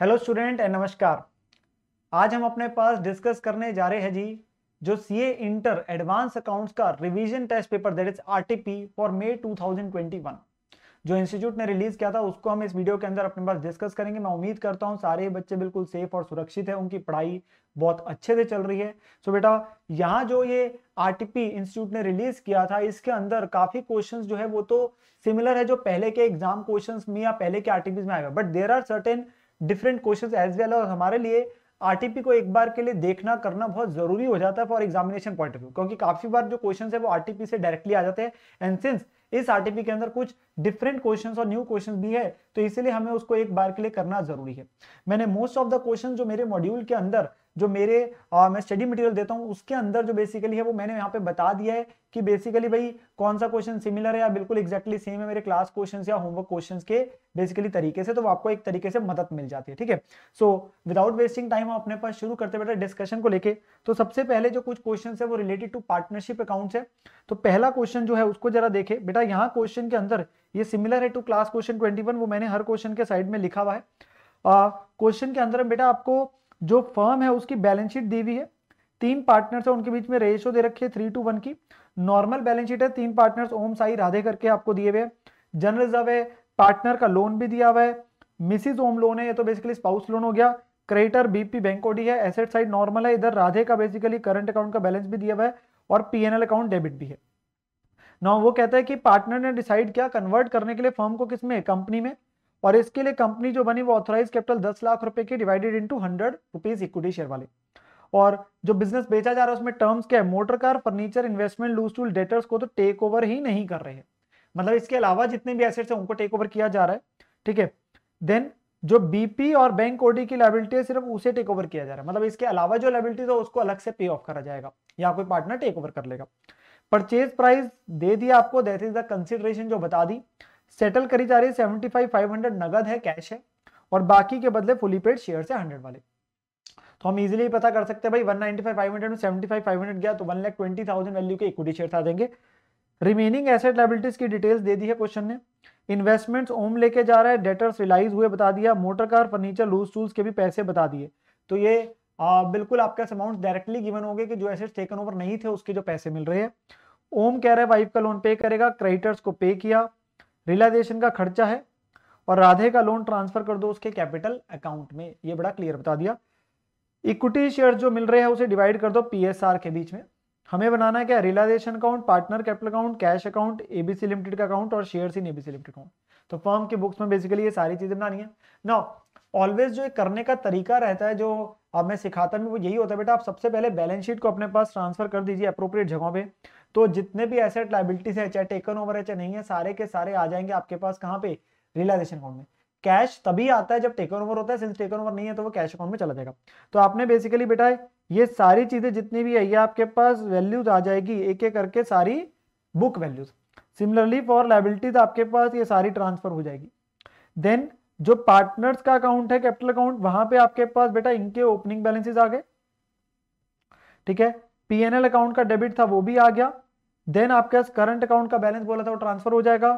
Hello student and नमस्कार आज हम अपने पास डिस्कस करने जा रहे हैं जी जो C A inter advance accounts का revision test paper that is RTP for May 2021 जो इंस्टीट्यूट ने रिलीज किया था उसको हम इस वीडियो के अंदर अपने पास डिस्कस करेंगे मैं उम्मीद करता हूँ सारे बच्चे बिल्कुल सेफ और सुरक्षित है उनकी पढ़ाई बहुत अच्छे से चल रही है सो बेटा यहाँ जो ये पी इंस्टीट्यूट ने रिलीज किया था इसके अंदर काफी क्वेश्चन जो है वो तो सिमिलर है जो पहले के एग्जाम क्वेश्चन में या पहले के आरटीपी में आए हुए but there are certain different question as well और हमारे लिए आरटीपी को एक बार के लिए देखना करना बहुत जरूरी हो जाता है for examination point of view क्योंकि काफी बार जो क्वेश्चन है वो आरटीपी से डायरेक्टली आ जाते हैं एंड सिंस इस आरटीपी के अंदर कुछ डिफरेंट क्वेश्चन और न्यू क्वेश्चन भी है तो इसीलिए हमें उसको एक बार के लिए करना जरूरी है मैंने मोस्ट ऑफ द क्वेश्चन जो मेरे मॉड्यूल के अंदर जो मेरे आ, मैं स्टडी मटेरियल देता हूँ उसके अंदर जो बेसिकली है वो मैंने यहाँ पे बता दिया है कि बेसिकली भाई कौन सा क्वेश्चन सिमिलर है या बिल्कुल एक्जैक्टली सेम है मेरे क्लास क्वेश्चन या होमवर्क क्वेश्चन के बेसिकली तरीके से तो आपको एक तरीके से मदद मिल जाती है ठीक है सो विदाउट वेस्टिंग टाइम हम अपने पास शुरू करते बेटा डिस्कशन को लेकर तो सबसे पहले जो कुछ क्वेश्चन है वो रिलेटेड टू पार्टनरशिप अकाउंट है तो पहला क्वेश्चन जो है उसको जरा देखे बेटा यहाँ क्वेश्चन के अंदर ये सिमिलर है टू क्लास क्वेश्चन ट्वेंटी वो मैंने हर क्वेश्चन के साइड में लिखा हुआ है क्वेश्चन के अंदर बेटा आपको जो फर्म है उसकी बैलेंस शीट दी हुई है तीन पार्टनर्स है उनके बीच में रेशो दे रखी है थ्री टू वन की नॉर्मल बैलेंस शीट है तीन पार्टनर्स ओम साई राधे करके आपको दिए हुए जनरल रिजर्व है पार्टनर का लोन भी दिया हुआ है मिसिज ओम लोन है ये तो बेसिकली स्पाउस लोन हो गया क्रेडिटर बीपी बैंक ओडी है एसेट साइड नॉर्मल है इधर राधे का बेसिकली करंट अकाउंट का बैलेंस भी दिया हुआ है और पीएनएल अकाउंट डेबिट भी है ना वो कहता है कि पार्टनर ने डिसाइड किया कन्वर्ट करने के लिए फर्म को किसमें कंपनी में और इसके लिए कंपनी जो बनी वो ऑथोराइज कैपिटल दस लाख रुपए की divided into hundred rupees equity share वाले और जो बिजनेस बेचा जा रहा है उसमें टर्म्स क्या है motor car furniture investment loose tool debtors को तो टेक ओवर ही नहीं कर रहे हैं मतलब इसके अलावा जितने भी एसेट्स हैं उनको टेक ओवर किया जा रहा है ठीक है देन जो बीपी और बैंक ओडी की लाइबिलिटी है सिर्फ उसे टेक ओवर किया जा रहा है मतलब इसके अलावा जो लाइबिलिटीज है उसको अलग से पे ऑफ करा जाएगा या कोई पार्टनर टेक ओवर कर लेगा परचेज प्राइस दे दिया आपको दैट इज द कंसिडरेशन जो बता दी सेटल करी जा रही है सेवेंटी फाइव फाइव हंड्रेड नगद है कैश है और बाकी के बदले फुली पेड शेयर से हंड्रेड वाले तो हम इजीली पता कर सकते हैं भाई वन नाइन्टी में सेवेंटी फाइव गया तो one lakh twenty thousand value के इक्विटी शेयर आ देंगे रिमेनिंग एसेट लाइबिलिटीज की डिटेल्स दे दी है क्वेश्चन ने इन्वेस्टमेंट्स ओम लेके जा रहा है डेटर्स रिलाइज हुए बता दिया motor car furniture loose tools के भी पैसे बता दिए तो ये आ, बिल्कुल आपके अमाउंट डायरेक्टली गिवन होंगे कि जो एसेट टेकन ओवर नहीं थे उसके जो पैसे मिल रहे हैं ओम कह रहा है वाइफ का लोन पे करेगा क्रेडिटर्स को पे किया रियलाइजेशन का खर्चा है और राधे का लोन ट्रांसफर कर दो उसके कैपिटल अकाउंट में ये बड़ा क्लियर बता दिया इक्विटी शेयर जो मिल रहे हैं उसे डिवाइड कर दो पीएसआर के बीच में हमें बनाना है क्या realisation account partner capital account cash account ABC limited का अकाउंट और share in ABC limited account तो फॉर्म की बुक्स में बेसिकली ये सारी चीजें बनानी है ना ऑलवेज जो करने का तरीका रहता है जो अब मैं सिखाता हूँ वो यही होता है बेटा आप सबसे पहले बैलेंस शीट को अपने पास ट्रांसफर कर दीजिए अप्रोप्रिएट जगहों पे तो जितने भी एसेट लाइबिलिटीज है चाहे टेकन ओवर है चाहे नहीं है सारे के सारे आ जाएंगे आपके पास कहाँ पे रियलाइजेशन अकाउंट में कैश तभी आता है जब टेकन ओवर होता है सिंस टेकन ओवर नहीं है तो वो कैश अकाउंट में चला जाएगा तो आपने बेसिकली बेटा ये सारी चीजें जितनी भी है ये आपके पास वैल्यूज आ जाएगी एक एक करके सारी book values similarly for liabilities आपके पास ये सारी ट्रांसफर हो जाएगी देन जो पार्टनर्स का अकाउंट है कैपिटल अकाउंट वहां पे आपके पास बेटा इनके ओपनिंग बैलेंसेज आ गए ठीक है पीएनएल अकाउंट का डेबिट था वो भी आ गया देन आपके पास करंट अकाउंट का बैलेंस बोला था वो ट्रांसफर हो जाएगा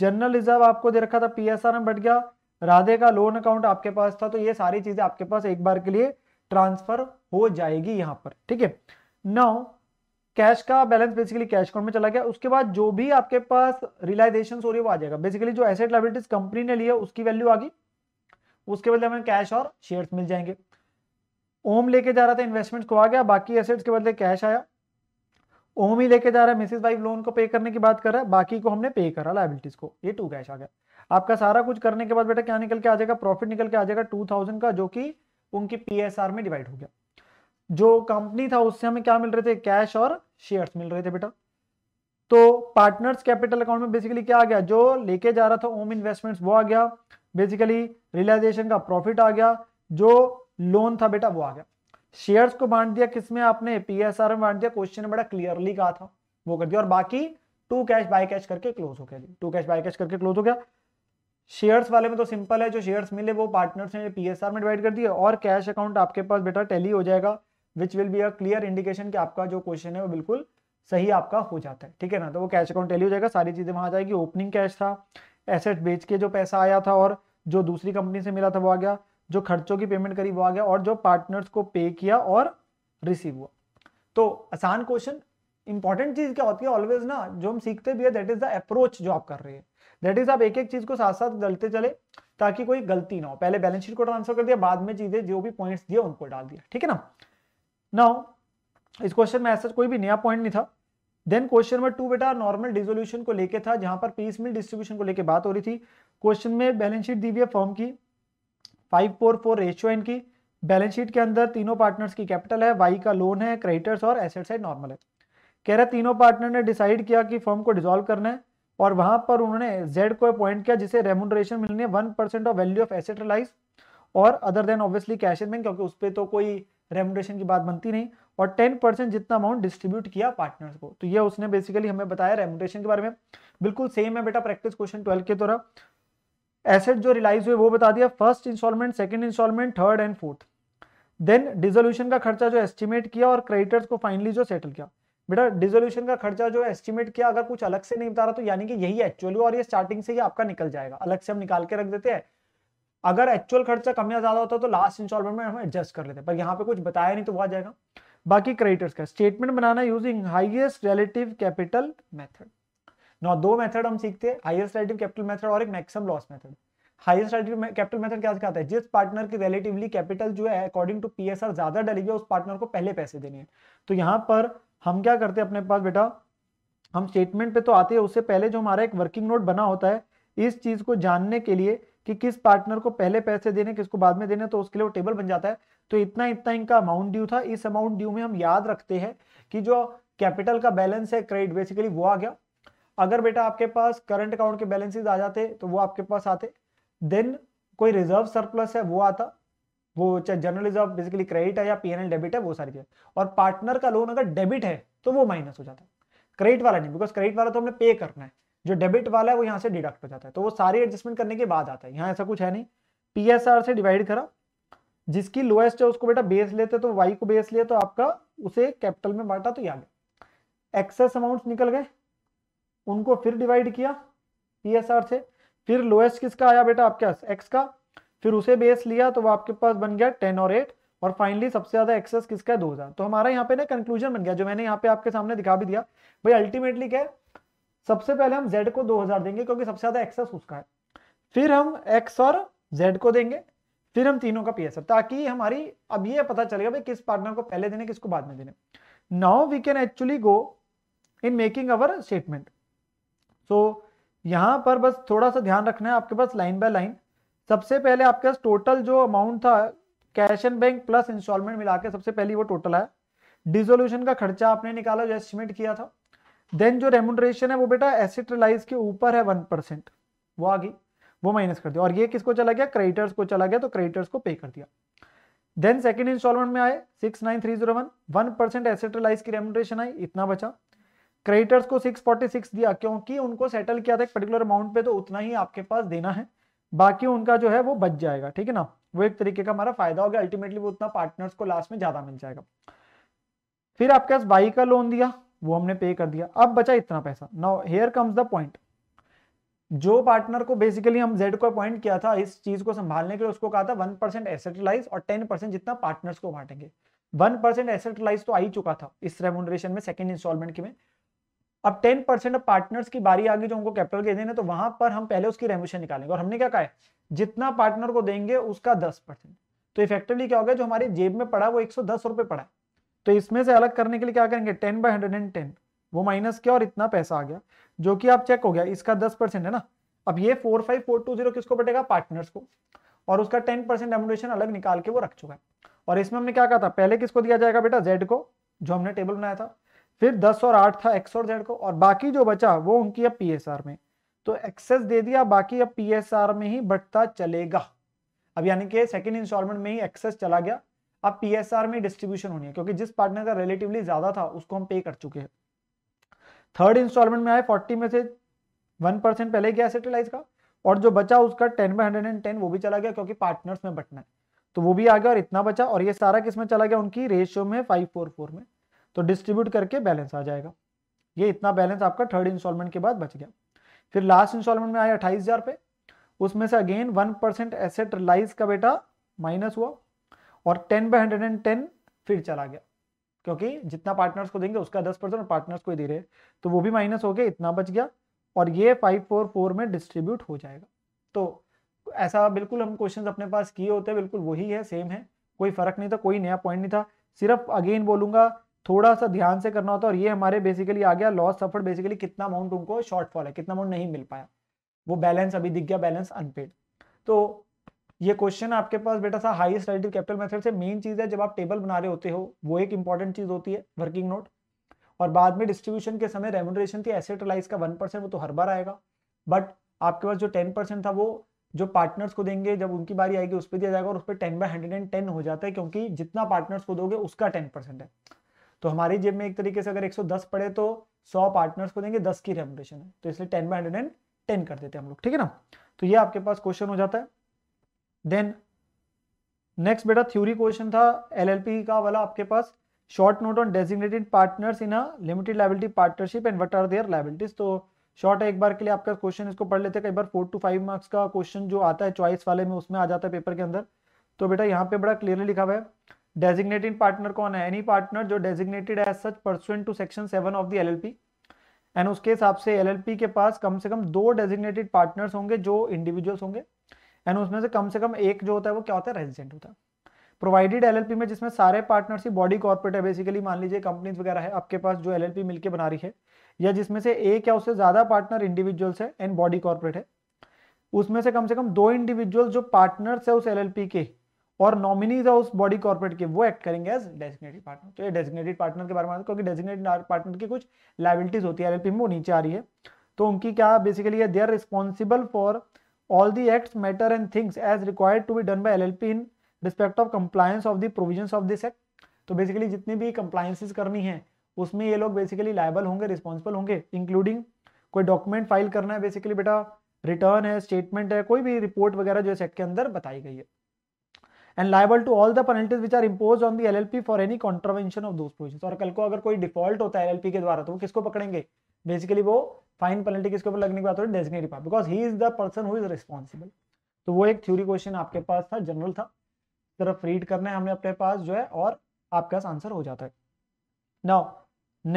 जनरल रिजर्व आपको दे रखा था पीएसआर में बढ़ गया राधे का लोन अकाउंट आपके पास था तो ये सारी चीजें आपके पास एक बार के लिए ट्रांसफर हो जाएगी यहां पर ठीक है नाउ कैश का बैलेंस बेसिकली कैश अकाउंट में चला गया उसके बाद जो भी आपके पास रिलाइजेशन हो रही है वो आ जाएगा बेसिकली जो एसेट लाइबिलिटीज कंपनी ने लिया उसकी वैल्यू आ गई उसके बदले हमें कैश और शेयर्स मिल जाएंगे ओम लेके जा रहा था इन्वेस्टमेंट को आ गया बाकी एसेट्स के बदले कैश आया ओम ही लेके जा रहा है मिसिस वाइफ लोन को पे करने की बात कर रहा है बाकी को हमने पे करा लाइबिलिटीज को ये टू कैश आ गया आपका सारा कुछ करने के बाद बेटा क्या निकल के आ जाएगा प्रॉफिट निकल के आ जाएगा टू थाउजेंड का जो कि उनकी पीएसआर में डिवाइड हो गया जो कंपनी था उससे हमें क्या मिल रहे थे कैश और शेयर्स मिल रहे थे बेटा तो पार्टनर्स कैपिटल अकाउंट में बेसिकली क्या आ गया जो लेके जा रहा था ओम इन्वेस्टमेंट्स वो आ गया बेसिकली रियलाइजेशन का प्रॉफिट आ गया जो लोन था बेटा वो आ गया शेयर्स को बांट दिया किसमें आपने पीएसआर में बांट दिया क्वेश्चन बड़ा क्लियरली कहा था वो कर दिया और बाकी टू कैश बाय कैश करके क्लोज हो गया टू कैश बाय कैश करके क्लोज हो गया शेयर्स वाले में तो सिंपल है जो शेयर्स मिले वो पार्टनर्स ने पीएसआर में डिवाइड कर दिया और कैश अकाउंट आपके पास बेटा टेली हो जाएगा which will be a clear indication कि आपका जो क्वेश्चन है वो बिल्कुल सही आपका हो जाता है ठीक है ना तो वो कैश अकाउंट टेली हो जाएगा सारी चीजें वहां जाएगी ओपनिंग कैश था एसेट बेच के जो पैसा आया था और जो दूसरी कंपनी से मिला था वो आ गया जो खर्चों की पेमेंट करी वो आ गया और जो पार्टनर्स को पे किया और रिसीव हुआ तो आसान क्वेश्चन इंपॉर्टेंट चीज क्या होती है ऑलवेज ना जो हम सीखते भी है दैट इज द अप्रोच जो आप कर रहे हैं दैट इज आप एक एक चीज को साथ साथ गलते चले ताकि कोई गलती ना हो पहले बैलेंस शीट को ट्रांसफर कर दिया बाद में चीजें जो भी पॉइंट्स दिए उनको डाल दिया ठीक है ना नाउ इस क्वेश्चन में ऐसा कोई भी नया पॉइंट नहीं था देन क्वेश्चन नंबर टू बेटा नॉर्मल डिजोल्यूशन को लेके था जहां पर पीस मिल डिस्ट्रीब्यूशन को लेके बात हो रही थी क्वेश्चन में बैलेंस शीट दी हुई है फॉर्म की फाइव फोर फोर रेशियो इनकी बैलेंस शीट के अंदर तीनों पार्टनर्स की कैपिटल है वाई का लोन है क्रेडिटर्स और एसेट साइड नॉर्मल है कह रहे तीनों पार्टनर ने डिसाइड किया कि फर्म को डिजोल्व करना है और वहां पर उन्होंने जेड को अपॉइंट किया जिसे रेमोनरेशन मिलने one percent of value of asset realise और other than obviously cash in bank क्योंकि उस पर तो कोई रेमोनरेशन की बात बनती नहीं और टेन परसेंट जितना अमाउंट डिस्ट्रीब्यूट किया पार्टनर्स को तो ये उसने बेसिकली हमें बताया रेमोनरेशन के बारे में बिल्कुल सेम है बेटा प्रैक्टिस क्वेश्चन ट्वेल्व के द्वारा एसेट जो रिलाइज हुए वो बता दिया first instalment second instalment third and fourth then dissolution का खर्चा जो एस्टिमेट किया और क्रेडिटर्स को फाइनली जो सेटल किया बेटा डिजोल्यूशन का खर्चा जो एस्टिमेट किया अगर कुछ अलग से नहीं बता रहा तो यानी कि यही एक्चुअल और ये स्टार्टिंग से ही आपका निकल जाएगा अलग से हम निकाल के रख देते हैं अगर एक्चुअल खर्चा कम या ज्यादा होता तो लास्ट इंस्टॉलमेंट में हम एडजस्ट कर लेते हैं पर यहाँ पे कुछ बताया नहीं तो वो आ जाएगा बाकी क्रेडिटर्स का स्टेटमेंट बनाना using highest relative capital method नौ दो मेथड हम सीखते हैं हाईएस्ट रिलेटिव कैपिटल मेथड और एक maximum loss method highest relative capital method क्या सिखाता है जिस पार्टनर की रिलेटिवली कैपिटल जो है अकॉर्डिंग टू पीएसआर ज्यादा डली डलेगी उस पार्टनर को पहले पैसे देने हैं तो यहाँ पर हम क्या करते हैं अपने पास बेटा हम स्टेटमेंट पे तो आते हैं उससे पहले जो हमारा एक वर्किंग नोट बना होता है इस चीज को जानने के लिए कि किस पार्टनर को पहले पैसे देने किसको बाद में देने तो उसके लिए वो टेबल बन जाता है तो इतना इतना इनका अमाउंट ड्यू था इस अमाउंट ड्यू में हम याद रखते हैं कि जो कैपिटल का बैलेंस है क्रेडिट बेसिकली वो आ गया अगर बेटा आपके पास करंट अकाउंट के बैलेंसेज आ जाते तो वो आपके पास आते देन कोई रिजर्व सरप्लस है वो आता वो चाहे जनरल रिजर्व बेसिकली क्रेडिट है या पीएनएल डेबिट है वो सारी चीज और पार्टनर का लोन अगर डेबिट है तो वो माइनस हो जाता है क्रेडिट वाला नहीं बिकॉज क्रेडिट वाला तो हमने पे करना है जो डेबिट वाला है वो यहाँ से डिडक्ट हो जाता है तो वो सारी एडजस्टमेंट करने के बाद आता है यहाँ ऐसा कुछ है नहीं पी से डिवाइड करा जिसकी लोएस्ट है उसको बेटा बेस लेते तो वाई को बेस लिया तो आपका उसे कैपिटल में बांटा तो याद है एक्सेस अमाउंट निकल गए उनको फिर डिवाइड किया पीएसआर एस आर से फिर लोएस्ट किसका आया बेटा आपके पास एक्स का फिर उसे बेस लिया तो वो आपके पास बन गया टेन और एट और फाइनली सबसे ज्यादा एक्सेस किसका है दो हजार तो हमारा यहाँ पे ना कंक्लूजन बन गया जो मैंने यहाँ पे आपके सामने दिखा भी दिया भाई अल्टीमेटली क्या है सबसे पहले हम जेड को दो हजार देंगे क्योंकि सबसे ज्यादा एक्सेस उसका है फिर हम एक्स और जेड को देंगे फिर हम तीनों का पी एस आर ताकि हमारी अब ये पता चलेगा भाई किस पार्टनर को पहले देने किसको बाद में देने now we can actually go in making our statement so so, यहाँ पर बस थोड़ा सा ध्यान रखना है आपके पास लाइन बाय लाइन सबसे पहले आपके पास टोटल जो अमाउंट था cash and bank plus instalment मिला के सबसे पहले वो टोटल है डिजोल्यूशन का खर्चा आपने निकाला जो एस्टिमेट किया था देन जो रेमोड्रेशन है वो बेटा एसेट रिलाइज के ऊपर है वन परसेंट वो आ गई वो माइनस कर दिया और ये किसको चला गया क्रेडिटर्स को चला गया तो क्रेडिटर्स को पे कर दिया देन सेकेंड इंस्टॉलमेंट में आए six nine three zero one one percent asset realise की रेमोड्रेशन आई इतना बचा क्रेडिटर्स को 646 दिया क्योंकि उनको सेटल किया था एक पर्टिकुलर अमाउंट पे तो उतना ही आपके पास देना है बाकी उनका जो है वो बच जाएगा ठीक है ना वो एक तरीके का हमारा फायदा हो गया अल्टीमेटली वो उतना पार्टनर्स को लास्ट में ज्यादा मिल जाएगा फिर आपके पास बाई का लोन दिया वो हमने पे कर दिया अब बचा इतना पैसा now here comes the point जो पार्टनर को बेसिकली हम जेड को अपॉइंट किया था इस चीज को संभालने के लिए उसको कहा था वन परसेंट एसेटलाइज और टेन परसेंट जितना पार्टनर्स को बांटेंगे वन परसेंट एसेटलाइज तो आई चुका था इस रेमोनरेशन में सेकंड इंस्टॉलमेंट के में अब 10 परसेंट ऑफ पार्टनर्स की बारी आ गई जो उनको कैपिटल के देने तो वहां पर हम पहले उसकी रेमोशन निकालेंगे और हमने क्या कहा है जितना पार्टनर को देंगे उसका दस परसेंट तो इफेक्टिवली क्या होगा जो हमारी जेब में पड़ा वो एक सौ पड़ा है तो इसमें से अलग करने के लिए क्या करेंगे ten by hundred and ten वो माइनस किया और इतना पैसा आ गया जो कि आप चेक हो गया इसका दस परसेंट है ना अब ये four five four two zero किसको बटेगा पार्टनर्स को और उसका टेन परसेंट रेमोडेशन अलग निकाल के वो रख चुका है और इसमें हमने क्या कहा था पहले किसको दिया जाएगा बेटा जेड को जो हमने टेबल बनाया था फिर 10 और 8 था एक्स और जेड को और बाकी जो बचा वो उनकी अब पीएसआर में तो एक्सेस दे दिया बाकी अब पीएसआर में ही बढ़ता चलेगा अब यानी कि सेकेंड इंस्टॉलमेंट में ही एक्सेस चला गया अब पीएसआर में डिस्ट्रीब्यूशन होनी है क्योंकि जिस पार्टनर का रिलेटिवली ज्यादा था उसको हम पे कर चुके हैं थर्ड इंस्टॉलमेंट में आए 40 में से 1 परसेंट पहले गया सेटेलाइज का और जो बचा उसका 10 बाई टेन वो भी चला गया क्योंकि पार्टनर्स में बटना है तो वो भी आ गया और इतना बचा और ये सारा किसमें चला गया उनकी रेशियो में फाइव फोर फोर में तो डिस्ट्रीब्यूट करके बैलेंस आ जाएगा ये इतना बैलेंस आपका थर्ड इंस्टॉलमेंट के बाद बच गया फिर लास्ट इंस्टॉलमेंट में आया अट्ठाईस हज़ार रुपए उसमें से again one percent asset realise का बेटा माइनस हुआ और ten by hundred and ten फिर चला गया क्योंकि जितना पार्टनर्स को देंगे उसका दस परसेंट पार्टनर्स को ही दे रहे तो वो भी माइनस हो गया इतना बच गया और ये फाइव फोर फोर में डिस्ट्रीब्यूट हो जाएगा तो ऐसा बिल्कुल हम क्वेश्चन अपने पास किए होते हैं बिल्कुल वही है सेम है कोई फर्क नहीं था कोई नया पॉइंट नहीं था सिर्फ अगेन बोलूंगा थोड़ा सा ध्यान से करना होता है और ये हमारे बेसिकली आ गया लॉस सफर बेसिकली कितना अमाउंट उनको शॉर्टफॉल है कितना अमाउंट नहीं मिल पाया वो बैलेंस अभी दिख गया बैलेंस अनपेड तो ये क्वेश्चन आपके पास बेटा सा हाईएस्ट रिलेटिव कैपिटल मेथड से मेन चीज है जब आप टेबल बना रहे होते हो वो एक इंपॉर्टेंट चीज होती है वर्किंग नोट और बाद में डिस्ट्रीब्यूशन के समय रेमोनरेशन थी एसेट रिलाइज का वन परसेंट वो तो हर बार आएगा बट आपके पास जो टेन परसेंट था वो जो पार्टनर्स को देंगे जब उनकी बारी आएगी उस पर दिया जाएगा और उस पर ten by hundred and ten हो जाता है क्योंकि जितना पार्टनर्स को दोगे उसका टेन परसेंट है तो हमारी जेब में एक तरीके से अगर 110 पड़े तो 100 पार्टनर्स को देंगे 10 की रेमुनरेशन है तो इसलिए 10 बाय हंड्रेड टेन कर देते हैं हम लोग ठीक है ना तो ये आपके पास क्वेश्चन हो जाता है देन नेक्स्ट बेटा थ्योरी क्वेश्चन था एलएलपी का वाला आपके पास short note on designated partners in a limited liability partnership and what are their liabilities तो शॉर्ट एक बार के लिए आपका क्वेश्चन इसको पढ़ लेते हैं कई बार फोर टू फाइव मार्क्स का क्वेश्चन जो आता है चॉइस वाले में उसमें आ जाता है पेपर के अंदर तो बेटा यहाँ पे बड़ा क्लियरली लिखा हुआ है डेजिग्नेटेड पार्टनर कौन है एनी पार्टनर जो designated as such pursuant to section seven of the L and उसके हिसाब से एल के पास कम से कम दो डेजिग्नेटेड पार्टनर्स होंगे जो इंडिविजुअल्स होंगे एंड उसमें से कम से कम एक जो होता है वो क्या होता है रेजिडेंट होता है प्रोवाइडेड एल में जिसमें सारे पार्टनर्स ही बॉडी कॉर्पोरेट है बेसिकली मान लीजिए कंपनीज वगैरह है आपके पास जो एल मिलके बना रही है या जिसमें से एक या उससे ज्यादा पार्टनर इंडिविजुअल्स है एंड बॉडी कॉर्पोरेट है उसमें से कम से कम दो इंडिविजुअल जो पार्टनर्स है उस एल के और नॉमिनीज है उस बॉडी कॉर्पोरेट के वो एक्ट करेंगे एज डेजिग्नेटेड पार्टनर तो ये डेजिग्नेटेड पार्टनर के बारे में क्योंकि डेजिग्नेटेड पार्टनर की कुछ लाइबिलिटीज होती है एल में वो नीचे आ रही है तो उनकी क्या बेसिकली है they are responsible for all the act matter and things as required to be done by L in respect of compliance of the provision of this act तो बेसिकली जितनी भी कंप्लायंसिस करनी है उसमें ये लोग बेसिकली लाइबल होंगे responsible होंगे इंक्लूडिंग कोई डॉक्यूमेंट फाइल करना है बेसिकली बेटा रिटर्न है स्टेटमेंट है कोई भी रिपोर्ट वगैरह जो इस एक्ट के अंदर बताई गई है and liable to all the penalties which are impose on the LLP for any contravention of those provision और कल को अगर कोई डिफॉल्ट होता है एलएलपी के द्वारा तो वो किसको पकड़ेंगे बेसिकली वो फाइन पेनल्टी किसके ऊपर लगने की बात हो रही है designate part because he is the person who is responsible तो वो एक थ्योरी क्वेश्चन आपके पास था जनरल था तरफ रीड करना है हमने अपने पास जो है और आपके पास आंसर हो जाता है नाउ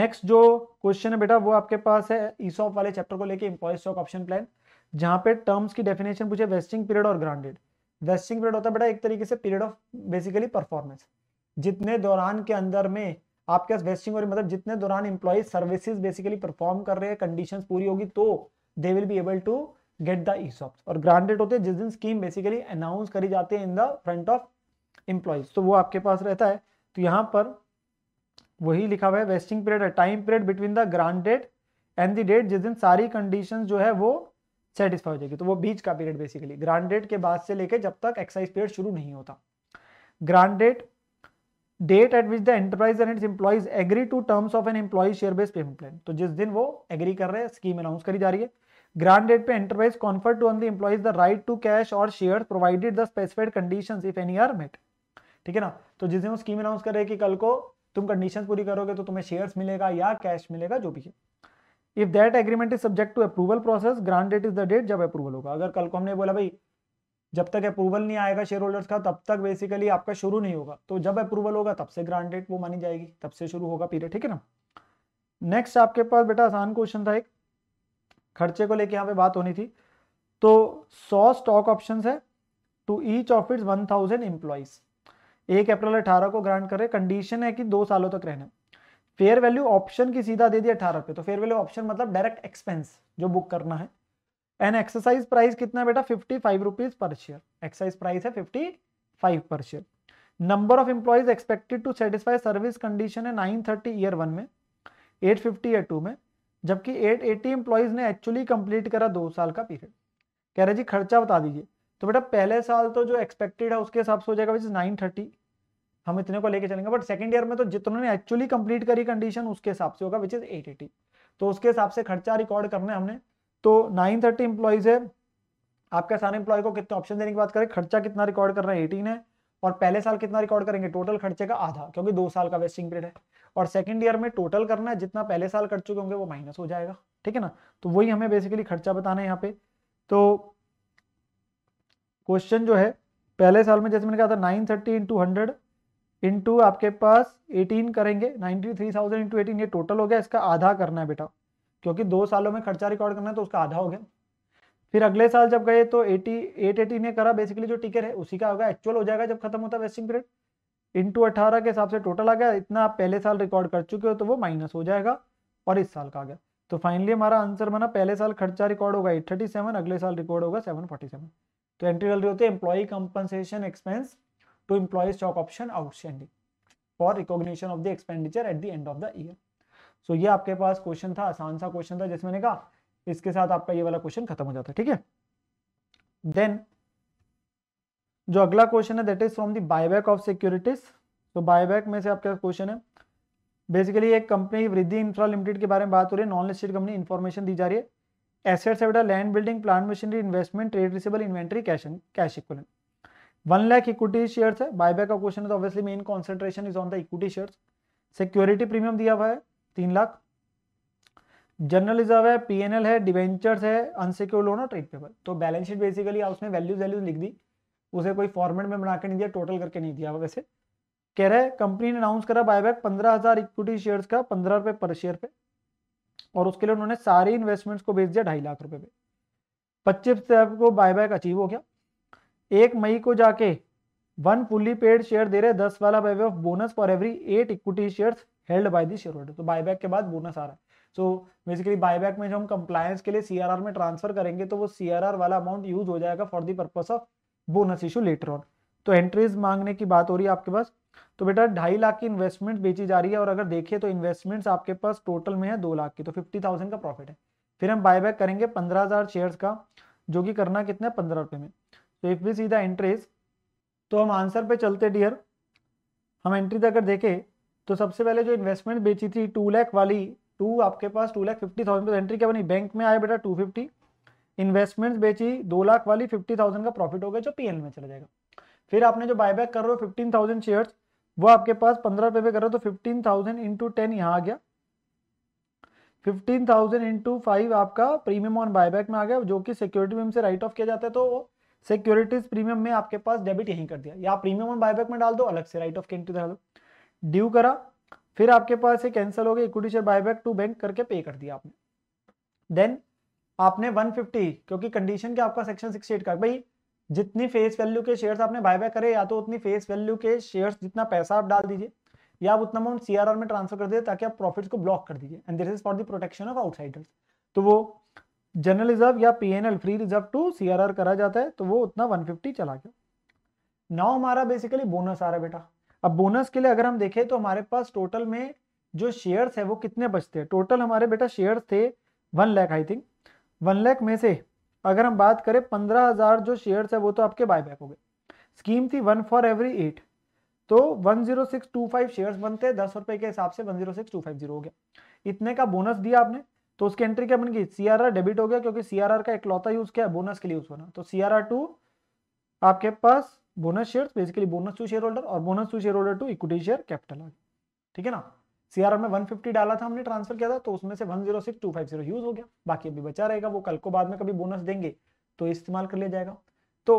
नेक्स्ट जो क्वेश्चन है बेटा वो आपके पास है ईसॉप वाले चैप्टर को लेके इम्प्लॉय स्टॉक ऑप्शन प्लान जहां पे टर्म्स की डेफिनेशन पूछे वेस्टिंग पीरियड और ग्रांडेड वेस्टिंग पीरियड होता है बेटा एक तरीके से पीरियड ऑफ बेसिकली परफॉर्मेंस जितने दौरान के अंदर में आपके पास वेस्टिंग हो रही मतलब जितने दौरान एम्प्लॉय सर्विसेज बेसिकली परफॉर्म कर रहे हैं कंडीशन पूरी होगी तो they will be able to get the ESOPs और ग्रांटेड होते हैं जिस दिन स्कीम बेसिकली अनाउंस करी जाती है in the front of employees तो वो आपके पास रहता है तो यहाँ पर वही लिखा हुआ है vesting period time period between the grant and the date जिस दिन सारी कंडीशन जो है वो सेटिस्फाई हो जाएगी तो वो बीच का पीरियड बेसिकली ग्रांड डेट के बाद से लेकर जब तक एक्साइज पीरियड शुरू नहीं होता grant date date at which the enterprise and its employees agree to terms of an employees share based payment plan तो जिस दिन वो एग्री कर रहे हैं स्कीम अनाउंस करी जा रही है ग्रांड डेट पे enterprise confers to on the employees the right to cash और share provided the specified condition if any are met ठीक है ना तो जिस दिन वो स्कीम अनाउंस कर रहे हैं कि कल को तुम कंडीशन पूरी करोगे तो तुम्हें शेयर्स मिलेगा या कैश मिलेगा जो भी है if that agreement is subject to approval process grant date is the date जब अप्रूवल होगा अगर कल को हमने बोला भाई जब तक अप्रूवल नहीं आएगा शेयर होल्डर्स का तब तक बेसिकली आपका शुरू नहीं होगा तो जब अप्रूवल होगा तब से ग्रांट डेट वो मानी जाएगी तब से शुरू होगा पीरियड ठीक है ना नेक्स्ट आपके पास बेटा आसान क्वेश्चन था एक खर्चे को लेके यहाँ पे बात होनी थी तो सौ स्टॉक ऑप्शन है to each of its one thousand employees एक अप्रैल अठारह को ग्रांट करे कंडीशन है कि दो सालों तक रहना फेयर वैल्यू ऑप्शन की सीधा दे दिया अठारह रुपये तो फेयर वैल्यू ऑप्शन मतलब डायरेक्ट एक्सपेंस जो बुक करना है एंड एक्सरसाइज प्राइस कितना है बेटा fifty five rupees per share exercise price है fifty five per share number of employees expected to satisfy service condition है नाइन थर्टी ईयर वन में एट फिफ्टी ईयर टू में जबकि एट एटी एम्प्लॉयज ने actually complete करा दो साल का पीरियड कह रहे जी खर्चा बता दीजिए तो बेटा पहले साल तो जो एक्सपेक्टेड है उसके हिसाब से हो जाएगा विच इज नाइन थर्टी हम इतने को लेके चलेंगे बट सेकंड ईयर में तो जितने एक्चुअली कंप्लीट करी कंडीशन उसके हिसाब से होगा विच इज एट तो उसके हिसाब से खर्चा रिकॉर्ड करना है हमने तो नाइन थर्टी है आपके सारे इंप्लॉय को कितने ऑप्शन देने की बात करें खर्चा कितना रिकॉर्ड कर रहे हैं एटीन है और पहले साल कितना रिकॉर्ड करेंगे टोटल खर्चे का आधा क्योंकि दो साल का वेस्टिंग पीरियड है और सेकंड ईयर में टोटल करना है जितना पहले साल कर चुके होंगे वो माइनस हो जाएगा ठीक है ना तो वही हमें बेसिकली खर्चा बताना है यहाँ पे तो क्वेश्चन जो है पहले साल में जैसे मैंने कहा था nine thirty into hundred into आपके पास 18 करेंगे 93,000 इंटू 18 ये टोटल हो गया इसका आधा करना है बेटा क्योंकि दो सालों में खर्चा रिकॉर्ड करना है तो उसका आधा हो गया फिर अगले साल जब गए तो एटी एट एटी ने करा बेसिकली जो टिकर है उसी का होगा एक्चुअल हो जाएगा जब खत्म होता है वेस्टिंग पीरियड इंटू अठारह के हिसाब से टोटल आ गया इतना आप पहले साल रिकॉर्ड कर चुके हो तो वो माइनस हो जाएगा और इस साल का आ गया तो फाइनली हमारा आंसर बना पहले साल खर्चा रिकॉर्ड होगा एट थर्टी सेवन अगले साल रिकॉर्ड होगा सेवन फोर्टी सेवन तो एंट्री रही होती है employee compensation expense to employees stock option outstanding for recognition of the expenditure at the end of the year. So ये आपके पास क्वेश्चन था आसान सा क्वेश्चन था जिसमें कहा इसके साथ आपका ये वाला क्वेश्चन खत्म हो जाता है ठीक है देन जो अगला क्वेश्चन है that is from the buyback of securities तो बायबैक में से आपके पास क्वेश्चन है बेसिकली एक कंपनी वृद्धि इंफ्रा लिमिटेड के बारे में बात हो रही है नॉन लिस्टेड कंपनी इन्फॉर्मेशन दी जा रही है एसेट्स है land building plant machinery investment trade receivable inventory cash cash equivalent one lakh equity share है बायबैक का क्वेश्चन है तो obviously main concentration is on the equity share security premium दिया हुआ है तीन लाख जनरल रिजर्व है पीएनएल है डिवेंचर्स है अनसिक्योर लोन और ट्रेड पेपर तो बैलेंस शीट बेसिकली उसने वैल्यूज वैल्यूज लिख दी उसे कोई फॉर्मेट में बना के नहीं दिया टोटल करके नहीं दिया वैसे कह रहे कंपनी ने अनाउंस करा बायबैक पंद्रह हजार इक्विटी शेयर्स का पंद्रह रुपए पर शेयर पे और उसके लिए उन्होंने सारी इन्वेस्टमेंट्स को बेच दिया ढाई लाख रुपए पे पच्चीस को बायबैक अचीव हो गया एक मई को जाके वन फुल्ली पेड शेयर दे रहे दस वाला by of bonus for every eight equity share held by the share holder तो बायबैक के बाद बोनस आ रहा है सो बेसिकली बायबैक में जो हम कंप्लायंस के लिए सीआरआर में ट्रांसफर करेंगे तो वो सीआरआर वाला अमाउंट यूज हो जाएगा for the purpose of bonus issue letter on तो एंट्रीज मांगने की बात हो रही है आपके पास तो बेटा ढाई लाख की इन्वेस्टमेंट बेची जा रही है और अगर देखिए तो इन्वेस्टमेंट्स आपके पास टोटल में है दो लाख की तो फिफ्टी थाउजेंड का प्रॉफिट है फिर हम बायबैक करेंगे पंद्रह हजार शेयर्स का जो कि करना कितना है पंद्रह रुपये में तो if we see the entries तो हम आंसर पे चलते डियर हम एंट्रीज अगर देखें तो सबसे पहले जो इन्वेस्टमेंट बेची थी टू लैख वाली टू आपके पास टू लैख फिफ्टी थाउजेंड तो एंट्री क्या बनी बैंक में आया बेटा टू फिफ्टी इन्वेस्टमेंट्स बेची दो लाख वाली फिफ्टी थाउजेंड का प्रॉफिट हो गया जो पी में चला जाएगा फिर आपने जो बायबैक कर रहे हो फिफ्टीन थाउजेंड शेयर्स वो आपके पास पंद्रह रुपये पे कर रहे हो तो फिफ्टीन थाउजेंड इंटू टेन यहाँ आ गया फिफ्टीन थाउजेंड इंटू फाइव आपका प्रीमियम ऑन बायबैक में आ गया जो कि सिक्योरिटी में से राइट ऑफ किया जाता है तो सिक्योरिटीज प्रीमियम में आपके पास डेबिट यहीं कर दिया या प्रीमियम और बायबैक में डाल दो अलग से राइट ऑफ एंट्री डाल दो ड्यू करा फिर आपके पास ये कैंसिल हो गया equity share buyback to bank करके पे कर दिया आपने देन आपने 150 क्योंकि कंडीशन क्या आपका सेक्शन 68 का भाई जितनी फेस वैल्यू के शेयर्स आपने बाय बैक करे या तो उतनी फेस वैल्यू के शेयर्स जितना पैसा आप डाल दीजिए या आप उतना अमाउंट सीआरआर में ट्रांसफर कर दीजिए ताकि आप प्रॉफिट्स को ब्लॉक कर दीजिए and this is for the protection of outsiders तो वो जनरल रिजर्व या PNL free reserve to CRR करा जाता है तो वो उतना 150 चला गया नाउ हमारा बेसिकली बोनस आ रहा है बेटा अब बोनस के लिए अगर हम देखें तो हमारे पास टोटल में जो शेयर्स है वो कितने बचते हैं टोटल हमारे बेटा शेयर्स थे one lakh I think one lakh में से अगर हम बात करें पंद्रह हज़ार जो शेयर्स है वो तो आपके बैक हो गए स्कीम थी वन फॉर एवरी एट तो one zero six two five share बनते हैं दस रुपए के हिसाब से one zero six two five zero हो गया इतने का बोनस दिया आपने तो उसकी एंट्री क्या बन गई सीआरआर डेबिट हो गया क्योंकि सीआरआर का इकलौता यूज किया बोनस के लिए यूज होना तो सीआरआर टू आपके पास bonus share basically bonus to share holder और bonus to share holder to equity share capital आ ठीक है ना सीआरआर में 150 डाला था हमने ट्रांसफर किया था तो उसमें से 106250 यूज हो गया बाकी अभी बचा रहेगा वो कल को बाद में कभी बोनस देंगे तो इस्तेमाल कर लिया जाएगा तो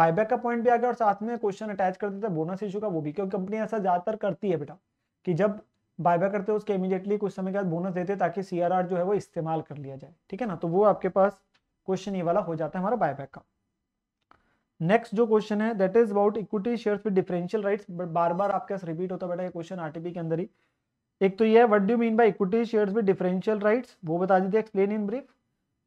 बायबैक का पॉइंट भी आ गया और साथ में क्वेश्चन अटैच कर देता है बोनस इशू का वो भी क्योंकि कंपनी ऐसा ज्यादातर करती है बेटा कि जब बाय बाय करते हो उसके इमीडिएटली कुछ समय के बाद बोनस देते ताकि आर जो है वो इस्तेमाल कर लिया जाए ठीक है ना तो वो आपके पास क्वेश्चन ये वाला हो जाता है हमारा बायबैक का नेक्स्ट जो क्वेश्चन है that is about equity shares with differential rights बार बार आपके पास रिपीट होता बेटा ये क्वेश्चन आरटीपी के अंदर ही एक तो ये है what do mean by equity shares with differential rights वो बता दीजिए एक्सप्लेन इन ब्रीफ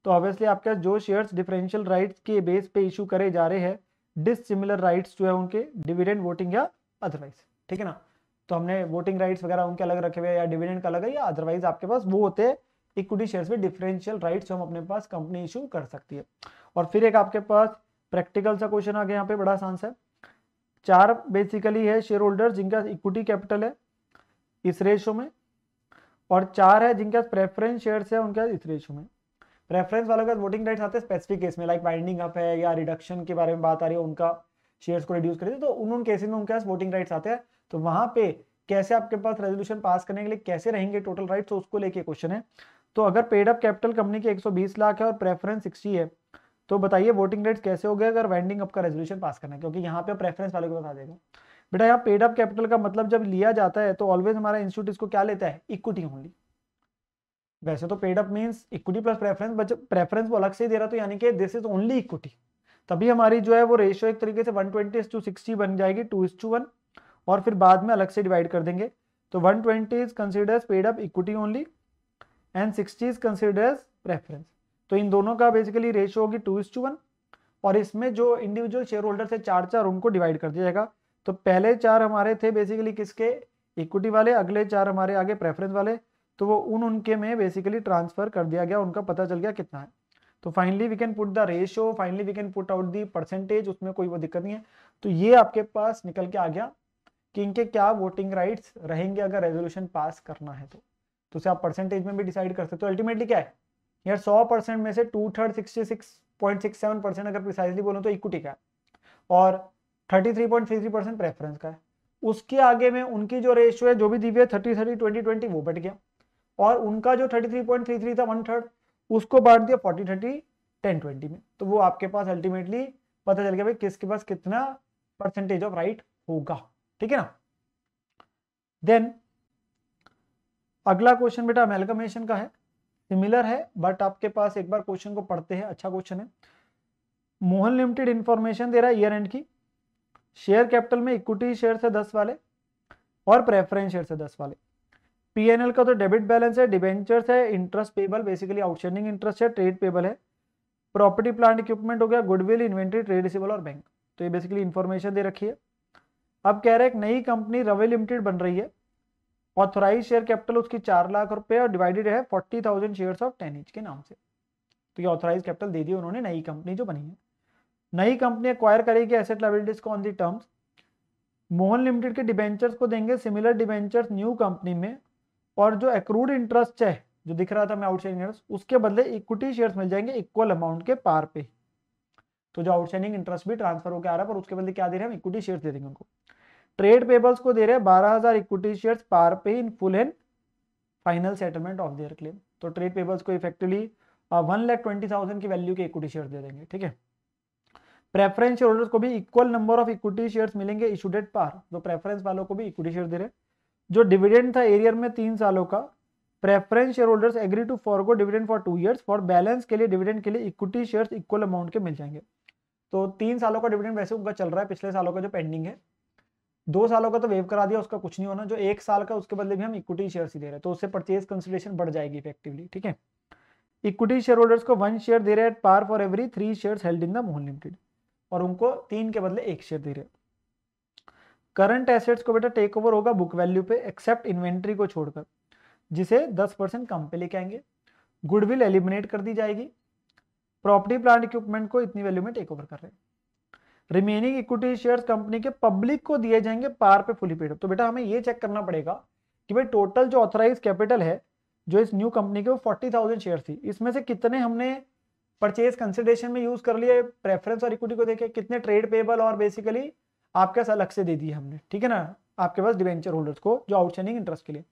तो ऑब्वियसली आपके पास जो शेयर्स डिफरेंशियल राइट्स के बेस पे इशू करे जा रहे हैं डिसिमिलर राइट्स जो है उनके डिविडेंड वोटिंग या अदरवाइज ठीक है ना तो हमने वोटिंग राइट्स वगैरह उनके अलग रखे हुए या डिविडेंड का अलग है या अदरवाइज आपके पास वो होते हैं इक्विटी शेयर्स में डिफरेंशियल राइट्स हम अपने पास कंपनी इशू कर सकती है और फिर एक आपके पास प्रैक्टिकल सा क्वेश्चन आ गया यहाँ पे बड़ा आसान सा चार बेसिकली है शेयर होल्डर जिनका इक्विटी कैपिटल है इस रेशो में और चार है जिनके पास प्रेफरेंस शेयर्स है उनके इस रेशो में प्रेफरेंस वालों के वोटिंग राइट्स आते हैं स्पेसिफिक केस में लाइक वाइंडिंग अप है या रिडक्शन के बारे में बात आ रही है उनका शेयर्स को रिड्यूस करें तो उन उन केसेस में उनके पास वोटिंग राइट्स आते हैं तो वहां पे कैसे आपके पास रेजोल्यूशन पास करने के लिए कैसे रहेंगे टोटल राइट्स तो उसको लेके क्वेश्चन है तो अगर पेड अप कैपिटल कंपनी के 120 लाख है और प्रेफरेंस 60 है तो बताइए वोटिंग राइट्स कैसे हो गए अगर वाइंडिंग अप का रेजोल्यूशन पास करना है क्योंकि यहाँ पे प्रेफरेंस वाले के पास आ जाएगा बेटा यहाँ पेड अप कैपिटल का मतलब जब लिया जाता है तो ऑलवेज हमारा इंस्टीट्यूट इसको क्या लेता है इक्विटी ओनली वैसे तो paid up means equity plus preference but preference वो अलग से ही दे रहा तो यानी कि दिस इज ओनली इक्विटी तभी हमारी जो है वो रेशियो एक तरीके से वन ट्वेंटी टू सिक्सटी बन जाएगी टू इज टू वन और फिर बाद में अलग से डिवाइड कर देंगे तो one twenty is considers paid up equity only and sixty is considers preference तो इन दोनों का बेसिकली रेशियो होगी टू इज टू वन और इसमें जो इंडिविजुअल शेयर होल्डर थे चार चार उनको डिवाइड कर दिया जाएगा तो पहले चार हमारे थे बेसिकली किसके इक्विटी वाले अगले चार हमारे आगे प्रेफरेंस वाले तो वो उन उनके में बेसिकली ट्रांसफर कर दिया गया उनका पता चल गया कितना है तो finally we can put the ratio finally we can put out the percentage उसमें कोई वो दिक्कत नहीं है तो ये आपके पास निकल के आ गया कि इनके क्या वोटिंग राइट्स रहेंगे अगर रेजोल्यूशन पास करना है तो तो उसे आप परसेंटेज में भी डिसाइड कर सकते हो अल्टीमेटली क्या है यार सौ परसेंट में से two third sixty six point six seven percent अगर प्रिसाइसली बोलूँ तो इक्विटी का है और thirty three point three three percent preference का है उसके आगे में उनकी जो रेशियो है जो भी दी हुई है थर्टी थर्टी ट्वेंटी ट्वेंटी वो बैठ गया और उनका जो thirty three point three three था वन थर्ड उसको बांट दिया फोर्टी थर्टी टेन ट्वेंटी में तो वो आपके पास अल्टीमेटली पता चल गया भाई किसके पास कितना परसेंटेज ऑफ राइट होगा ठीक है ना देन अगला क्वेश्चन बेटा अमेलकमेशन का है सिमिलर है बट आपके पास एक बार क्वेश्चन को पढ़ते हैं अच्छा क्वेश्चन है मोहन लिमिटेड इंफॉर्मेशन दे रहा है ईयर एंड की शेयर कैपिटल में इक्विटी शेयर से दस वाले और प्रेफरेंस शेयर से दस वाले पीएनएल का तो डेबिट बैलेंस है डिबेंचर्स है interest payable basically outstanding interest है ट्रेड पेबल है प्रॉपर्टी प्लांट इक्विपमेंट हो गया गुडविल इन्वेंट्री ट्रेड रिसिबल और बैंक तो ये बेसिकली इन्फॉर्मेशन दे रखी है अब कह रहे हैं एक नई कंपनी रवे लिमिटेड बन रही है ऑथोराइज शेयर कैपिटल उसकी चार लाख रुपए और डिवाइडेड है forty thousand share of ten के नाम से तो ये ऑथोराइज कैपिटल दे दी उन्होंने नई कंपनी जो बनी है नई कंपनी अक्वायर करेगी एसेट लाइबिलिटीज को on the terms Mohan limited के डिबेंचर्स को देंगे सिमिलर डिबेंचर्स न्यू कंपनी में और जो एक्रूड इंटरेस्ट है जो दिख रहा था मैं आउटस्टैंडिंग इंटरेस्ट उसके बदले इक्विटी शेयर्स मिल जाएंगे इक्वल अमाउंट के पार पे तो जो आउटस्टैंडिंग इंटरेस्ट भी ट्रांसफर होकर आ रहा है पर उसके बदले क्या दे रहे हैं हम इक्विटी शेयर्स दे देंगे उनको ट्रेड पेबल्स को दे रहे हैं बारह हजार इक्विटी शेयर्स पार पे in full and final settlement of their claim तो ट्रेड पेबल्स को effectively one lakh twenty thousand की वैल्यू के इक्विटी शेयर दे देंगे ठीक है प्रेफरेंस शेयर होल्डर्स को भी equal number of equity shares मिलेंगे इशूडेड पार तो प्रेफरेंस वालों को भी इक्विटी शेयर दे रहे हैं जो डिविडेंड था एरियर में तीन सालों का preference share holders agree to forgo dividend for two years for balance के लिए डिविडेंड के लिए इक्विटी शेयर्स इक्वल अमाउंट के मिल जाएंगे तो तीन सालों का डिविडेंड वैसे उनका चल रहा है पिछले सालों का जो पेंडिंग है दो सालों का तो वेव करा दिया उसका कुछ नहीं होना जो एक साल का उसके बदले भी हम इक्विटी शेयर ही दे रहे हैं तो उससे परचेज कंसिडरेशन बढ़ जाएगी इफेक्टिवली ठीक है इक्विटी शेयर होल्डर्स को वन शेयर दे रहे हैं par for every three share held in the Mohan limited और उनको तीन के बदले एक शेयर दे रहे हैं करंट एसेट्स को बेटा टेक ओवर होगा बुक वैल्यू पे एक्सेप्ट इन्वेंट्री को छोड़कर जिसे 10 परसेंट कम पे लेके आएंगे गुडविल एलिमिनेट कर दी जाएगी प्रॉपर्टी प्लांट इक्विपमेंट को इतनी वैल्यू में टेक ओवर कर रहे हैं रिमेनिंग इक्विटी शेयर्स कंपनी के पब्लिक को दिए जाएंगे पार पे फुली पेड तो बेटा हमें ये चेक करना पड़ेगा कि भाई टोटल जो ऑथराइज कैपिटल है जो इस न्यू कंपनी के वो फोर्टी थाउजेंड शेयर थी इसमें से कितने हमने परचेज कंसिडरेशन में यूज कर लिए प्रेफरेंस और इक्विटी को देखे कितने ट्रेड पेबल और बेसिकली आपके पास अलग से दे दिए हमने ठीक है ना आपके पास डिवेंचर होल्डर्स को जो आउटस्टैंडिंग इंटरेस्ट के लिए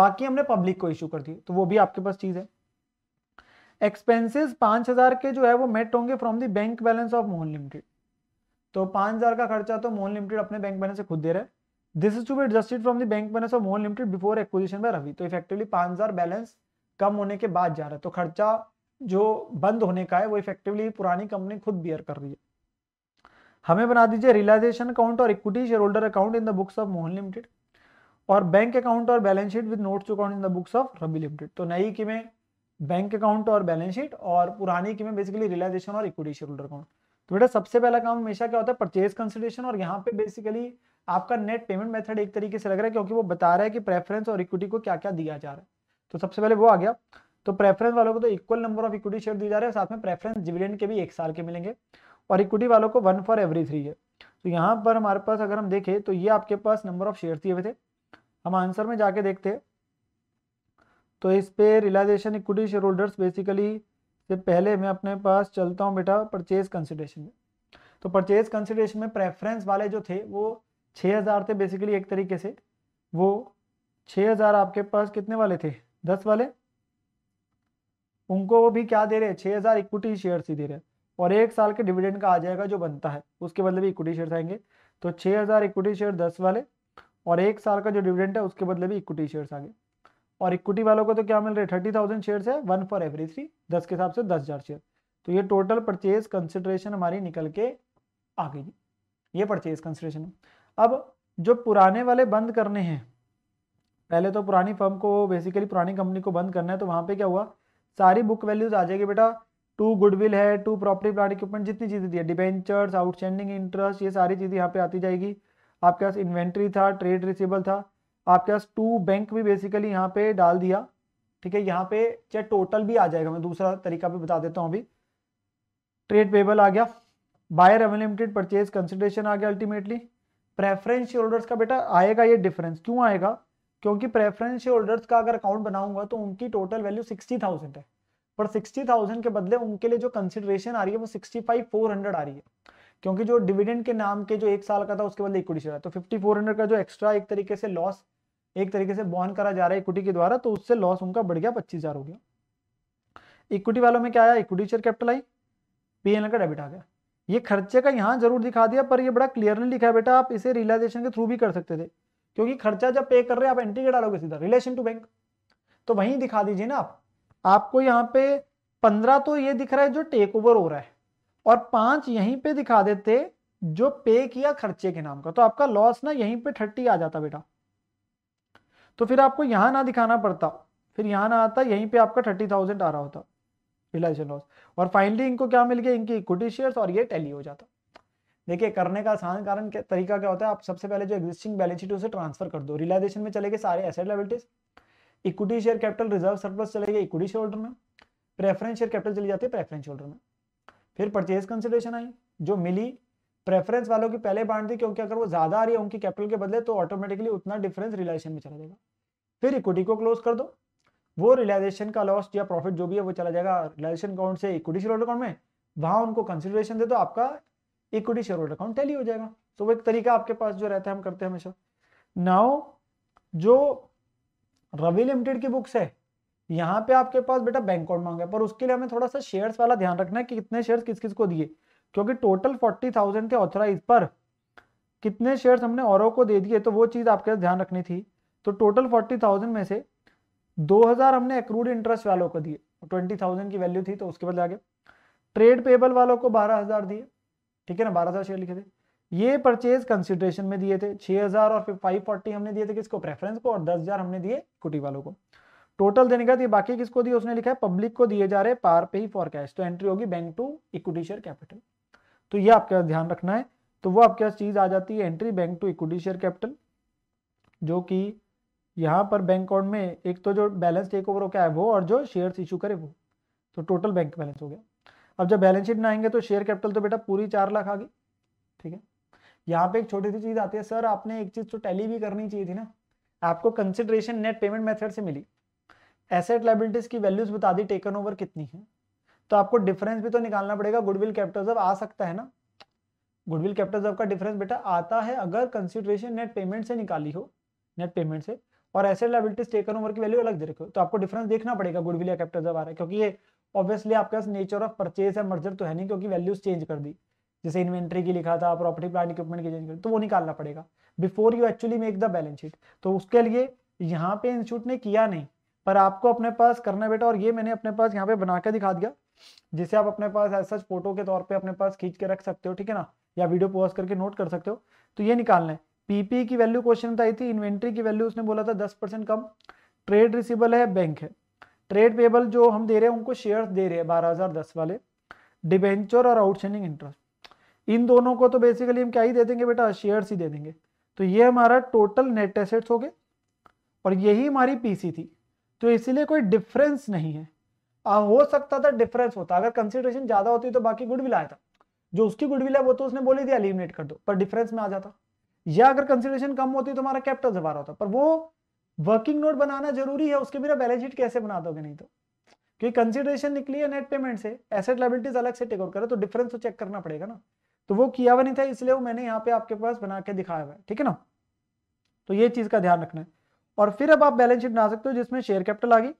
बाकी हमने पब्लिक को इशू कर दिए तो वो भी आपके पास चीज़ है एक्सपेंसेस पांच हज़ार के जो है वो मेट होंगे from the bank balance of Mohan limited तो पांच हज़ार का खर्चा तो मोहन लिमिटेड अपने बैंक बैलेंस से खुद दे रहे this is to be adjusted from the bank balance of Mohan limited before acquisition by Ravi तो इफेक्टिवली पांच हज़ार बैलेंस कम होने के बाद जा रहा है तो खर्चा जो बंद होने का है वो इफेक्टिवली पुरानी कंपनी खुद बियर कर रही है हमें बना दीजिए रियलाइजेशन अकाउंट और equity share holder account in the books of Mohan limited और बैंक अकाउंट और balance sheet with notes account in the books of Ravi limited तो नई की में बैंक अकाउंट और बैलेंस शीट और पुरानी की में बेसिकली रियलाइजेशन और इक्विटी शेयर होल्डर अकाउंट तो बेटा सबसे पहला काम हमेशा क्या होता है परचेज कंसिडरेशन और यहाँ पे बेसिकली आपका नेट पेमेंट मेथड एक तरीके से लग रहा है क्योंकि वो बता रहा है कि प्रेफरेंस और इक्विटी को क्या क्या दिया जा रहा है तो सबसे पहले वो आ गया तो प्रेफरेंस वालों को तो equal number of equity share दिए जा रहे हैं साथ में प्रेफरेंस डिविडेंड के भी एक साल के मिलेंगे और इक्विटी वालों को वन फॉर एवरी थ्री है तो यहाँ पर हमारे पास अगर हम देखें तो ये आपके पास नंबर ऑफ शेयर दिए हुए थे हम आंसर में जाके देखते तो इस पे realisation equity share holders basically से पहले मैं अपने पास चलता हूँ बेटा परचेज कंसिडरेशन में तो परचेज कंसिडरेशन में प्रेफरेंस वाले जो थे वो हजार थे बेसिकली एक तरीके से वो हजार आपके पास कितने वाले थे दस वाले उनको वो भी क्या दे रहे हैं हजार इक्विटी शेयर ही दे रहे हैं और एक साल के डिविडेंड का आ जाएगा जो बनता है उसके बदले भी इक्विटी शेयर आएंगे तो छः हज़ार इक्विटी शेयर दस वाले और एक साल का जो डिविडेंड है उसके बदले भी इक्विटी शेयर्स आगे और इक्विटी वालों को तो क्या मिल रहा है थर्टी थाउजेंड शेयर है वन फॉर एवरी थ्री दस के हिसाब से दस हज़ार शेयर तो ये टोटल परचेज कंसिडरेशन हमारी निकल के आ गई ये परचेज कंसिडरेशन है अब जो पुराने वाले बंद करने हैं पहले तो पुरानी फर्म को बेसिकली पुरानी कंपनी को बंद करना है तो वहाँ पर क्या हुआ सारी बुक वैल्यूज आ जाएगी बेटा टू गुडविल है टू प्रॉपर्टी प्लांट इक्विपमेंट जितनी चीज़ें दी है डिबेंचर्स आउटस्टैंडिंग इंटरेस्ट ये सारी चीज़ें यहाँ पे आती जाएगी आपके पास इन्वेंट्री था ट्रेड रिसीबल था आपके पास टू बैंक भी बेसिकली यहाँ पे डाल दिया ठीक है यहाँ पे चाहे टोटल भी आ जाएगा मैं दूसरा तरीका भी बता देता हूँ अभी ट्रेड पेबल आ गया बायर अनलिमिटेड परचेज कंसिडरेशन आ गया अल्टीमेटली प्रेफरेंस शेयर का बेटा आएगा ये डिफरेंस क्यों आएगा क्योंकि प्रेफरेंस शेयर का अगर अकाउंट बनाऊंगा तो उनकी टोटल वैल्यू सिक्सटी थाउजेंड है पर सिक्सटी थाउजेंड के बदले उनके लिए जो कंसिडरेशन आ रही है वो सिक्सटी फाइव फोर हंड्रेड आ रही है क्योंकि जो डिविडेंड के नाम के जो एक साल का था उसके बदले इक्विटी शेयर तो फिफ्टी फोर हंड्रेड का जो एक्स्ट्रा एक तरीके से लॉस एक तरीके से बॉन करा जा रहा है इक्विटी के द्वारा तो उससे लॉस उनका बढ़ गया पच्चीस हो गया इक्विटी वालों में क्या आया इक्विटी शेयर कैपिटल आई पीएनएल का डेबिट आ गया ये खर्चे का यहाँ जरूर दिखा दिया पर ये बड़ा क्लियरली लिखा है बेटा आप इसे रियलाइजेशन के थ्रू भी कर सकते थे क्योंकि खर्चा जब पे कर रहे हैं आप एंट्री के डालोगे सीधा रिलेशन टू बैंक तो वहीं दिखा दीजिए ना आप आपको यहाँ पे पंद्रह तो ये दिख रहा है जो टेक ओवर हो रहा है और पांच यहीं पे दिखा देते जो पे किया खर्चे के नाम का तो आपका लॉस ना यहीं पे थर्टी आ जाता बेटा तो फिर आपको यहाँ ना दिखाना पड़ता फिर यहाँ ना आता यहीं पे आपका थर्टी थाउजेंड आ रहा होता रिलाइजेशन लॉस और फाइनली इनको क्या मिल गया इनकी इक्विटी शेयर और ये टैली हो जाता देखिए करने का आसान कारण तरीका क्या होता है आप सबसे पहले जो एग्जिस्टिंग बैलेंस शीट उसे ट्रांसफर कर दो रिलाइजेशन में चले गए सारे asset liabilities equity share capital reserve surplus चले गए इक्विटी शेयर होल्डर में प्रेफरेंस शेयर कैपिटल चली जाती है प्रेफरेंस होल्डर में फिर परचेज कंसिडरेशन आई जो मिली प्रेफरेंस वालों की पहले बांट दी क्योंकि अगर वो ज्यादा आ रही है उनकी कैपिटल के बदले तो ऑटोमेटिकली उतना डिफरेंस रिलाइजेशन में चला जाएगा फिर इक्विटी को क्लोज कर दो वो रिलाइजेशन का लॉस या प्रॉफिट जो भी है वो चला जाएगा रिलाइजेशन अकाउंट से इक्विटी शेयर होल्डर अकाउंट में वहां उनको कंसिडरेशन दे दो तो आपका equity share holder account tally हो जाएगा तो वो एक तरीका आपके पास जो रहता है हम करते हैं हमेशा नाउ जो रवि लिमिटेड की बुक्स है यहाँ पे आपके पास बेटा बैंक अकाउंट मांगा पर उसके लिए हमें थोड़ा सा शेयर्स वाला ध्यान रखना है कि कितने शेयर्स किस किस को दिए क्योंकि टोटल फोर्टी थाउजेंड थे ऑथराइज पर कितने शेयर्स हमने औरों को दे दिए तो वो चीज़ आपके पास ध्यान रखनी थी तो टोटल फोर्टी थाउजेंड में से दो हज़ार हमने एक्रूड इंटरेस्ट वालों को दिए ट्वेंटी थाउजेंड की वैल्यू थी तो उसके बाद आगे ट्रेड पेबल वालों को बारह हज़ार दिए ठीक है ना बारह हज़ार शेयर लिखे थे ये परचेज कंसिडरेशन में दिए थे 6000 और फिर 540 हमने दिए थे किसको प्रेफरेंस को और 10000 हमने दिए इक्विटी वालों को टोटल देने का बाकी किसको दिए उसने लिखा है पब्लिक को दिए जा रहे पार पे ही फॉर कैश तो एंट्री होगी bank to equity share capital तो ये आपके पास ध्यान रखना है तो वो आपके पास चीज आ जाती है entry bank to equity share capital जो कि यहाँ पर बैंक अकाउंट में एक तो जो बैलेंस टेक ओवर होकर आए वो और जो शेयर इशू करे वो तो टोटल बैंक बैलेंस हो गया अब जब बैलेंस शीट में आएंगे तो शेयर कैपिटल तो बेटा पूरी चार लाख आ गई ठीक है यहाँ पे एक छोटी सी चीज आती है सर आपने एक चीज तो टैली भी करनी चाहिए थी ना आपको कंसिडरेशन नेट पेमेंट मेथड से मिली एसेट लाइबिलिटीज की वैल्यूज बता दी टेकन ओवर कितनी है तो आपको डिफरेंस भी तो निकालना पड़ेगा गुडविल कैपिटल आ सकता है ना गुडविल कैपिटल का डिफरेंस बेटा आता है अगर कंसिडरेशन नेट पेमेंट से निकाली हो नेट पेमेंट से और एसेट लाइबिलिटीज टेकन ओवर की वैल्यू अलग दे रखे हो तो आपको डिफरेंस देखना पड़ेगा गुडविल या कैपिटल आ रहा है क्योंकि ये ऑब्वियसली आपके पास नेचर ऑफ परचेज है मर्जर तो है नहीं क्योंकि वैल्यूज चेंज कर दी जैसे इन्वेंट्री की लिखा था प्रॉपर्टी प्लांट इक्विपमेंट की चेंज तो वो निकालना पड़ेगा before you actually make the balance sheet तो उसके लिए यहाँ पे इंस्टीट्यूट ने किया नहीं पर आपको अपने पास करना बेटा और ये मैंने अपने पास यहाँ पे बना के दिखा दिया जिसे आप अपने पास एज सच फोटो के तौर पे अपने पास खींच के रख सकते हो ठीक है ना या वीडियो पॉज करके नोट कर सकते हो तो ये निकालना है पीपी की वैल्यू क्वेश्चन तो आई थी इन्वेंट्री की वैल्यू उसने बोला था दस परसेंट कम ट्रेड रिसिबल है बैंक है ट्रेड पेबल जो हम दे रहे हैं उनको शेयर दे रहे हैं बारह हजार दस वाले डिबेंचर और आउटस्टैंडिंग इंटरेस्ट इन दोनों को तो बेसिकली हम क्या ही दे देंगे बेटा शेयर ही दे देंगे तो ये हमारा टोटल नेट एसेट्स हो गए और यही हमारी पीसी थी तो इसीलिए कोई डिफरेंस नहीं है आ, हो सकता था डिफरेंस होता अगर कंसिडरेशन ज्यादा होती तो बाकी गुडविल आया था जो उसकी गुडविल है वो तो उसने बोल ही दिया एलिमिनेट कर दो पर डिफरेंस में आ जाता या अगर कंसिडरेशन कम होती तो हमारा कैपिटल जबारा होता पर वो वर्किंग नोट बनाना जरूरी है उसके बिना बैलेंस शीट कैसे बना दोगे नहीं तो क्योंकि कंसिडरेशन निकली है नेट पेमेंट से एसेट लाइबिलिटीज अलग से टेक और करो तो डिफरेंस तो चेक करना पड़ेगा ना तो वो किया हुआ नहीं था इसलिए वो मैंने यहाँ पे आपके पास बना के दिखाया हुआ है ठीक है ना तो ये चीज का ध्यान रखना है और फिर अब आप बैलेंस शीट बना सकते हो जिसमें शेयर कैपिटल आ गई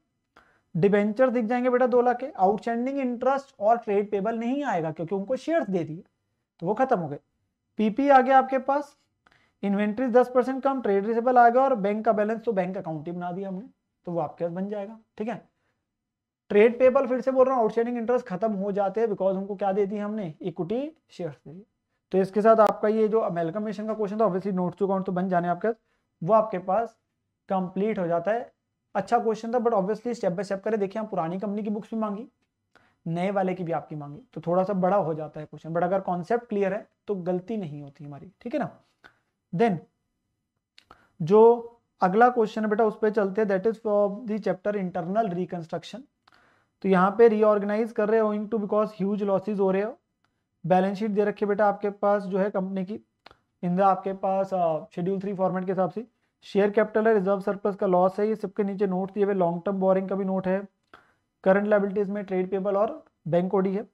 डिबेंचर दिख जाएंगे बेटा दो लाख के आउटस्टैंडिंग इंटरेस्ट और ट्रेड पेबल नहीं आएगा क्योंकि उनको शेयर दे दिए तो वो खत्म हो गए पीपी आ गया आपके पास इन्वेंट्री दस परसेंट कम ट्रेड रिसेबल आ गया और बैंक का बैलेंस तो बैंक अकाउंट ही बना दिया हमने तो वो आपके पास बन जाएगा ठीक है ट्रेड पेपर फिर से बोल रहा हूँ आउटस्टैंडिंग इंटरेस्ट खत्म हो जाते हैं बिकॉज हमको क्या दे दी हमने इक्विटी शेयर दे दी तो इसके साथ आपका ये जो अमेलकमेशन का क्वेश्चन था ऑब्वियसली नोट्स टू अकाउंट तो बन जाने आपके वो आपके पास कंप्लीट हो जाता है अच्छा क्वेश्चन था but obviously step by step करें देखिए हम पुरानी कंपनी की बुक्स भी मांगी नए वाले की भी आपकी मांगी तो थोड़ा सा बड़ा हो जाता है क्वेश्चन बट अगर कॉन्सेप्ट क्लियर है तो गलती नहीं होती हमारी ठीक है ना देन जो अगला क्वेश्चन है बेटा उस पर चलते हैं that is for the chapter internal reconstruction तो यहाँ पे रीऑर्गेनाइज कर रहे हो in to because huge losses हो रहे हो बैलेंस शीट दे रखी बेटा आपके पास जो है कंपनी की इन द आपके पास शेड्यूल थ्री फॉर्मेट के हिसाब से शेयर कैपिटल है रिजर्व सरप्लस का लॉस है ये सबके नीचे नोट दिए हुए लॉन्ग टर्म बोरिंग का भी नोट है करंट लाइबिलिटीज में ट्रेड पेबल और बैंक ओडी है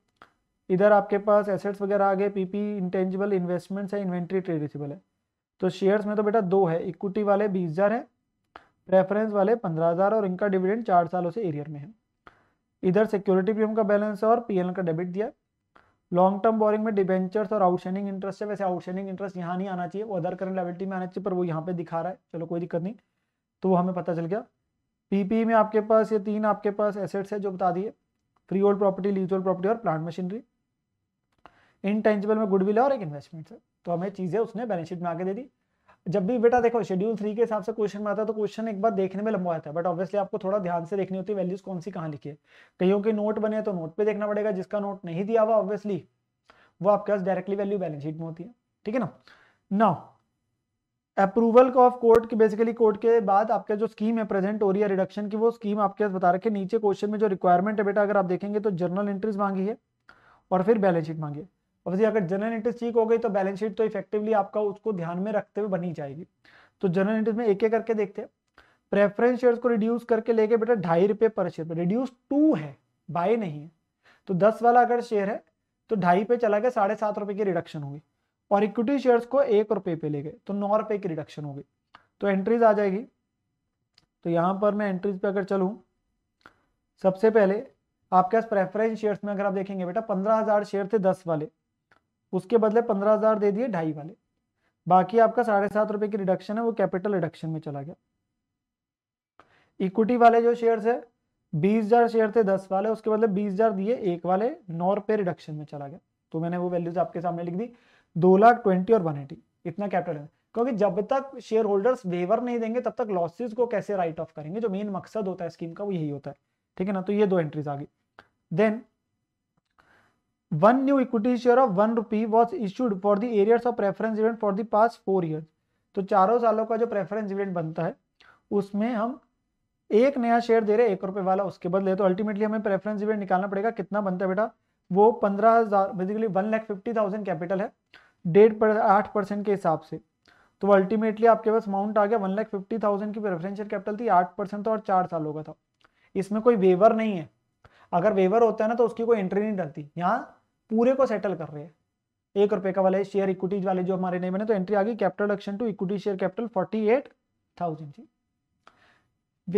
इधर आपके पास एसेट्स वगैरह आ गए पीपी इंटेंजिबल इन्वेस्टमेंट्स है इन्वेंट्री ट्रेड रिसिबल है तो शेयर्स में तो बेटा दो है इक्विटी वाले बीस हज़ार है प्रेफरेंस वाले पंद्रह हज़ार और इनका डिविडेंड चार सालों से एरियर में है इधर सिक्योरिटी प्रीमियम का बैलेंस है और पीएल का डेबिट दिया लॉन्ग टर्म बोरिंग में डिबेंचर्स और आउटस्टैंडिंग इंटरेस्ट है वैसे आउटस्टैंडिंग इंटरेस्ट यहाँ नहीं आना चाहिए वो अदर करंट लाइबिलिटी में आना चाहिए पर वो यहाँ पे दिखा रहा है चलो कोई दिक्कत नहीं तो वो हमें पता चल गया पीपी e में आपके पास ये तीन आपके पास एसेट्स है जो बता दिए freehold property leasehold property और प्लांट मशीनरी इनटेंजिबल में गुडविल है और एक इन्वेस्टमेंट है तो हमें चीज़ें उसने बेनिफिट में आके दे दी जब भी बेटा देखो शेड्यूल थ्री के हिसाब से क्वेश्चन आता है तो क्वेश्चन एक बार देखने में लंबा आता है बट ऑब्वियसली आपको थोड़ा ध्यान से देखनी होती है वैल्यूज कौन सी कहाँ लिखी है कहीं के नोट बने तो नोट पे देखना पड़ेगा जिसका नोट नहीं दिया हुआ ऑब्वियसली वो आपके पास डायरेक्टली वैल्यू बैलेंस शीट में होती है ठीक है ना नाउ अप्रूवल ऑफ कोर्ट के बेसिकली कोर्ट के बाद आपका जो स्कीम है प्रेजेंट हो रही है रिडक्शन की वो स्कीम आपके बता रखे नीचे क्वेश्चन में जो रिक्वायरमेंट है बेटा अगर आप देखेंगे तो जर्नल एंट्रीज मांगी है और फिर बैलेंस शीट मांगी है ऑब्वियसली अगर जनरल इंटरेस्ट ठीक हो गई तो बैलेंस शीट तो इफेक्टिवली आपका उसको ध्यान में रखते हुए बनी जाएगी तो जनरल इंटरेस्ट में एक एक करके देखते हैं प्रेफरेंस शेयर्स को रिड्यूस करके लेके बेटा ढाई रुपये पर शेयर पर रिड्यूस टू है बाय नहीं है तो दस वाला अगर शेयर है तो ढाई पे चला गया साढ़े सात रुपये की रिडक्शन होगी और इक्विटी शेयर्स को एक रुपये पे ले गए तो नौ रुपये की रिडक्शन होगी तो एंट्रीज आ जाएगी तो यहाँ पर मैं एंट्रीज पे अगर चलूँ सबसे पहले आपके पास प्रेफरेंस शेयर्स में अगर आप देखेंगे बेटा पंद्रह हज़ार शेयर थे दस वाले उसके बदले पंद्रह हजार दे दिए ढाई वाले बाकी आपका साढ़े सात रुपए की रिडक्शन है वो कैपिटल रिडक्शन में चला गया इक्विटी वाले जो शेयर है बीस हजार शेयर थे दस वाले उसके बदले बीस हजार दिए एक वाले नौ रुपए रिडक्शन में चला गया तो मैंने वो वैल्यूज आपके सामने लिख दी दो लाख ट्वेंटी और वन एटी इतना कैपिटल है क्योंकि जब तक शेयर होल्डर्स वेवर नहीं देंगे तब तक लॉसेज को कैसे राइट ऑफ करेंगे जो मेन मकसद होता है स्कीम का वो यही होता है ठीक है ना तो ये दो एंट्रीज आ गई then one new equity share of one rupee was issued for the arrears of preference event for the past four years तो चारों सालों का जो प्रेफरेंस इवेंट बनता है उसमें हम एक नया शेयर दे रहे हैं एक रुपए वाला उसके बदले तो अल्टीमेटली हमें प्रेफरेंस इवेंट निकालना पड़ेगा कितना बनता है बेटा वो पंद्रह हजार basically one lakh fifty thousand capital है डेढ़ पर आठ परसेंट के हिसाब से तो अल्टीमेटली आपके पास अमाउंट आ गया वन लाख फिफ्टी थाउजेंड की शेयर कैपिटल थी आठ परसेंट और चार सालों का था इसमें कोई वेवर नहीं है अगर वेवर होता है ना तो उसकी कोई एंट्री नहीं डलती यहाँ पूरे को सेटल कर रहे हैं एक रुपए का वाले शेयर इक्विटीज वाले जो हमारे नहीं बने तो एंट्री आ गई capital reduction to equity share capital forty eight thousand जी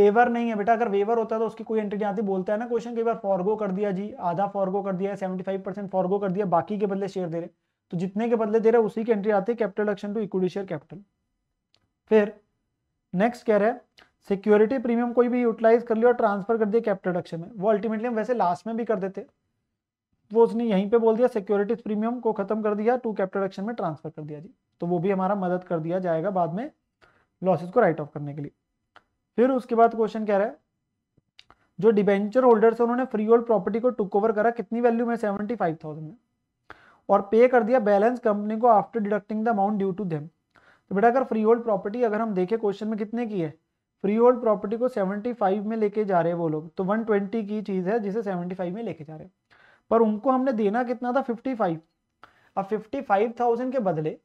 वेवर नहीं है बेटा अगर वेवर होता तो उसकी कोई एंट्री नहीं आती बोलता है ना क्वेश्चन कई बार फॉरगो कर दिया जी आधा फॉरगो कर दिया सेवेंटी फाइव परसेंट फॉरगो कर दिया बाकी के बदले शेयर दे रहे तो जितने के बदले दे रहे उसी की एंट्री आती है capital reduction to equity share capital फिर नेक्स्ट कह रहे हैं सिक्योरिटी प्रीमियम कोई भी यूटिलाइज कर लिया और ट्रांसफर कर दिया कैपिटल रिडक्शन में वो अल्टीमेटली हम वैसे लास्ट में भी कर देते वो उसने यहीं पे बोल दिया सिक्योरिटीज प्रीमियम को खत्म कर दिया टू कैपिटल एक्शन में ट्रांसफर कर दिया जी तो वो भी हमारा मदद कर दिया जाएगा बाद में लॉसेज को राइट ऑफ करने के लिए फिर उसके बाद क्वेश्चन क्या रहा है जो डिबेंचर होल्डर्स है उन्होंने फ्री होल्ड प्रॉपर्टी को टुक ओवर करा कितनी वैल्यू में सेवेंटी फाइव थाउजेंड में और पे कर दिया बैलेंस कंपनी को after deducting the amount due to them तो बेटा अगर फ्री होल्ड प्रॉपर्टी अगर हम देखें क्वेश्चन में कितने की है फ्री होल्ड प्रॉपर्टी को 75 में लेके जा रहे हैं वो लोग तो 120 की चीज़ है जिसे 75 में लेके जा रहे हैं पर उनको हमने देना कितना था फिफ्टी फाइव अब फिफ्टी फाइव थाउजेंड के बदले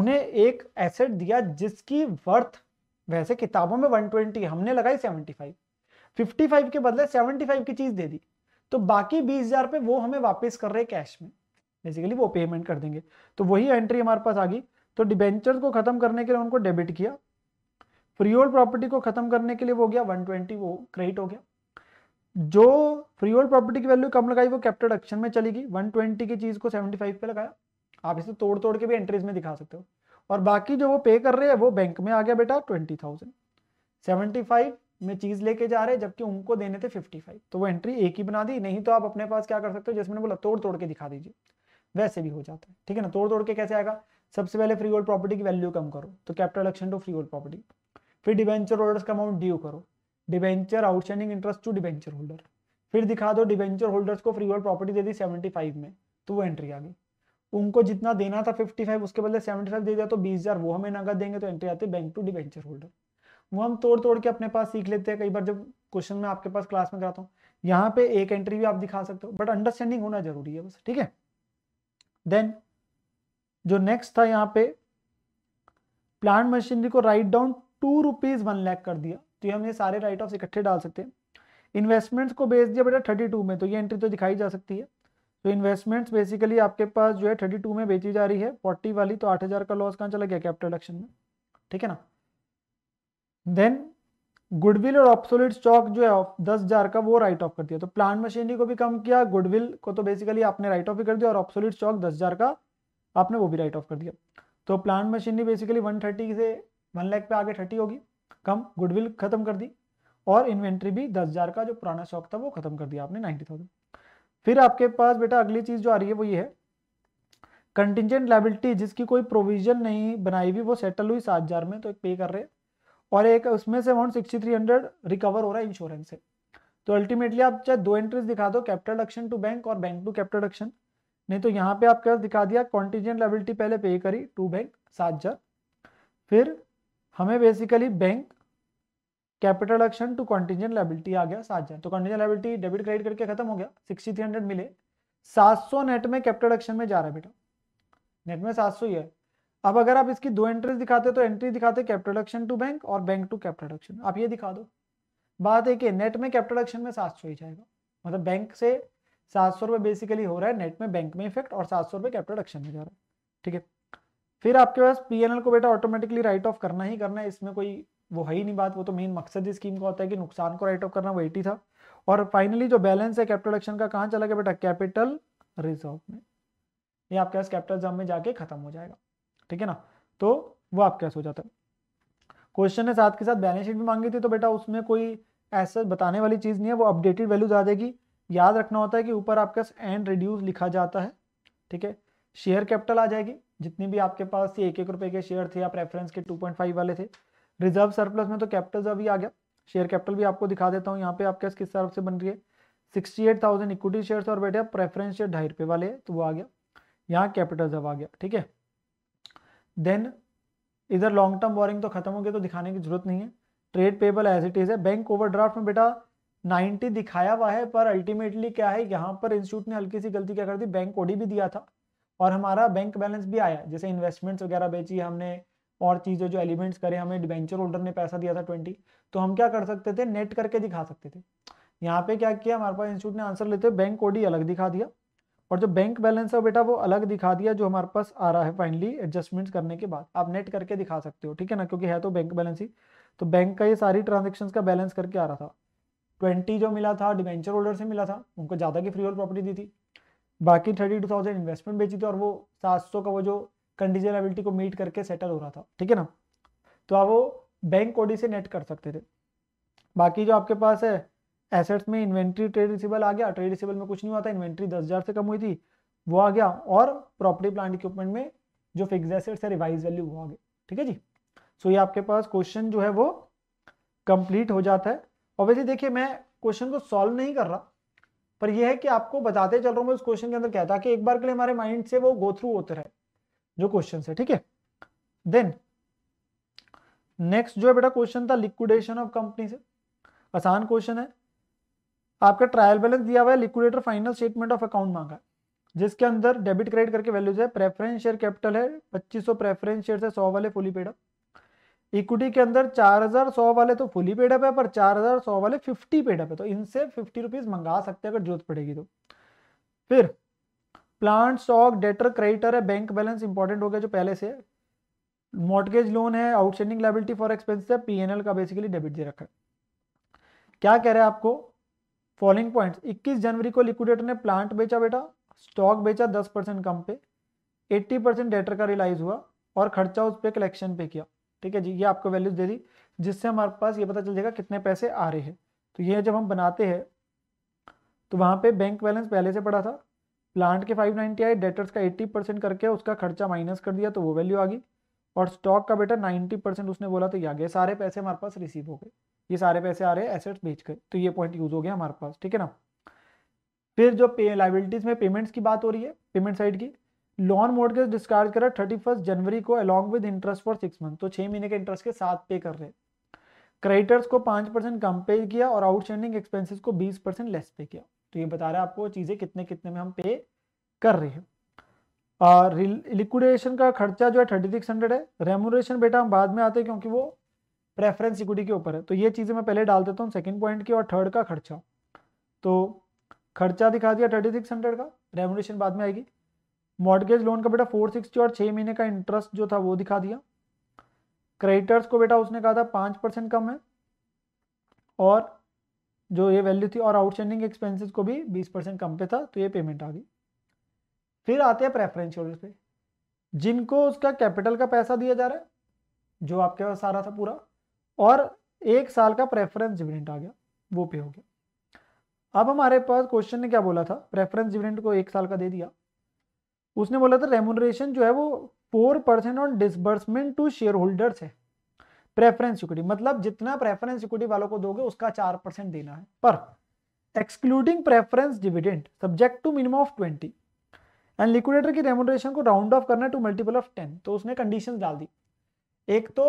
उन्हें एक एसेट दिया जिसकी वर्थ वैसे किताबों में वन ट्वेंटी हमने लगाई सेवेंटी फाइव फिफ्टी फाइव के बदले सेवेंटी फाइव की चीज़ दे दी तो बाकी बीस हज़ार पे वो हमें वापस कर रहे कैश में बेसिकली वो पेमेंट कर देंगे तो वही एंट्री हमारे पास आ गई तो डिबेंचर को ख़त्म करने के लिए उनको डेबिट किया फ्री होल्ड प्रॉपर्टी को ख़त्म करने के लिए वो हो गया 120 वो क्रेडिट हो गया जो फ्री होल्ड प्रॉपर्टी की वैल्यू कम लगाई वो कैपिटल रिडक्शन में चली गई 120 की चीज़ को 75 पे लगाया आप इसे तोड़ तोड़ के भी एंट्रीज में दिखा सकते हो और बाकी जो वो पे कर रहे हैं वो बैंक में आ गया बेटा ट्वेंटी थाउजेंड सेवेंटी फाइव में चीज़ लेके जा रहे हैं जबकि उनको देने थे फिफ्टी फाइव तो वो एंट्री एक ही बना दी नहीं तो आप अपने पास क्या कर सकते हो जिसमें बोला तोड़ तोड़ के दिखा दीजिए वैसे भी हो जाता है ठीक है ना तोड़ तोड़ के कैसे आएगा सबसे पहले फ्री होल्ड प्रॉपर्टी की वैल्यू कम करो तो capital action to freehold property फिर डिवेंचर होल्डर्स का अमाउंट ड्यू करो debenture outstanding interest to debenture holder फिर दिखा दो डिवेंचर होल्डर्स को फ्री होल्ड प्रॉपर्टी दे दी सेवेंटी फाइव में तो वो एंट्री आ गई उनको जितना देना था फिफ्टी फाइव उसके बदले सेवेंटी फाइव दे दिया तो बीस हजार वो हमें नगद देंगे तो एंट्री आती है बैंक टू डिवेंचर होल्डर वो हम तोड़ तोड़ के अपने पास सीख लेते हैं कई बार जब क्वेश्चन में आपके पास क्लास में कराता हूँ यहाँ पे एक एंट्री भी आप दिखा सकते हो बट अंडरस्टैंडिंग होना जरूरी है बस ठीक है देन जो नेक्स्ट था यहाँ पे प्लांट मशीनरी को write down to rupees one lakh कर दिया तो ये हम ये सारे राइट ऑफ इकट्ठे डाल सकते हैं इन्वेस्टमेंट्स को बेच दिया बेटा थर्टी टू में तो ये एंट्री तो दिखाई जा सकती है तो इन्वेस्टमेंट्स बेसिकली आपके पास जो है थर्टी टू में बेची जा रही है फोर्टी वाली तो आठ हजार का लॉस कहाँ चला गया कैपिटल एक्शन में ठीक है ना देन गुडविल और ऑप्सोलिट स्टॉक जो है दस हजार का वो राइट ऑफ कर दिया तो प्लांट मशीनरी को भी कम किया गुडविल को तो बेसिकली आपने राइट ऑफ भी कर दिया और ऑप्सोलिट स्टॉक दस हजार का आपने वो भी राइट ऑफ कर दिया तो plant machinery basically one thirty से वन लैख पे आगे थर्टी होगी कम गुडविल खत्म कर दी और इन्वेंट्री भी दस हजार का जो पुराना स्टॉक था वो खत्म कर दिया आपने नाइनटी थाउजेंड फिर आपके पास बेटा अगली चीज जो आ रही है वो ये है कंटिजेंट लाइबिलिटी जिसकी कोई प्रोविजन नहीं बनाई हुई वो सेटल हुई सात हजार में तो एक पे कर रहे और एक उसमें से amount sixty three hundred recover हो रहा है इंश्योरेंस से तो अल्टीमेटली आप चाहे दो एंट्रीज दिखा दो कैपिटल रिडक्शन टू बैंक और बैंक टू कैपिटल रिडक्शन नहीं तो यहाँ पे आपके पास दिखा दिया कॉन्टीजेंट लाइबिलिटी पहले पे करी टू बैंक सात हजार फिर हमें basically bank capital action to contingent liability आ गया सात हजार तो कॉन्टीजन लाइबिलिटी डेबिट क्रेडिट करके खत्म हो गया सिक्सटी थ्री हंड्रेड मिले सात सौ नेट में कैपिटल एक्शन में जा रहा है बेटा नेट में सात सौ ही है अब अगर आप इसकी दो एंट्रीज दिखाते तो एंट्री दिखाते कैपिटल एक्शन टू बैंक और बैंक टू कैपिटल एक्शन आप ये दिखा दो बात है कि नेट में कैपिटल एक्शन में सात सौ ही जाएगा मतलब बैंक से सात सौ रुपये बेसिकली हो रहा है नेट में बैंक में इफेक्ट और सात सौ रुपये कैपिटल एक्शन में जा रहा है ठीक है फिर आपके पास पीएनएल को बेटा ऑटोमेटिकली राइट ऑफ करना ही करना है इसमें कोई वो है ही नहीं बात वो तो मेन मकसद ही स्कीम का होता है कि नुकसान को राइट ऑफ करना वो एटी था और फाइनली जो बैलेंस है कैपिटल एक्शन का कहाँ चला गया बेटा कैपिटल रिजर्व में ये आपके पास कैपिटल रिजर्व में जाके खत्म हो जाएगा ठीक है ना तो वो आपके पास हो जाता है क्वेश्चन ने साथ के साथ बैलेंस शीट भी मांगी थी तो बेटा उसमें कोई ऐसा बताने वाली चीज़ नहीं है वो अपडेटेड वैल्यूज आ जाएगी याद रखना होता है कि ऊपर आपके एंड रिड्यूस लिखा जाता है ठीक है शेयर कैपिटल आ जाएगी जितने भी आपके पास एक एक रुपए के शेयर थे या प्रेफरेंस के 2.5 वाले थे रिजर्व सरप्लस में तो कैपिटल अभी आ गया शेयर कैपिटल भी आपको दिखा देता हूँ यहाँ पे आपके किस तरफ से बन रही है sixty eight thousand equity share और बैठे प्रेफरेंस शेयर ढाई रुपए वाले तो वो आ गया यहाँ कैपिटल जब आ गया ठीक है देन इधर लॉन्ग टर्म वॉरिंग तो खत्म हो गया तो दिखाने की जरूरत नहीं है trade payable as it is है बैंक ओवरड्राफ्ट में बेटा 90 दिखाया हुआ है पर अल्टीमेटली क्या है यहाँ पर इंस्टीट्यूट ने हल्की सी गलती क्या कर दी बैंक ओडी भी दिया था और हमारा बैंक बैलेंस भी आया जैसे इन्वेस्टमेंट्स वगैरह बेची हमने और चीज़ें जो एलिमेंट्स करे हमें डिवेंचर होल्डर ने पैसा दिया था ट्वेंटी तो हम क्या कर सकते थे नेट करके दिखा सकते थे यहाँ पे क्या किया हमारे पास इंस्टीट्यूट ने आंसर लेते हुए बैंक ओडी अलग दिखा दिया और जो बैंक बैलेंस है बेटा वो अलग दिखा दिया जो हमारे पास आ रहा है फाइनली एडजस्टमेंट्स करने के बाद आप नेट करके दिखा सकते हो ठीक है ना क्योंकि है तो बैंक बैलेंस ही तो बैंक का ये सारी ट्रांजेक्शन का बैलेंस करके आ रहा था ट्वेंटी जो मिला था डिवेंचर होल्डर से मिला था उनको ज़्यादा की फ्री होल्ड प्रॉपर्टी दी थी बाकी थर्टी टू थाउजेंड इन्वेस्टमेंट बेची थी और वो सात सौ का वो जो कंडीजन एबिलिटी को मीट करके सेटल हो रहा था ठीक है ना तो आप वो बैंक ओडी से नेट कर सकते थे बाकी जो आपके पास है एसेट्स में इन्वेंट्री ट्रेड रिसिबल आ गया ट्रेड रिसिबल में कुछ नहीं हुआ था इन्वेंट्री दस हज़ार से कम हुई थी वो आ गया और प्रॉपर्टी प्लांट इक्विपमेंट में जो फिक्स एसेट्स है रिवाइज वैल्यू वो आ गया ठीक है जी सो ये आपके पास क्वेश्चन जो है वो कंप्लीट हो जाता है और वैसे देखिए मैं क्वेश्चन को सॉल्व नहीं कर रहा पर यह है कि आपको बताते चल रहा हूं मैं उस क्वेश्चन के अंदर क्या था कि एक बार के लिए हमारे माइंड से वो गो थ्रू होते रहे जो क्वेश्चन है ठीक है देन नेक्स्ट जो है बेटा क्वेश्चन था लिक्विडेशन ऑफ कंपनी से आसान क्वेश्चन है आपका ट्रायल बैलेंस दिया हुआ है liquidator final statement of account मांगा जिसके अंदर डेबिट क्रेडिट करके वैल्यूज है प्रेफरेंस शेयर कैपिटल है 2500 प्रेफरेंस शेयर है सौ वाले फुली पेड अप इक्विटी के अंदर चार हजार सौ वाले तो फुली पेडअप है पर चार हजार सौ वाले फिफ्टी पेडअप है तो इनसे फिफ्टी रुपीज मंगा सकते हैं अगर जरूरत पड़ेगी तो फिर प्लांट स्टॉक डेटर क्रेडिटर है बैंक बैलेंस इंपॉर्टेंट हो गया जो पहले से मोटगेज लोन है आउटस्टैंडिंग लाइबिलिटी फॉर एक्सपेंस है पीएनएल का बेसिकली डेबिट दे रखा है क्या कह रहे हैं आपको फॉलोइंग पॉइंट इक्कीस जनवरी को लिक्विडेटर ने प्लांट बेचा बेटा स्टॉक बेचा दस परसेंट कम पे एट्टी परसेंट डेटर का रिलाइज हुआ और खर्चा उस पर कलेक्शन पे किया ठीक है जी ये आपको वैल्यूज दे दी जिससे हमारे पास ये पता चल जाएगा कितने पैसे आ रहे हैं तो ये जब हम बनाते हैं तो वहाँ पे बैंक बैलेंस पहले से पड़ा था प्लांट के 590 आए डेटर्स का 80 परसेंट करके उसका खर्चा माइनस कर दिया तो वो वैल्यू आ गई और स्टॉक का बेटा 90 परसेंट उसने बोला तो ये आ गया सारे पैसे हमारे पास रिसीव हो गए ये सारे पैसे आ रहे हैं एसेट्स बेच कर तो ये पॉइंट यूज हो गया हमारे पास ठीक है ना फिर जो पे लाइबिलिटीज में पेमेंट्स की बात हो रही है पेमेंट साइड की लॉन के डिस्चार्ज करा थर्टी फर्स्ट जनवरी को along with interest for six month तो छह महीने के इंटरेस्ट के साथ पे कर रहे क्रेडिटर्स को पांच परसेंट कम पे किया और आउटस्टैंडिंग एक्सपेंसिस को बीस परसेंट लेस पे किया तो ये बता रहे हैं आपको चीज़ें कितने कितने में हम पे कर रहे हैं और लिक्विडेशन का खर्चा जो है थर्टी सिक्स हंड्रेड है रेमोरेशन बेटा हम बाद में आते हैं क्योंकि वो प्रेफरेंस इक्विटी के ऊपर है तो ये चीज़ें मैं पहले डाल देता हूँ सेकेंड पॉइंट की और थर्ड का खर्चा तो खर्चा दिखा दिया थर्टी सिक्स हंड्रेड का रेमोरेशन बाद में आएगी मॉडगेज लोन का बेटा 460 और छह महीने का इंटरेस्ट जो था वो दिखा दिया क्रेडिटर्स को बेटा उसने कहा था पाँच परसेंट कम है और जो ये वैल्यू थी और आउटस्टैंडिंग एक्सपेंसेस को भी बीस परसेंट कम पे था तो ये पेमेंट आ गई फिर आते हैं प्रेफरेंस पे जिनको उसका कैपिटल का पैसा दिया जा रहा है जो आपके पास सारा था पूरा और एक साल का प्रेफरेंस डिविडेंट आ गया वो पे हो गया अब हमारे पास क्वेश्चन ने क्या बोला था प्रेफरेंस डिविडेंट को एक साल का दे दिया उसने बोला था रेमोनरेशन जो है वो four percent on disbursement to share shareholders है प्रेफरेंस इक्विटी मतलब जितना प्रेफरेंस इक्विटी वालों को दोगे उसका चार परसेंट देना है पर excluding preference dividend subject to minimum of twenty and liquidator की रेमोनरेशन को राउंड ऑफ करना टू मल्टीपल ऑफ टेन तो उसने कंडीशन डाल दी एक तो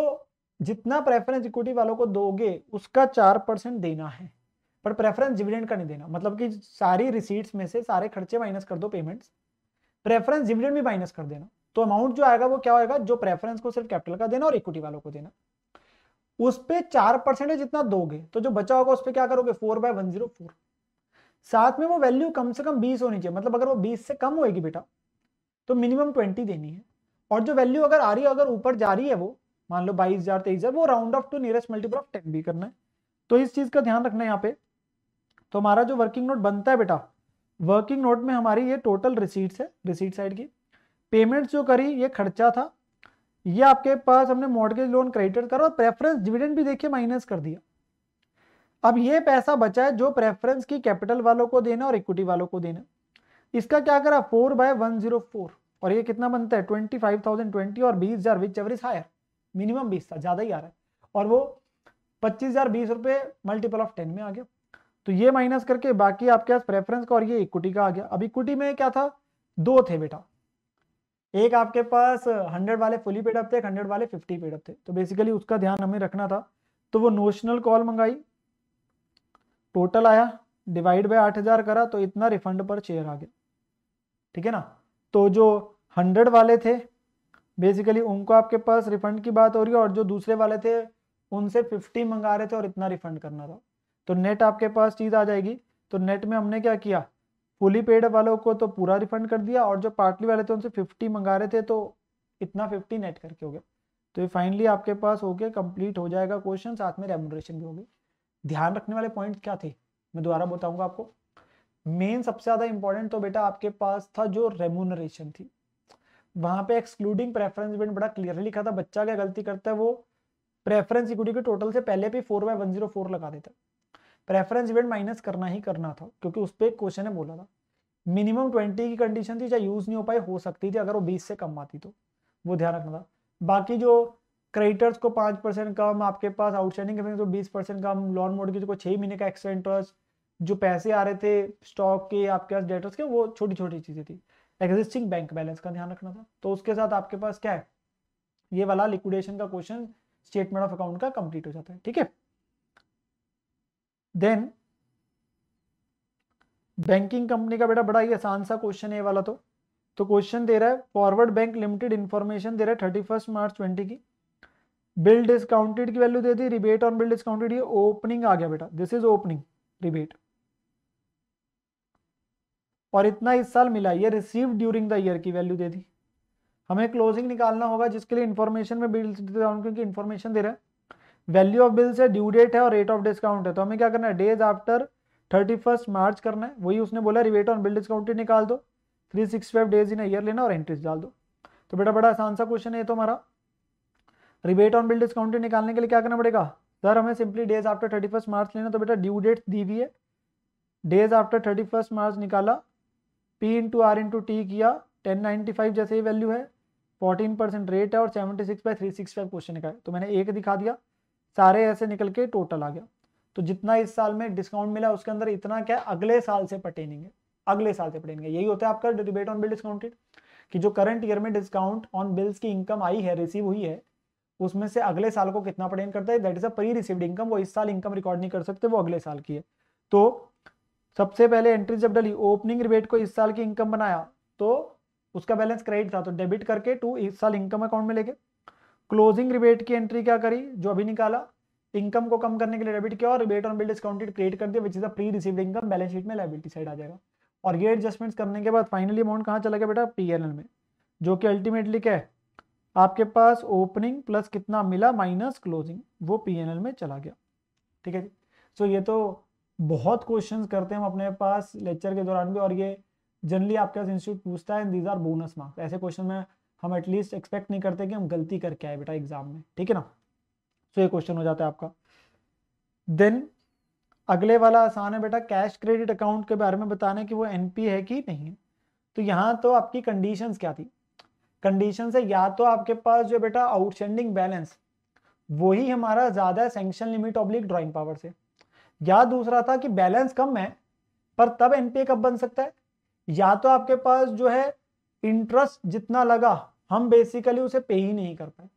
जितना प्रेफरेंस इक्विटी वालों को दोगे उसका चार परसेंट देना है पर प्रेफरेंस डिविडेंड का नहीं देना मतलब कि सारी रिसीट्स में से सारे खर्चे माइनस कर दो पेमेंट्स प्रेफरेंस डिविडेंड भी माइनस कर देना तो अमाउंट जो आएगा वो क्या होगा जो प्रेफरेंस को सिर्फ कैपिटल का देना और इक्विटी वालों को देना उस पर चार परसेंट जितना दोगे तो जो बचा होगा उस पर क्या करोगे four by one zero four साथ में वो वैल्यू कम से कम बीस होनी चाहिए मतलब अगर वो बीस से कम होएगी बेटा तो मिनिमम ट्वेंटी देनी है और जो वैल्यू अगर आ रही है अगर ऊपर जा रही है वो मान लो बाईस हजार तेईस हजार वो round off to nearest multiple of ten भी करना है तो इस चीज का ध्यान रखना है यहाँ पे तो हमारा जो वर्किंग नोट बनता है बेटा वर्किंग नोट में हमारी ये टोटल रिसीट्स है रिसीट साइड की पेमेंट्स जो करी ये खर्चा था ये आपके पास हमने मॉडगेज लोन क्रेडिट करा और प्रेफरेंस डिविडेंड भी देखिए माइनस कर दिया अब ये पैसा बचा है जो प्रेफरेंस की कैपिटल वालों को देना और इक्विटी वालों को देना इसका क्या करा four by one zero four और ये कितना बनता है ट्वेंटी फाइव थाउजेंड ट्वेंटी और बीस हजार विच एवरेज हायर मिनिमम बीस था ज्यादा ही आ रहा है और वो पच्चीस हजार बीस रुपए मल्टीपल ऑफ टेन में आ गया तो ये माइनस करके बाकी आपके पास प्रेफरेंस का और ये इक्विटी का आ गया अब इक्विटी में क्या था दो थे बेटा एक आपके पास हंड्रेड वाले फुली पेडअप थे हंड्रेड वाले फिफ्टी पेडअप थे तो बेसिकली उसका ध्यान हमें रखना था तो वो नोशनल कॉल मंगाई टोटल आया डिवाइड बाय आठ हजार करा तो इतना रिफंड पर चेयर आ गया ठीक है ना तो जो हंड्रेड वाले थे बेसिकली उनको आपके पास रिफंड की बात हो रही है और जो दूसरे वाले थे उनसे फिफ्टी मंगा रहे थे और इतना रिफंड करना था तो नेट आपके पास चीज़ आ जाएगी तो नेट में हमने क्या किया फुली पेड वालों को तो पूरा रिफंड कर दिया और जो पार्टली वाले थे उनसे फिफ्टी मंगा रहे थे तो इतना फिफ्टी नेट करके हो गया तो ये फाइनली आपके पास हो गया कंप्लीट हो जाएगा क्वेश्चन साथ में रेमोनरेशन भी होगी ध्यान रखने वाले पॉइंट क्या थे मैं दोबारा बताऊंगा आपको मेन सबसे ज़्यादा इंपॉर्टेंट तो बेटा आपके पास था जो रेमोनरेशन थी वहां पे एक्सक्लूडिंग प्रेफरेंस इवेंट बड़ा क्लियरली लिखा था बच्चा क्या गलती करता है वो प्रेफरेंस इक्विटी के टोटल से पहले भी four by one zero four लगा देता है रेफरेंस इवेंट माइनस करना ही करना था क्योंकि उस पर क्वेश्चन ने बोला था मिनिमम ट्वेंटी की कंडीशन थी चाहे यूज़ नहीं हो पाई हो सकती थी अगर वो बीस से कम आती तो वो ध्यान रखना था बाकी जो क्रेडिटर्स को पाँच परसेंट कम आपके पास आउटस्टैंडिंग तो बीस परसेंट कम लॉन मोडगेज को छः महीने का एक्स्ट्रा इंटरेस्ट जो पैसे आ रहे थे स्टॉक के आपके पास डेटर्स के वो छोटी छोटी चीज़ें थी एग्जिस्टिंग बैंक बैलेंस का ध्यान रखना था तो उसके साथ आपके पास क्या है ये वाला लिक्विडेशन का क्वेश्चन स्टेटमेंट ऑफ अकाउंट का कंप्लीट हो जाता है ठीक है देन बैंकिंग कंपनी का बेटा बड़ा ही आसान सा क्वेश्चन है वाला तो तो क्वेश्चन दे रहा है फॉरवर्ड बैंक लिमिटेड इन्फॉर्मेशन दे रहा है थर्टी फर्स्ट मार्च ट्वेंटी की बिल डिस्काउंटेड की वैल्यू दे दी रिबेट ऑन बिल डिस्काउंटेड ये ओपनिंग आ गया बेटा दिस इज ओपनिंग रिबेट और इतना इस साल मिला ये रिसीव ड्यूरिंग द ईयर की वैल्यू दे दी हमें क्लोजिंग निकालना होगा जिसके लिए इन्फॉर्मेशन में बिल क्योंकि इन्फॉर्मेशन दे रहा है वैल्यू ऑफ बिल से ड्यू डेट है और रेट ऑफ डिस्काउंट है तो हमें क्या करना है days after thirty first March करना है वही उसने बोला रिवेट ऑन बिल डिस्काउंटेड निकाल दो three six five days in year लेना और एंट्रीज डाल दो तो बेटा बड़ा आसान सा क्वेश्चन है तो हमारा रिबेट ऑन बिल डिस्काउंटेड निकालने के लिए क्या करना पड़ेगा सर हमें simply days after thirty first March लेना तो बेटा ड्यू डेट दी हुई है days after thirty first March निकाला P into R into T किया टेन नाइनटी फाइव जैसे ही वैल्यू है फोर्टीन परसेंट रेट है और seventy six by three six five question का है तो मैंने एक दिखा दिया सारे ऐसे निकल के टोटल आ गया तो जितना इस साल में डिस्काउंट मिला उसके अंदर इतना क्या अगले साल से पर्टेनिंग है अगले साल से पर्टेनिंग है यही होता है आपका डिबेट ऑन बिल डिस्काउंटेड कि जो करंट ईयर में डिस्काउंट ऑन बिल्स की इनकम आई है रिसीव हुई है उसमें से अगले साल को कितना पटेन करता है that is a pre received income वो इस साल इनकम रिकॉर्ड नहीं कर सकते वो अगले साल की है तो सबसे पहले एंट्री जब डली ओपनिंग रिबेट को इस साल की इनकम बनाया तो उसका बैलेंस क्रेडिट था तो डेबिट करके टू इस साल इनकम अकाउंट में लेके क्लोजिंग रिबेट की एंट्री क्या करी जो अभी निकाला इनकम को कम करने के लिए डेबिट किया और rebate on bill discounted create कर दिया which is a pre received income balance sheet में लाइबिलिटी साइड आ जाएगा और ये एडजस्टमेंट्स करने के बाद फाइनली अमाउंट कहाँ चला गया बेटा पी में जो कि अल्टीमेटली क्या है आपके पास ओपनिंग प्लस कितना मिला माइनस क्लोजिंग वो पी में चला गया ठीक है जी सो ये तो बहुत क्वेश्चंस करते हैं हम अपने पास लेक्चर के दौरान भी और ये जनरली आपके पास इंस्टीट्यूट पूछता है दीज आर बोनस मार्क्स ऐसे क्वेश्चन में हम एटलीस्ट एक्सपेक्ट नहीं करते कि हम गलती करके आए बेटा एग्जाम में ठीक है ना सो ये क्वेश्चन हो जाता है आपका देन अगले वाला आसान है बेटा कैश क्रेडिट अकाउंट के बारे में बताने कि वो एनपी है कि नहीं है तो यहाँ तो आपकी कंडीशंस क्या थी कंडीशन है या तो आपके पास जो बेटा आउटस्टैंडिंग बैलेंस वही हमारा ज़्यादा sanction limit oblique drawing power से या दूसरा था कि बैलेंस कम है पर तब एनपीए कब बन सकता है या तो आपके पास जो है इंटरेस्ट जितना लगा हम बेसिकली उसे पे ही नहीं कर पाए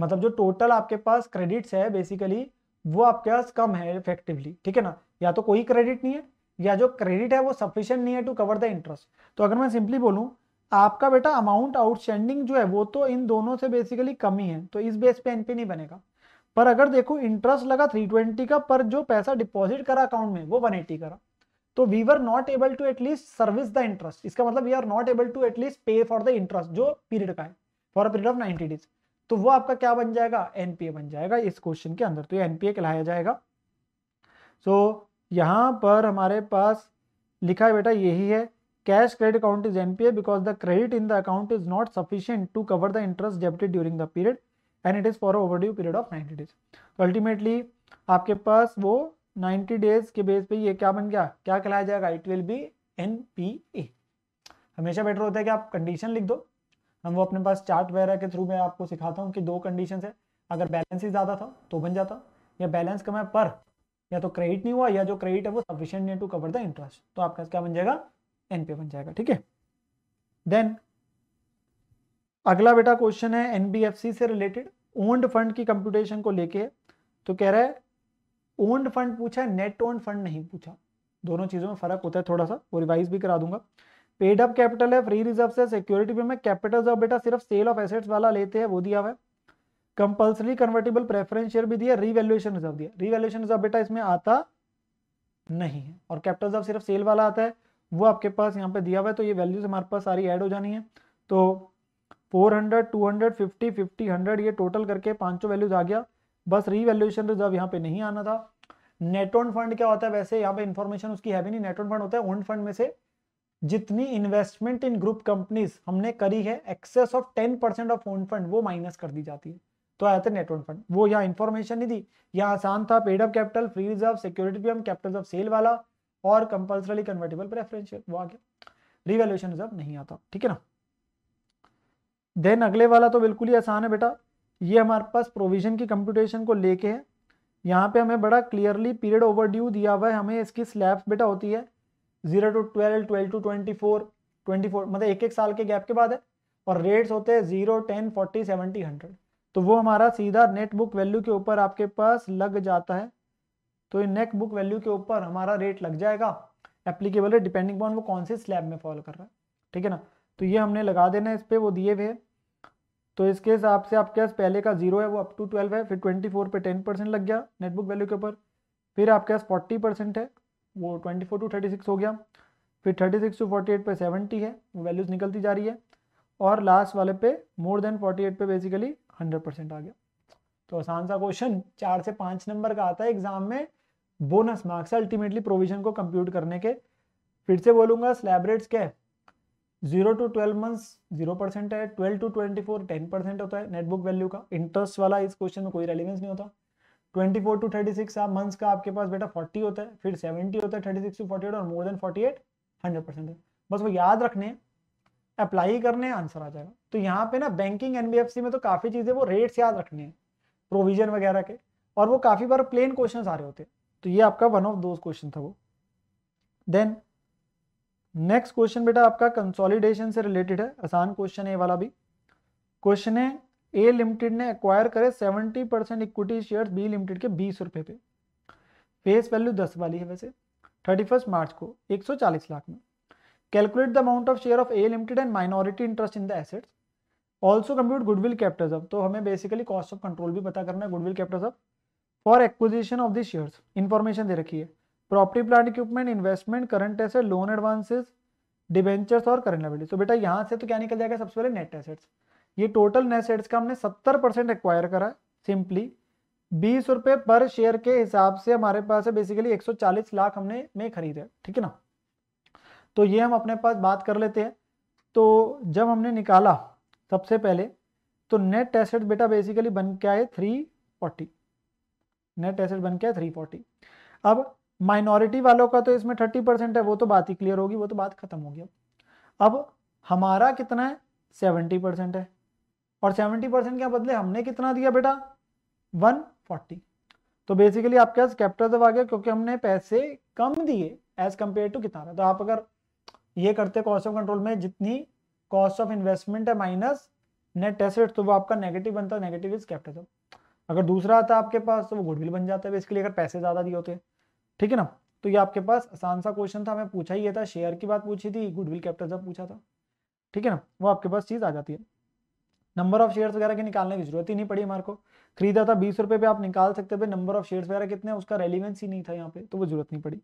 मतलब जो टोटल आपके पास क्रेडिट्स है बेसिकली वो आपके पास कम है इफेक्टिवली ठीक है ना या तो कोई क्रेडिट नहीं है या जो क्रेडिट है वो सफिशियंट नहीं है टू कवर द इंटरेस्ट तो अगर मैं सिंपली बोलूँ आपका बेटा अमाउंट आउटस्टैंडिंग जो है वो तो इन दोनों से बेसिकली कम ही है तो इस बेस पे एनपी नहीं बनेगा पर अगर देखो इंटरेस्ट लगा 320 का पर जो पैसा डिपॉजिट करा अकाउंट में वो 180 करा तो we are not able to at least service the interest इसका मतलब we are not able to at least pay for the interest जो पीरियड का है for a period of ninety days तो वो आपका क्या बन जाएगा एनपीए बन जाएगा इस क्वेश्चन के अंदर तो ये एनपीए कहलाया जाएगा सो so, यहाँ पर हमारे पास लिखा है बेटा यही है cash credit account is NPA because the credit in the account is not sufficient to cover the interest debited during the period and it is for overdue period of ninety days ultimately आपके पास वो 90 days के base पे ये क्या बन गया क्या कहलाया जाएगा it will be N P A हमेशा बेटर होता है कि आप कंडीशन लिख दो हम वो अपने पास चार्ट वगैरह के थ्रू मैं आपको सिखाता हूँ कि दो कंडीशन है अगर बैलेंस ही ज़्यादा था तो बन जाता या बैलेंस कम है पर या तो क्रेडिट नहीं हुआ या जो क्रेडिट है वो सफिशियंट नहीं टू कवर द इंटरेस्ट तो आपका क्या बन जाएगा एनपीए बन जाएगा ठीक है देन अगला बेटा क्वेश्चन है एनबीएफसी से रिलेटेड ओन्ड फंड की कंप्यूटेशन को लेके तो कह रहा है ओन्ड फंड पूछा है नेट ओन्ड फंड नहीं पूछा दोनों चीज़ों में फर्क होता है थोड़ा सा वो रिवाइज भी करा दूंगा पेड अप कैपिटल है फ्री रिजर्व से सिक्योरिटी में कैपिटल जब बेटा सिर्फ सेल ऑफ एसेट्स वाला लेते हैं वो दिया हुआ है कंपल्सरी कन्वर्टेबल प्रेफरेंस शेयर भी दिया रिवैल्यूएशन रिजर्व दिया रिवैल्यूएशन रिजर्व बेटा इसमें आता नहीं है और कैपिटल जब सिर्फ सेल वाला आता है वो आपके पास यहाँ पे दिया हुआ है तो ये वैल्यूज हमारे पास सारी एड हो जानी है तो 400, हंड्रेड 50, 50, 100 ये टोटल करके पांचों वैल्यूज आ गया बस रीवैल्यूएशन रिजर्व यहाँ पे नहीं आना था नेटोन फंड क्या होता है वैसे यहाँ पे इन्फॉर्मेशन उसकी है भी नहीं नेटोन फंड होता है ओन फंड में से जितनी इन्वेस्टमेंट इन ग्रुप कंपनीज हमने करी है excess of ten percent of own fund वो माइनस कर दी जाती है तो आया था नेटवर्क फंड वो यहाँ इन्फॉर्मेशन नहीं दी यहाँ आसान था paid off capital free reserve security premium capital of sale वाला और कंपल्सरली कन्वर्टेबल प्रेफरेंशियल वो आ गया रिवेल्यूशन रिजर्व नहीं आता ठीक है ना देन अगले वाला तो बिल्कुल ही आसान है बेटा ये हमारे पास प्रोविजन की कंप्यूटेशन को लेके है यहाँ पे हमें बड़ा क्लियरली पीरियड ओवरड्यू दिया हुआ है हमें इसकी स्लैब्स बेटा होती है zero to twelve twelve to twenty four twenty four मतलब एक एक साल के गैप के बाद है और रेट्स होते हैं zero ten forty seventy hundred तो वो हमारा सीधा नेट बुक वैल्यू के ऊपर आपके पास लग जाता है तो ये नेट बुक वैल्यू के ऊपर हमारा रेट लग जाएगा एप्लीकेबल है डिपेंडिंग अपॉन वो कौन से स्लैब में फॉलो कर रहा है ठीक है ना तो ये हमने लगा देना है इस पर वो दिए हुए तो इसके हिसाब से आपके पास पहले का जीरो है वो अप टू ट्वेल्व है फिर ट्वेंटी फोर पर टेन परसेंट लग गया नेटबुक वैल्यू के ऊपर फिर आपके पास फोर्टी परसेंट है वो twenty four to thirty six हो गया फिर thirty six to forty eight पर सेवेंटी है वैल्यूज़ निकलती जा रही है और लास्ट वाले पे मोर देन फोर्टी एट पे बेसिकली हंड्रेड परसेंट आ गया तो आसान सा क्वेश्चन चार से पाँच नंबर का आता है एग्जाम में बोनस मार्क्स अल्टीमेटली प्रोविजन को कंप्यूट करने के फिर से बोलूंगा स्लैबरेट्स क्या है zero to twelve months zero percent है twelve to twenty four ten percent होता है नेटबुक वैल्यू का इंटरेस्ट वाला इस क्वेश्चन में कोई रेलिवेंस नहीं होता twenty four to thirty six आप मंथ्स का आपके पास बेटा फोर्टी होता है फिर सेवेंटी होता है thirty six to forty eight और more than forty eight hundred percent है बस वो याद रखने अप्लाई करने आंसर आ जाएगा तो यहाँ पे ना बैंकिंग एनबीएफसी में तो काफ़ी चीज़ें वो रेट्स याद रखने हैं प्रोविजन वगैरह के और वो काफ़ी बार प्लेन क्वेश्चन आ रहे होते हैं तो ये आपका वन ऑफ दोज क्वेश्चन था वो देन नेक्स्ट क्वेश्चन बेटा आपका कंसोलिडेशन से रिलेटेड है आसान क्वेश्चन है वाला भी क्वेश्चन है ए लिमिटेड ने एक्वायर करे 70 percent equity share B limited के बीस रुपए पे फेस वैल्यू दस वाली है वैसे 31 मार्च को 140 लाख में calculate the amount of share of A limited and minority interest in the assets also compute goodwill capital तो हमें बेसिकली कॉस्ट ऑफ कंट्रोल भी पता करना है goodwill capital for acquisition of the share information दे रखी है property plant equipment investment current asset loan advances debentures और करेंट लाइबिलिटी तो बेटा यहाँ से तो क्या निकल जाएगा सबसे पहले नेट एसेट्स ये टोटल नेट का हमने सत्तर परसेंट एक्वायर करा सिंपली बीस रुपये पर शेयर के हिसाब से हमारे पास है बेसिकली 140 लाख हमने में खरीदे ठीक है ना तो ये हम अपने पास बात कर लेते हैं तो जब हमने निकाला सबसे पहले तो नेट एसेट बेटा बेसिकली बन के आए थ्री फोर्टी नेट एसेट बन के आए थ्री फोर्टी अब माइनॉरिटी वालों का तो इसमें थर्टी परसेंट है वो तो बात ही क्लियर होगी वो तो बात खत्म होगी अब अब हमारा कितना है सेवेंटी परसेंट है और सेवेंटी परसेंट क्या बदले हमने कितना दिया बेटा वन फोर्टी तो बेसिकली आपके पास कैप्टर जब आ गया क्योंकि हमने पैसे कम दिए एज कम्पेयर टू कितना तो आप अगर ये करते कॉस्ट ऑफ कंट्रोल में जितनी कॉस्ट ऑफ इन्वेस्टमेंट है माइनस नेट एसेट तो वो आपका नेगेटिव बनता है नेगेटिव इज कैप्टर अगर दूसरा आता है आपके पास तो वो गुडविल बन जाता है बेसिकली अगर पैसे ज़्यादा दिए होते हैं ठीक है ना तो ये आपके पास आसान सा क्वेश्चन था हमें पूछा ही था शेयर की बात पूछी थी गुडविल कैपिटल जब पूछा था ठीक है ना वो आपके पास चीज आ जाती है नंबर ऑफ शेयर्स वगैरह की निकालने की जरूरत ही नहीं पड़ी हमारे को खरीदा था बीस रुपए पे आप निकाल सकते थे नंबर ऑफ शेयर्स वगैरह कितने उसका रेलिवेंस ही नहीं था यहाँ पे तो वो जरूरत नहीं पड़ी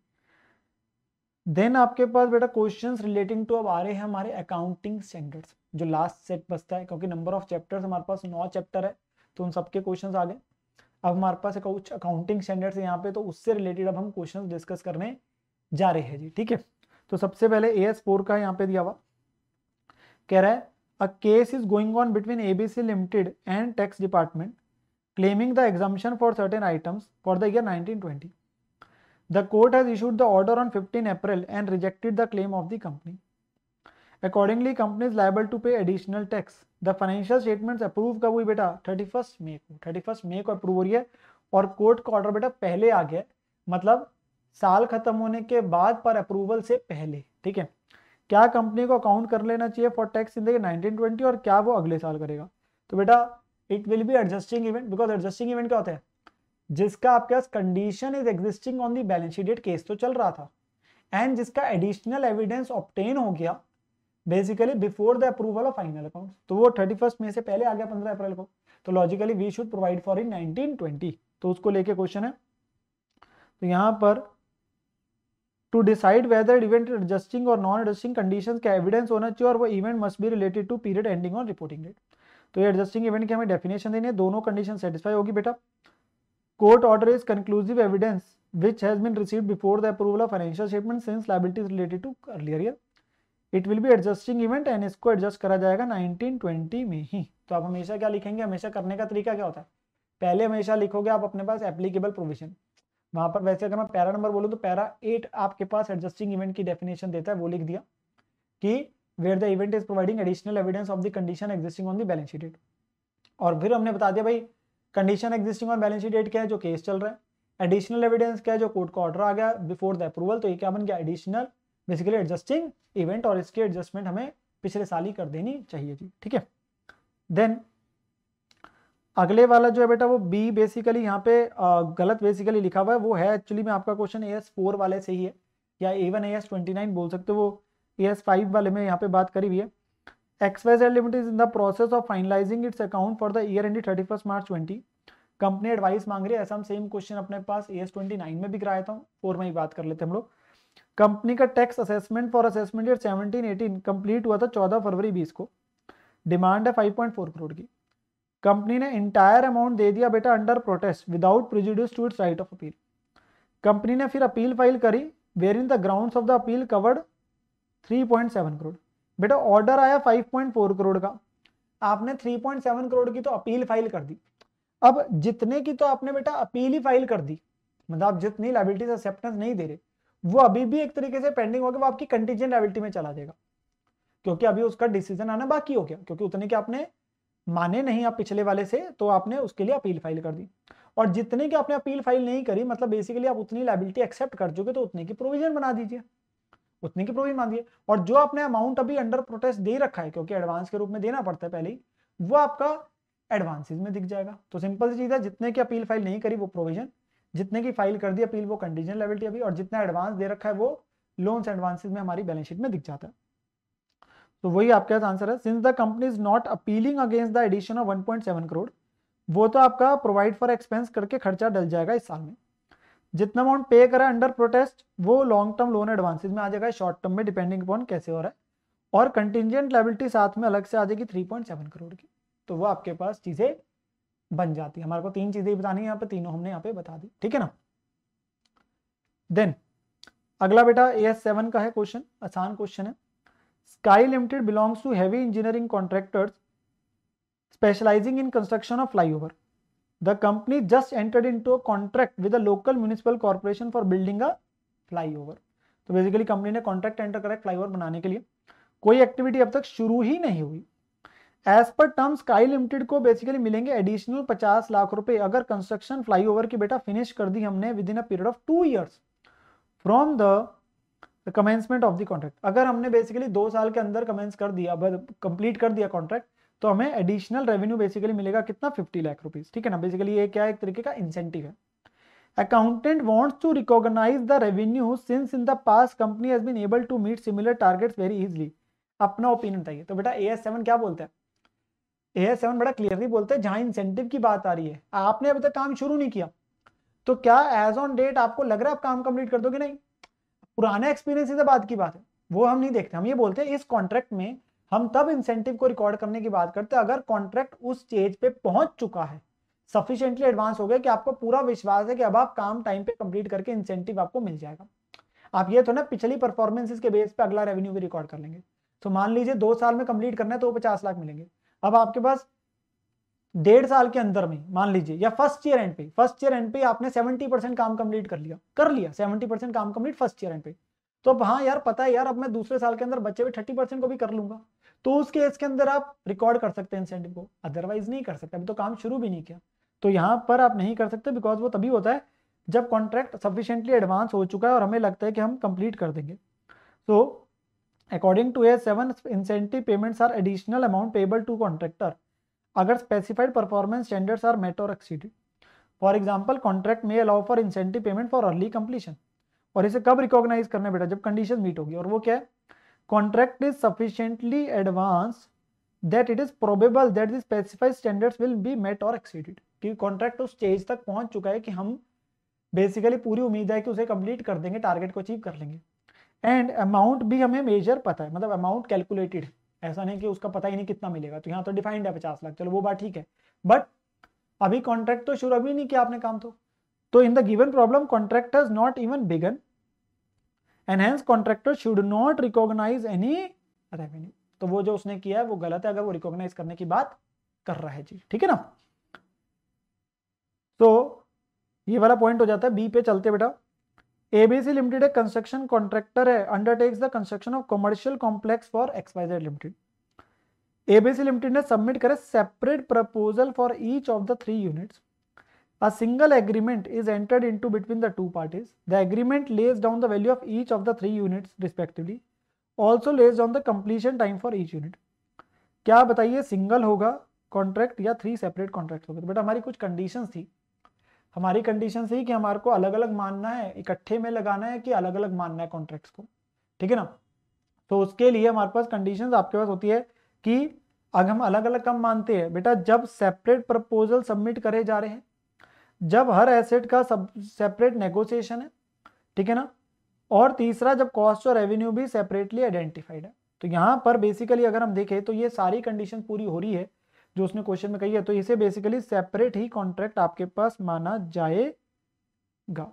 देन आपके पास बेटा क्वेश्चंस रिलेटिंग टू अब आ रहे हैं हमारे अकाउंटिंग स्टैंडर्ड्स जो लास्ट सेट बचता है क्योंकि नंबर ऑफ चैप्टर्स हमारे पास नौ चैप्टर है तो उन सबके क्वेश्चन आ गए अब हमारे पास एक कुछ अकाउंटिंग स्टैंडर्ड्स यहाँ पे तो उससे रिलेटेड अब हम क्वेश्चन डिस्कस करने जा रहे हैं जी ठीक है तो सबसे पहले ए एस फोर का यहाँ पे दिया हुआ कह रहा है a case is going on between ABC limited and tax department claiming the exemption for certain items for the year nineteen the court has issued the order on fifteen April and rejected the claim of the company accordingly company is liable to pay additional tax the financial statements approve कब हुई बेटा thirty first मे को thirty first मे को approve हो रही है और court का ऑर्डर बेटा पहले आ गया मतलब साल खत्म होने के बाद पर अप्रूवल से पहले ठीक है क्या कंपनी को अकाउंट कर लेना चाहिए फॉर टैक्स इन देखिए नाइनटीन ट्वेंटी और क्या वो अगले साल करेगा तो बेटा it will be adjusting event because adjusting event क्या होता है जिसका आपके पास condition is existing on the balance sheet case तो चल रहा था एंड जिसका एडिशनल एविडेंस ऑप्टेन हो गया basically before the approval of final account तो वो थर्टी फर्स्ट मे से पहले आ गया पंद्रह अप्रैल को तो logically we should provide for in nineteen twenty तो उसको लेके क्वेश्चन है तो यहाँ पर to decide whether event adjusting और नॉन एडजस्टिंग कंडीशन का एविडेंस होना चाहिए और वो event must be related to period ending on reporting date तो ये एडजस्टिंग इवेंट की हमें डेफिनेशन देनी है दोनों कंडीशन सेटिस्फाई होगी बेटा court order is conclusive evidence which has been receive before the approval of financial statement since liability related to earlier year it will be adjusting event and इसको adjust करा जाएगा 1920 में ही तो आप हमेशा क्या लिखेंगे हमेशा करने का तरीका क्या होता है पहले हमेशा लिखोगे आप अपने पास एप्लीकेबल प्रोविजन वहां पर वैसे अगर मैं पैरा नंबर बोलूँ तो पैरा एट आपके पास एडजस्टिंग इवेंट की डेफिनेशन देता है वो लिख दिया कि where the event is providing additional evidence of the condition existing on the balance sheet date और फिर हमने बता दिया भाई condition existing on balance sheet date क्या है जो केस चल रहा है एडिशनल एविडेंस क्या है जो कोर्ट का ऑर्डर आ गया बिफोर द अप्रूवल तो ये क्या बन गया एडिशनल बेसिकली एडजस्टिंग इवेंट और इसके एडजस्टमेंट हमें पिछले साल ही कर देनी चाहिए थी ठीक है देन अगले वाला जो है बेटा वो बी बेसिकली यहाँ पे आ, गलत बेसिकली लिखा हुआ है वो है एक्चुअली में आपका क्वेश्चन ए एस फोर वाले से ही है या A one A S twenty nine बोल सकते हो वो ए एस फाइव वाले में यहाँ पे बात करी हुई है XYZ limited in the process of finalizing its account for the year ended thirty first March twenty company advice मांग रही है ऐसा हम सेम क्वेश्चन अपने पास ए एस ट्वेंटी नाइन में भी कराया था फोर में ही बात कर लेते हम लोग कंपनी का tax assessment for assessment year 17 18 complete हुआ था 14 फरवरी 20 को डिमांड है 5.4 करोड़ की कंपनी ने इंटायर अमाउंट दे दिया बेटा under protest without prejudice to its right of appeal company ने फिर अपील फाइल करी where in the ground of the appeal covered seven crore बेटा ऑर्डर आया फोर करोड़ का आपने सेवन करोड़ की तो अपील फाइल कर दी अब जितने की तो आपने बेटा अपील ही फाइल कर दी मतलब आप जितनी लाइबिलिटीज एक्सेप्टेंस नहीं दे रहे वो अभी भी एक तरीके से पेंडिंग होगा वो आपकी कंटीजन लाइबिलिटी में चला जाएगा क्योंकि अभी उसका डिसीजन आना बाकी हो गया क्योंकि उतने के आपने माने नहीं आप पिछले वाले से तो आपने उसके लिए अपील फाइल कर दी और जितने की आपने अपील फाइल नहीं करी मतलब बेसिकली आप उतनी लाइबिलिटी एक्सेप्ट कर चुके तो उतने की प्रोविजन बना दीजिए उतने की प्रोविजन बना दीजिए और जो आपने अमाउंट अभी अंडर प्रोटेस्ट दे रखा है क्योंकि एडवांस के रूप में देना पड़ता है पहले ही वो आपका एडवांसिस में दिख जाएगा तो सिंपल सी चीज़ है जितने की अपील फाइल नहीं करी वो प्रोविजन जितने की फाइल कर दी अपील वो कंडीजनल लाइबिलिटी अभी और जितना एडवांस दे रखा है वो लोन्स एडवांसेस में हमारी बैलेंस शीट में दिख जाता है तो वही आपके पास आंसर है since the company is not appealing against the addition of 1.7 crore वो तो आपका प्रोवाइड फॉर एक्सपेंस करके खर्चा डल जाएगा इस साल में जितना अमाउंट पे करा अंडर प्रोटेस्ट वो लॉन्ग टर्म लोन एडवांसेज में आ जाएगा शॉर्ट टर्म में डिपेंडिंग अपॉन कैसे हो रहा है और कंटिजेंट लेबिलिटी साथ में अलग से आ जाएगी सेवन करोड़ की तो वो आपके पास चीज़ें बन जाती है हमारे को तीन चीजें बतानी है यहाँ पे तीनों हमने यहाँ पे बता दी ठीक है ना देन अगला बेटा ए एस सेवन का है क्वेश्चन आसान क्वेश्चन है Sky limited belongs to heavy engineering contractors specializing in construction of flyover. The company just entered into a contract with local municipal corporation for building a a flyover. तो basically company ने contract enter करा flyover बनाने के लिए कोई activity अब तक शुरू ही नहीं हुई as per term Sky limited को बेसिकली मिलेंगे एडिशनल पचास लाख रुपए अगर कंस्ट्रक्शन फ्लाईओवर की बेटा फिनिश कर दी हमने within a period of two years from the commencement of the contract अगर हमने बेसिकली दो साल के अंदर कमेंस कर दिया कंप्लीट कर दिया कॉन्ट्रैक्ट तो हमें एडिशनल रेवेन्यू बेसिकली मिलेगा कितना फिफ्टी लाख रुपीज ठीक है ना बेसिकली ये क्या एक तरीके का इंसेंटिव है accountant wants to recognize the revenue since in the past company has been able to meet similar targets very easily अपना ओपिनियन चाहिए तो बेटा ए एस सेवन क्या बोलते हैं ए सेवन बड़ा क्लियरली बोलते हैं जहां इंसेंटिव की बात आ रही है आपने अभी तक काम शुरू नहीं किया तो क्या एज ऑन डेट आपको लग रहा है आप काम कंप्लीट कर दोगे नहीं पुराना एक्सपीरियंस से बात की बात है वो हम नहीं देखते हम ये बोलते हैं इस कॉन्ट्रैक्ट में हम तब इंसेंटिव को रिकॉर्ड करने की बात करते हैं अगर कॉन्ट्रैक्ट उस स्टेज पे पहुंच चुका है सफिशियंटली एडवांस हो गया कि आपको पूरा विश्वास है कि अब आप काम टाइम पे कंप्लीट करके इंसेंटिव आपको मिल जाएगा आप ये तो ना पिछली परफॉर्मेंसेस के बेस पे अगला रेवेन्यू भी रिकॉर्ड कर लेंगे तो मान लीजिए दो साल में कंप्लीट करना है तो पचास लाख मिलेंगे अब आपके पास डेढ़ साल के अंदर में मान लीजिए या फर्स्ट ईयर एंड पे फर्स्ट ईयर एंड पे आपने सेवेंटी परसेंट काम कंप्लीट कर लिया कर लिया सेवेंटी परसेंट काम कंप्लीट फर्स्ट ईयर एंड पे तो अब हाँ यार पता है यार अब मैं दूसरे साल के अंदर बच्चे भी थर्टी परसेंट को भी कर लूंगा तो उस केस के अंदर आप रिकॉर्ड कर सकते हैं इंसेंटिव को अदरवाइज नहीं कर सकते अभी तो काम शुरू भी नहीं किया तो यहाँ पर आप नहीं कर सकते बिकॉज वो तभी होता है जब कॉन्ट्रैक्ट सफिशियंटली एडवांस हो चुका है और हमें लगता है कि हम कंप्लीट कर देंगे तो according to A seven incentive payments are additional amount payable to contractor अगर specified performance standards are met और एक्सीडेड फॉर एग्जाम्पल कॉन्ट्रैक्ट में allow for incentive payment for early completion और इसे कब रिकॉग्नाइज करना बेटा जब कंडीशन मीट होगी और वो क्या है contract is sufficiently advance that it is probable that the specified standards will be met और एक्सीडेड क्योंकि कॉन्ट्रैक्ट उस स्टेज तक पहुंच चुका है कि हम बेसिकली पूरी उम्मीद है कि उसे कंप्लीट कर देंगे टारगेट को अचीव कर लेंगे एंड अमाउंट भी हमें मेजर पता है मतलब अमाउंट कैलकुलेटेड ऐसा नहीं कि उसका पता ही नहीं कितना मिलेगा तो यहाँ तो डिफाइंड है पचास लाख चलो वो बात ठीक है बट अभी कॉन्ट्रैक्ट तो शुरू अभी नहीं किया आपने काम तो तो in the given problem contract not even begun and hence contractor should not recognize any revenue तो वो जो उसने किया है वो गलत है अगर वो रिकॉग्नाइज करने की बात कर रहा है जी ठीक है ना तो ये वाला पॉइंट हो जाता है बी पे चलते बेटा एबीसी लिमिटेड एक कंस्ट्रक्शन कॉन्ट्रेक्टर है undertakes the construction of commercial complex for XYZ limited ABC limited ने सबमिट करे separate proposal for each of the three units a single agreement is entered into between the two parties the agreement lays down the value of each of the three units respectively also lays down the completion time for each unit क्या बताइए single होगा contract या three separate contract होगा तो but हमारी कुछ condition थी हमारी कंडीशन से ही कि हमारे को अलग अलग मानना है इकट्ठे में लगाना है कि अलग अलग मानना है कॉन्ट्रैक्ट्स को ठीक है ना तो उसके लिए हमारे पास कंडीशन आपके पास होती है कि अगर हम अलग अलग कम मानते हैं बेटा जब सेपरेट प्रपोजल सबमिट करे जा रहे हैं जब हर एसेट का सब सेपरेट नेगोशिएशन है ठीक है ना और तीसरा जब कॉस्ट और रेवेन्यू भी सेपरेटली आइडेंटिफाइड है तो यहाँ पर बेसिकली अगर हम देखें तो ये सारी कंडीशन पूरी हो रही है जो उसने क्वेश्चन में कही है तो इसे बेसिकली सेपरेट ही कॉन्ट्रैक्ट आपके पास माना जाएगा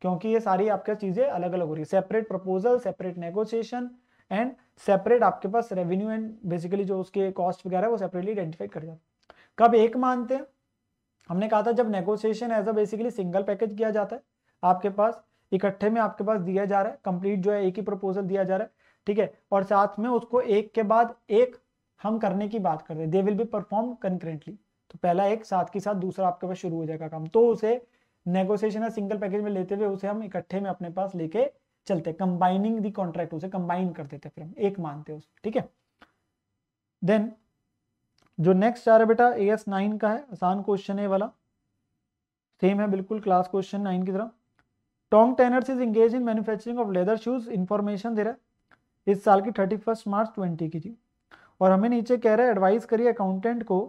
क्योंकि ये सारी आपके चीजें अलग अलग हो रही है separate proposal separate negotiation and separate आपके पास रेवेन्यू एंड बेसिकली जो उसके कॉस्ट वगैरह वो सेपरेटली आइडेंटिफाई कर जाते कब एक मानते हैं हमने कहा था जब negotiation as a basically single package किया जाता है आपके पास इकट्ठे में आपके पास दिया जा रहा है कंप्लीट जो है एक ही प्रपोजल दिया जा रहा है ठीक है और साथ में उसको एक के बाद एक हम करने की बात कर रहे हैं they will be perform concurrently तो पहला एक साथ के साथ दूसरा आपके पास शुरू हो जाएगा काम तो उसे नेगोशिएशन या सिंगल पैकेज में लेते हुए उसे हम इकट्ठे में अपने पास लेके चलते कंबाइनिंग दी कॉन्ट्रैक्ट उसे कंबाइन कर देते फिर हम एक मानते हैं उसे ठीक है देन जो नेक्स्ट चार है बेटा ए एस नाइन का है आसान क्वेश्चन है वाला सेम है बिल्कुल क्लास क्वेश्चन नाइन की तरह Tong Tanners is engage in manufacturing of leather shoes information दे रहा है इस साल की थर्टी फर्स्ट मार्च ट्वेंटी की जी और हमें नीचे कह रहा है एडवाइस करिए अकाउंटेंट को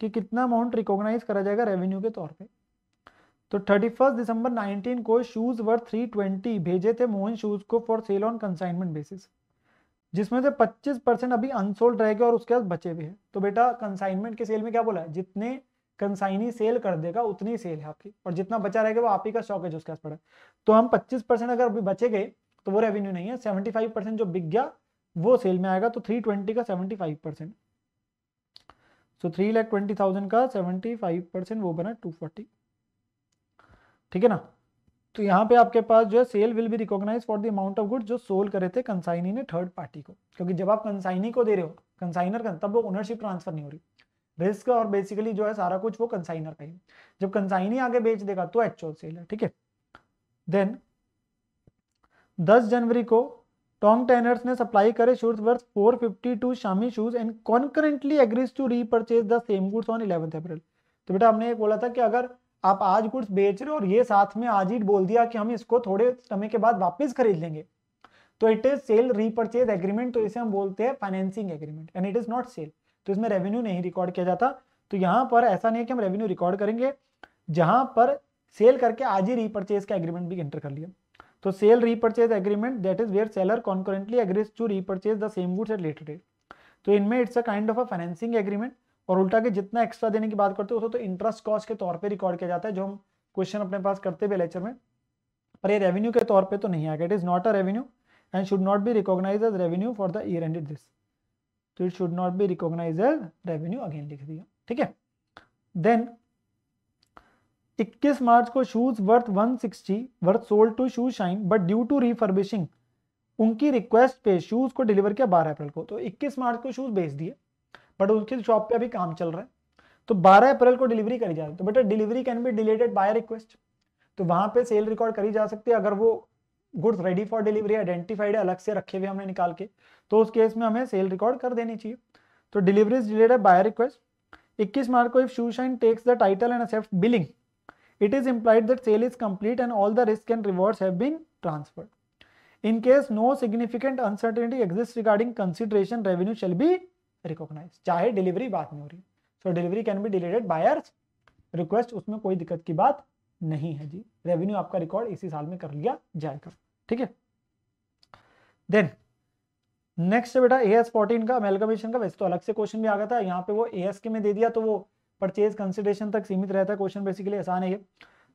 कि कितना अमाउंट रिकॉग्नाइज करा जाएगा रेवेन्यू के तौर पे तो थर्टी फर्स्ट दिसंबर नाइनटीन को शूज़ वर्थ थ्री ट्वेंटी भेजे थे मोहन शूज़ को for sale on consignment basis जिसमें से 25 परसेंट अभी अनसोल्ड रह गए और उसके बाद बचे हुए हैं तो बेटा कंसाइनमेंट के सेल में क्या बोला है जितने कंसाइनी सेल कर देगा उतनी सेल है आपकी और जितना बचा रहेगा वो आप ही का स्टॉक है जो उसके पास पड़ा तो हम 25 परसेंट अगर अभी बचे गए तो वो रेवेन्यू नहीं है 75 परसेंट जो बिक गया वो सेल में आएगा तो थ्री ट्वेंटी का seventy five percent so three lakh twenty thousand का सेवेंटी फाइव परसेंट वो बना टू फोर्टी ठीक है ना तो यहाँ पे आपके पास जो है sale will be recognise for the amount of good जो सोल करे थे कंसाइनी ने थर्ड पार्टी को क्योंकि जब आप कंसाइनी को दे रहे हो कंसाइनर का तब वो ओनरशिप ट्रांसफर नहीं हो रही रिस्क और बेसिकली जो है सारा कुछ वो कंसाइनर का ही जब कंसाइनी आगे बेच देगा तो एक्चुअल सेल है ठीक है देन 10 जनवरी को टोंग टेनर्स ने सप्लाई करे शूज वर्थ 450 टू शामी shoes and concurrently agrees to repurchase the same goods on eleventh April तो बेटा हमने एक बोला था कि अगर आप आज गुड्स बेच रहे हो और ये साथ में आज ही बोल दिया कि हम इसको थोड़े समय के बाद वापस खरीद लेंगे तो it is sale repurchase agreement तो इसे हम बोलते हैं financing agreement and it is not sale तो इसमें रेवेन्यू नहीं रिकॉर्ड किया जाता तो यहाँ पर ऐसा नहीं है कि हम रेवेन्यू रिकॉर्ड करेंगे जहां पर सेल करके आज ही रीपर्चेज का एग्रीमेंट भी एंटर कर लिया तो sale repurchase agreement that is where seller concurrently agrees to repurchase the same goods at later date तो इनमें it's a kind of a financing agreement और उल्टा के जितना एक्स्ट्रा देने की बात करते हो तो इंटरेस्ट कॉस्ट के तौर पे रिकॉर्ड किया जाता है जो हम क्वेश्चन अपने पास करते हुए लेक्चर में पर ये रेवेन्यू के तौर पे तो नहीं आएगा it is not a revenue and should not be recognise as revenue for the year ended this तो it should not be recognise as revenue again लिख दिया ठीक है देन इक्कीस मार्च को shoes worth one sixty worth sold to Shoes Shine but due to refurbishing उनकी request पे shoes को डिलीवर किया बारह अप्रैल को तो इक्कीस मार्च को शूज भेज दिए बट उनके शॉप पे अभी काम चल रहा है तो 12 अप्रैल को डिलीवरी करी जा रही तो बेटा delivery can be delayed by request तो वहां पे सेल रिकॉर्ड करी जा सकती है अगर वो goods ready for delivery identified है अलग से रखे हुए हमने निकाल के तो उस केस में हमें सेल रिकॉर्ड कर देनी चाहिए तो delivery is delayed by request 21 March को if Shoe Shine takes the title and accept billing it is implied that sale is complete and all the risk and rewards have been transferred. In case no significant uncertainty exists regarding consideration, revenue shall be recognized. चाहे delivery बात नहीं हो रही so delivery can be delayed buyer's request उसमें कोई दिक्कत की बात नहीं है जी रेवेन्यू आपका रिकॉर्ड इसी साल में कर लिया जाएगा ठीक है देन नेक्स्ट बेटा ए एस फोर्टीन का अमेलकमेशन का वैसे तो अलग से क्वेश्चन भी आ गया था यहाँ पे वो ए एस के में दे दिया तो वो परचेज कंसिडरेशन तक सीमित रहता है क्वेश्चन बेसिकली आसान है ये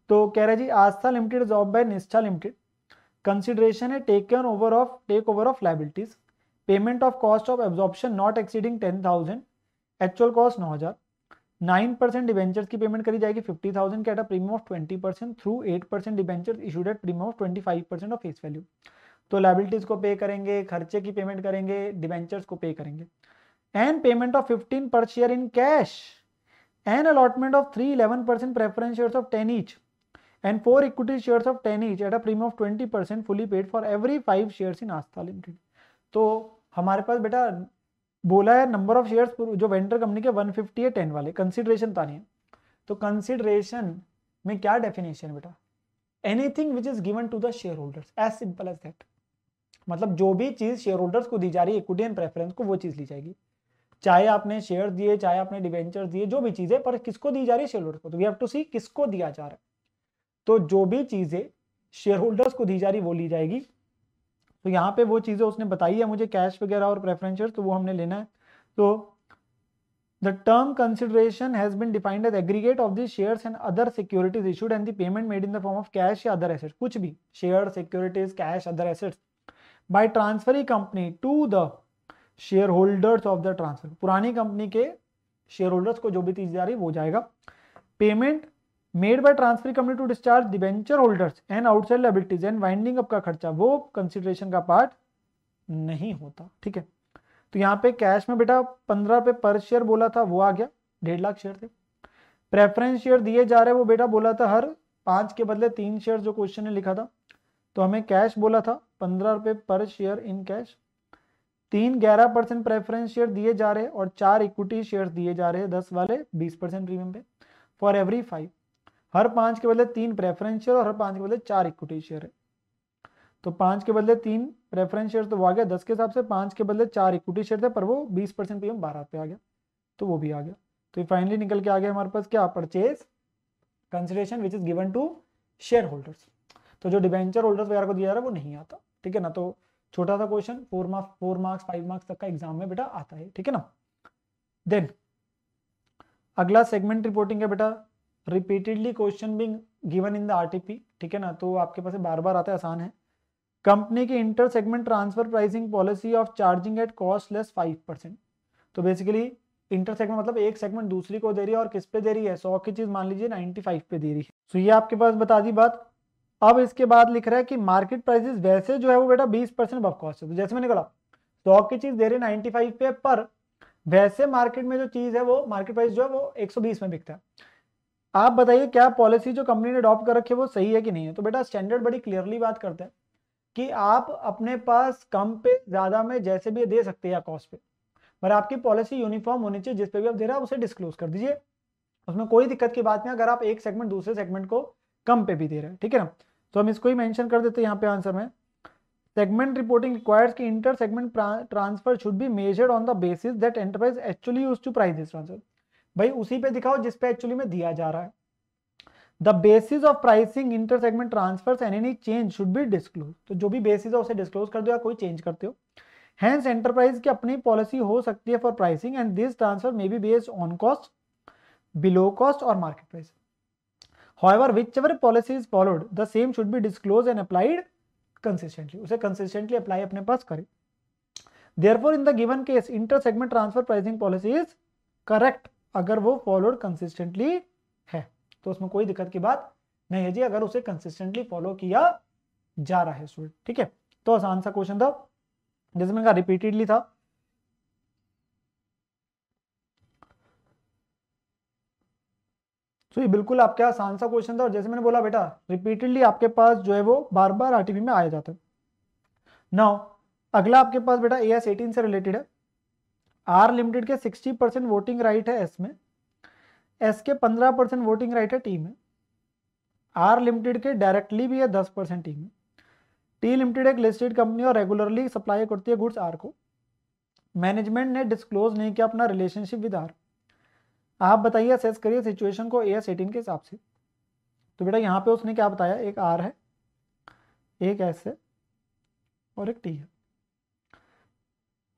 तो कह रहे जी Aastha limited job by Nishtha limited consideration है take care over of take over of liabilities payment of cost of absorption not exceeding ten thousand actual cost नौ हज़ार नाइन परसेंट डिवेंचर्स की पेमेंट करी जाएगी फिफ्टी थाउजेंड के at a premium of twenty percent through eight percent debenture issued at premium of twenty five percent of face value तो liabilities को pay करेंगे खर्चे की पेमेंट करेंगे डिवेंचर्स को पे करेंगे and payment of fifteen per share in cash an allotment of three eleven percent preference preference of ten each and four equity equity of ten each at a premium of twenty percent fully paid for every five shares in Aastha limited तो हमारे पास बेटा बोला है number of shares जो vendor company के 150 है ten वाले कंसिडरेशन तो नहीं तो कंसिडरेशन में क्या डेफिनेशन है बेटा anything which is given to the share holders as simple as that मतलब जो भी चीज़ शेयर होल्डर्स को दी जा रही है इक्विटी एंड प्रेफरेंस को वो चीज़ ली जाएगी चाहे आपने शेयर दिए चाहे आपने डिवेंचर दिए जो भी चीजें पर किसको दी जा रही है शेयर होल्डर को तो वी हैव टू सी किसको दिया जा रहा है तो जो भी चीजें शेयर होल्डर्स को दी जा रही वो ली जाएगी तो यहाँ पे वो चीजें उसने बताई है मुझे कैश वगैरह और प्रेफरेंशियर तो वो हमने लेना है तो the term consideration has been defined as aggregate of the share and other securities issued and the payment made in the form of cash या अदर एसेट्स कुछ भी share securities cash other assets by transferring company to the share holders of the transfer पुरानी कंपनी के share holders को जो भी चीज रही है वो जाएगा payment made by transfer company to discharge debenture holders and outside liabilities and winding up का खर्चा वो कंसिडरेशन का पार्ट नहीं होता ठीक है तो यहाँ पे कैश में बेटा पंद्रह रुपये पर शेयर बोला था वो आ गया डेढ़ लाख शेयर थे प्रेफरेंस शेयर दिए जा रहे वो बेटा बोला था हर पांच के बदले तीन शेयर जो क्वेश्चन ने लिखा था तो हमें कैश बोला था पंद्रह रुपये पर शेयर इन कैश तीन ग्यारह परसेंट प्रेफरेंस शेयर दिए जा रहे हैं और चार इक्विटी शेयर दिए जा रहे हैं दस वाले बीस परसेंट प्रीमियम पे फॉर एवरी फाइव हर पांच के बदले तीन प्रेफरेंस शेयर और हर पांच के बदले चार इक्विटी शेयर है तो पांच के बदले तीन प्रेफरेंस शेयर तो वो आ गया दस के हिसाब से पांच के बदले चार इक्विटी शेयर थे पर वो बीस परसेंट प्रीमियम बारह पे आ गया तो वो भी आ गया तो फाइनली निकल के आ गया हमारे पास क्या purchase consideration which is given to share holders तो जो डिवेंचर होल्डर्स वगैरह को दिया जा रहा है वो नहीं आता ठीक है ना तो छोटा सा question four marks four marks five marks तक का एग्जाम में बेटा आता है ठीक है ना देन अगला सेगमेंट रिपोर्टिंग है बेटा repeatedly question being given in the RTP ठीक है ना तो आपके पास बार बार आता है आसान है कंपनी की inter segment transfer pricing policy of charging at cost less five percent तो बेसिकली इंटर सेगमेंट मतलब एक सेगमेंट दूसरी को दे रही है और किस पे दे रही है सौ की चीज मान लीजिए 95 पे दे रही है तो so ये आपके पास बता दी बात अब इसके बाद लिख रहा है कि मार्केट प्राइसेस वैसे जो है वो बेटा 20 परसेंट अब कॉस्ट है तो जैसे मैंने कहा स्टॉक की चीज दे रही है 95 पे पर वैसे मार्केट में जो चीज है वो मार्केट प्राइस जो है वो 120 में बिकता है आप बताइए क्या पॉलिसी जो कंपनी ने अडॉप्ट कर रखी है वो सही है कि नहीं है तो बेटा स्टैंडर्ड बड़ी क्लियरली बात करते हैं कि आप अपने पास कम पे ज्यादा में जैसे भी दे सकते हैं कॉस्ट पे मगर आपकी पॉलिसी यूनिफॉर्म होनी चाहिए जिसपे भी आप दे रहे हैं उसे डिस्कलोज कर दीजिए उसमें कोई दिक्कत की बात नहीं अगर आप एक सेगमेंट दूसरे सेगमेंट को कम पे भी दे रहे हैं ठीक है ना तो हम इसको ही मेंशन कर देते हैं यहाँ पे आंसर में सेगमेंट रिपोर्टिंग रिक्वायर्स कि inter segment transfer should be measured on the basis that enterprise actually use to price transfer भाई उसी पे दिखाओ जिस पे एक्चुअली में दिया जा रहा है the basis of pricing inter segment transfer and any change should be disclose तो जो भी बेसिस है उसे डिस्कलोज कर दो या कोई चेंज करते हो हैंस एंटरप्राइज की अपनी पॉलिसी हो सकती है for pricing and this transfer may be based on cost below cost और market price however whichever policy is followed the same should be disclosed and applied consistently उसे consistently apply अपने पास करें therefore in the given case inter segment transfer pricing policy is correct अगर वो followed consistently है तो उसमें कोई दिक्कत की बात नहीं है जी अगर उसे consistently follow किया जा रहा है ठीक है तो आसान सा क्वेश्चन था जैसे मैंने कहा repeatedly था तो ये बिल्कुल आपके आसान सा क्वेश्चन था और जैसे मैंने बोला बेटा रिपीटेडली आपके पास जो है वो बार बार आरटीपी में आया जाता है नाउ अगला आपके पास बेटा ए एस एटीन से रिलेटेड है आर लिमिटेड के सिक्सटी परसेंट वोटिंग राइट है एस में एस के पंद्रह परसेंट वोटिंग राइट है टी में आर लिमिटेड के डायरेक्टली भी है दस परसेंट टी में टी लिमिटेड एक लिस्टेड कंपनी और रेगुलरली सप्लाई करती है गुड्स आर को मैनेजमेंट ने डिस्क्लोज नहीं किया अपना रिलेशनशिप विद आर आप बताइए असेस करिए सिचुएशन को ए एस एटीन के हिसाब से तो बेटा यहाँ पे उसने क्या बताया एक आर है एक एस है और एक टी है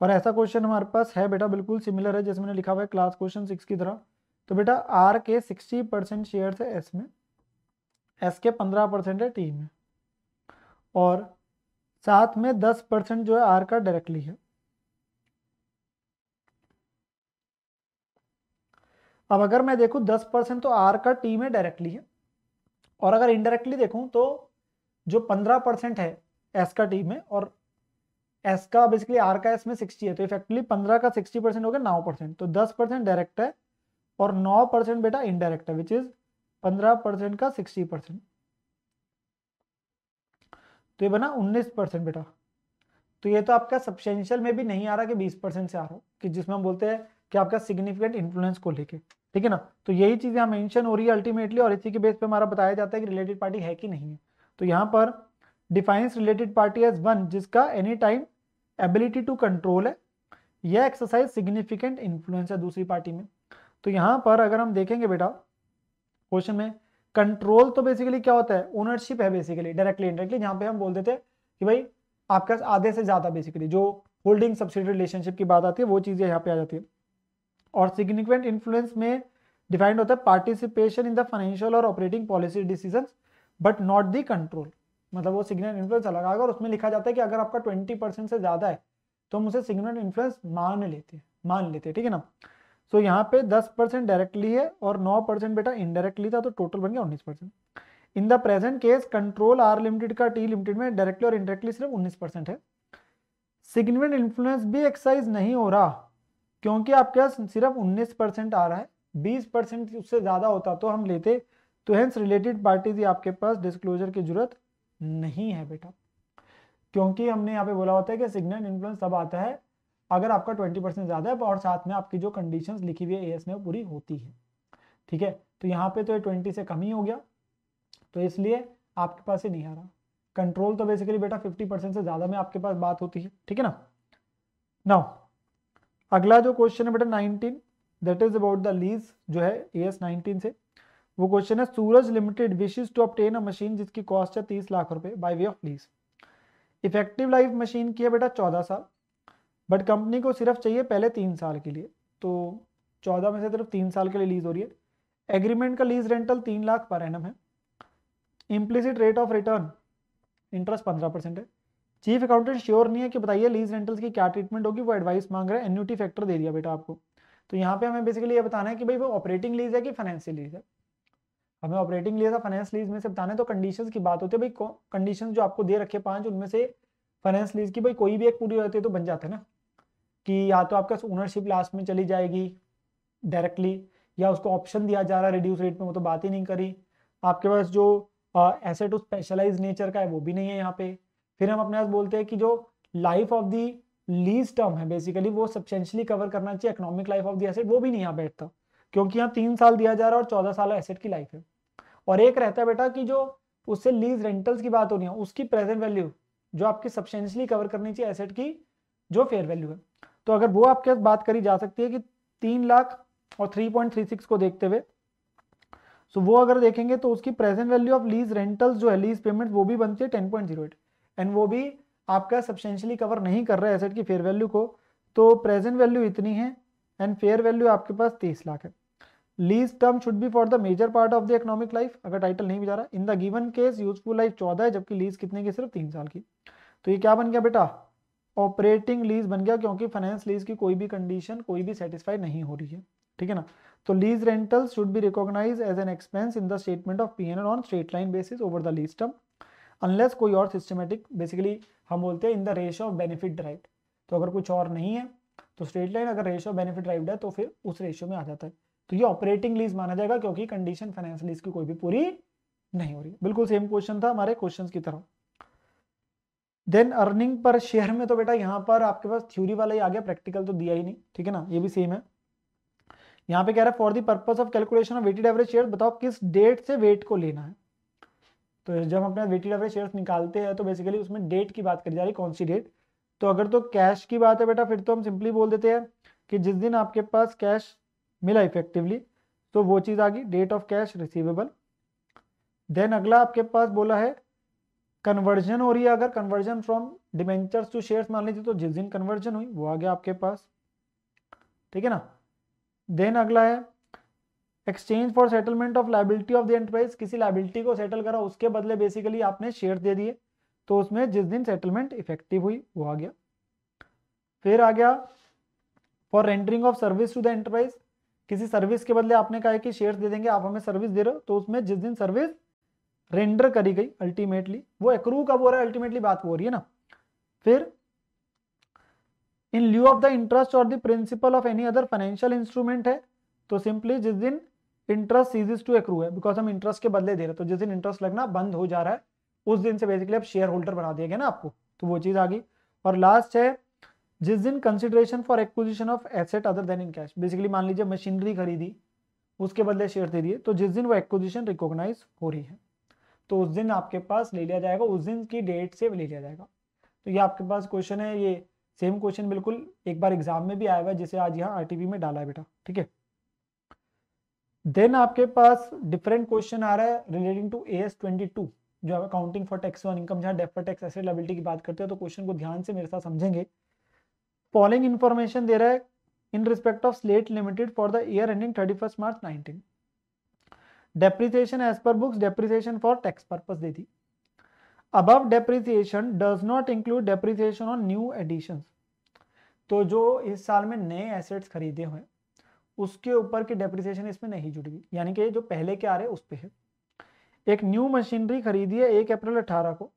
और ऐसा क्वेश्चन हमारे पास है बेटा बिल्कुल सिमिलर है जैसे मैंने लिखा हुआ है क्लास क्वेश्चन सिक्स की तरह तो बेटा आर के सिक्सटी परसेंट शेयर है एस में एस के पंद्रह परसेंट है टी में और साथ में दस परसेंट जो है आर का डायरेक्टली है अब अगर मैं देखूँ दस परसेंट तो आर का टी में डायरेक्टली है और अगर इनडायरेक्टली देखूं तो जो पंद्रह परसेंट है एस का टी में और एस का बेसिकली आर का एस में सिक्सटी है तो इफेक्टली पंद्रह का सिक्सटी परसेंट हो गया नौ परसेंट तो दस परसेंट डायरेक्ट है और नौ परसेंट बेटा इनडायरेक्ट है विच इज पंद्रह परसेंट का सिक्सटी परसेंट तो ये बना उन्नीस परसेंट बेटा तो ये तो आपका सब्सटेंशियल में भी नहीं आ रहा कि बीस परसेंट से आ रहा हो कि जिसमें हम बोलते हैं कि आपका सिग्निफिकेंट इन्फ्लुएंस को लेके ठीक है ना तो यही चीज़ यहाँ मेंशन हो रही है अल्टीमेटली और इसी के बेस पे हमारा बताया जाता है कि रिलेटेड पार्टी है कि नहीं है तो यहाँ पर defines related party as one जिसका any time ability to control है यह एक्सरसाइज सिग्निफिकेंट इन्फ्लुएंस है दूसरी पार्टी में तो यहाँ पर अगर हम देखेंगे बेटा क्वेश्चन में कंट्रोल तो बेसिकली क्या होता है ओनरशिप है बेसिकली डायरेक्टली इनडायरेक्टली जहाँ पे हम बोल देते हैं कि भाई आपके आधे से ज़्यादा बेसिकली जो होल्डिंग सब्सिडी रिलेशनशिप की बात आती है वो चीज़ें यहाँ पे आ जाती है और सिग्निफिकेंट इन्फ्लुएंस में डिफाइंड होता है पार्टिसिपेशन इन द फाइनेंशियल और operating policy decision but not the control मतलब वो सिग्नल इन्फ्लुएंस अलग आएगा और उसमें लिखा जाता है कि अगर आपका ट्वेंटी परसेंट से ज़्यादा है तो हम उसे सिग्नल इन्फ्लुएंस मान लेते हैं मान लेते हैं ठीक है ना सो so, यहाँ पे दस परसेंट डायरेक्टली है और नौ परसेंट बेटा इनडायरेक्टली था तो टोटल बन गया उन्नीस percent in the present case control R limited का टी लिमिटेड में डायरेक्टली और इनडायरेक्टली सिर्फ उन्नीस परसेंट है सिग्निफिकेंट इन्फ्लुएंस भी एक्सरसाइज नहीं हो रहा क्योंकि आपके पास सिर्फ 19 परसेंट आ रहा है 20 परसेंट उससे ज़्यादा होता तो हम लेते तो हेंस रिलेटेड पार्टीज आपके पास डिस्क्लोजर की जरूरत नहीं है बेटा क्योंकि हमने यहाँ पे बोला होता है कि सिग्नल इन्फ्लुएंस तब आता है अगर आपका 20 परसेंट ज़्यादा है और साथ में आपकी जो कंडीशन लिखी हुई है एस में पूरी होती है ठीक है तो यहाँ पे तो ये ट्वेंटी से कम ही हो गया तो इसलिए आपके पास ये नहीं आ रहा कंट्रोल तो बेसिकली बेटा 50 परसेंट से ज़्यादा में आपके पास बात होती है ठीक है ना नाउ अगला जो क्वेश्चन है बेटा 19 that is about the lease जो है ए एस नाइनटीन से वो क्वेश्चन है Suraj limited wishes to obtain a machine जिसकी कॉस्ट है तीस लाख रुपए by way of lease effective life machine की है बेटा चौदह साल बट कंपनी को सिर्फ चाहिए पहले तीन साल के लिए तो चौदह में से सिर्फ तीन साल के लिए लीज हो रही है एग्रीमेंट का लीज रेंटल तीन लाख पर एम है implicit rate of return interest पंद्रह परसेंट है चीफ अकाउंटेंट श्योर नहीं है कि बताइए लीज रेंटल्स की क्या ट्रीटमेंट होगी वो एडवाइस मांग रहे हैं एन्यूटी फैक्टर दे दिया बेटा आपको तो यहाँ पे हमें बेसिकली ये बताना है कि भाई वो ऑपरेटिंग लीज है कि फाइनेंशियल लीज है हमें ऑपरेटिंग लीज है फाइनेंस लीज में से बताना है तो कंडीशन की बात होती है भाई कंडीशन जो आपको दे रखे पांच उनमें से फाइनेंस लीज की भाई कोई भी एक पूरी होती है तो बन जाता है ना कि या तो आपका ओनरशिप लास्ट में चली जाएगी डायरेक्टली या उसको ऑप्शन दिया जा रहा है रिड्यूस रेट में वो तो बात ही नहीं करी आपके पास जो एसेट स्पेशलाइज नेचर का है वो भी नहीं है यहाँ पे फिर हम अपने बोलते हैं कि जो life of the lease term है बेसिकली वो सब्सटेंशली कवर करना चाहिए economic life of the asset वो भी नहीं यहाँ बैठता क्योंकि यहाँ तीन साल दिया जा रहा है और चौदह साल एसेट की लाइफ है और एक रहता है बेटा कि जो उससे लीज रेंटल्स की बात हो रही है उसकी प्रेजेंट वैल्यू जो आपकी सब्सटेंशली कवर करनी चाहिए एसेट की जो फेयर वैल्यू है तो अगर वो आपके बात करी जा सकती है कि तीन लाख और थ्री पॉइंट थ्री सिक्स को देखते हुए तो वो अगर देखेंगे तो उसकी present value of lease rentals जो है लीज पेमेंट वो भी बनती है टेन पॉइंट जीरो एट एंड वो भी आपका सब्सटेंशली कवर नहीं कर रहा है एसेट की फेयर वैल्यू को तो प्रेजेंट वैल्यू इतनी है एंड फेयर वैल्यू आपके पास तीस लाख है lease term should be for the major part of the economic life अगर टाइटल नहीं रहा in the given case useful life चौदह है जबकि लीज कितने की सिर्फ तीन साल की तो ये क्या बन गया बेटा ऑपरेटिंग लीज बन गया क्योंकि फाइनेंस लीज की कोई भी कंडीशन कोई भी सेटिस्फाई नहीं हो रही है ठीक है ना तो lease rental should be recognise as an expense in the statement of P N on straight line basis over the lease term unless कोई और सिस्टमेटिक बेसिकली हम बोलते हैं in the ratio of benefit derive तो अगर कुछ और नहीं है तो स्ट्रेट लाइन अगर रेशो बेनिफिट ड्राइव है तो फिर उस रेशियो में आ जाता है तो ये ऑपरेटिंग लीज माना जाएगा क्योंकि कंडीशन फाइनेंस लीज की कोई भी पूरी नहीं हो रही बिल्कुल सेम क्वेश्चन था हमारे क्वेश्चन की तरफ देन अर्निंग पर शेयर में तो बेटा यहाँ पर आपके पास थ्योरी वाला ही आ गया प्रैक्टिकल तो दिया ही नहीं ठीक है ना ये भी सेम है यहाँ पे कह रहा है for the purpose of calculation of weighted average share बताओ किस डेट से वेट को लेना है तो जब अपना वेटेड एवरेज शेयर्स निकालते हैं तो बेसिकली उसमें डेट की बात करी जा रही है कौन सी डेट तो अगर तो कैश की बात है बेटा फिर तो हम सिंपली बोल देते हैं कि जिस दिन आपके पास कैश मिला इफेक्टिवली तो वो चीज़ आ गई date of cash receivable then अगला आपके पास बोला है कन्वर्जन हो रही है अगर conversion from debentures to shares मान लीजिए तो जिस दिन कन्वर्जन हुई वो आ गया आपके पास ठीक है ना देन अगला है exchange for settlement of liability of the enterprise किसी लाइबिलिटी को सेटल करा उसके बदले बेसिकली आपने शेयर दे दिए तो उसमें जिस दिन सेटलमेंट इफेक्टिव हुई वो आ गया फिर आ गया for rendering of service to the enterprise किसी सर्विस के बदले आपने कहा कि शेयर दे देंगे आप हमें सर्विस दे रहे हो तो उसमें जिस दिन सर्विस रेंडर करी गई अल्टीमेटली वो एक्रू कब हो रहा है अल्टीमेटली बात हो रही है ना फिर in lieu of the interest और the principal of any other financial instrument है तो सिंपली जिस दिन इंटरेस्ट सीजीज टू एक्रू है बिकॉज हम इंटरेस्ट के बदले दे रहे तो जिस दिन इंटरेस्ट लगना बंद हो जा रहा है उस दिन से बेसिकली आप शेयर होल्डर बना दिया गया ना आपको तो वो चीज़ आ गई और लास्ट है जिस दिन consideration for acquisition of asset other than in cash basically मान लीजिए मशीनरी खरीदी उसके बदले शेयर दे दिए तो जिस दिन वो एक्विजिशन रिकॉग्नाइज हो रही है तो उस दिन आपके पास ले लिया जाएगा उस दिन की डेट से ले लिया जाएगा तो ये आपके पास क्वेश्चन है ये सेम क्वेश्चन बिल्कुल एक बार एग्जाम में भी आया हुआ है जिसे आज यहाँ आर में डाला है बेटा ठीक है देन आपके पास डिफरेंट क्वेश्चन आ रहा है relating to A S twenty two जो है accounting for tax on income जहाँ डेफर टैक्स एसेट लाइबिलिटी की बात करते हैं तो क्वेश्चन को ध्यान से मेरे साथ समझेंगे फॉलोइंग इन्फॉर्मेशन दे रहा है in respect of slate limited for the year ending thirty first March nineteen depreciation as per books depreciation for tax purpose दे the above depreciation does not include depreciation on new addition तो जो इस साल में नए assets खरीदे हुए हैं उसके ऊपर की डेप्रिसिएशन इसमें नहीं जुड़ेगी यानी कि जो पहले के आ रहे उस पर है एक न्यू मशीनरी खरीदी है एक अप्रैल अठारह को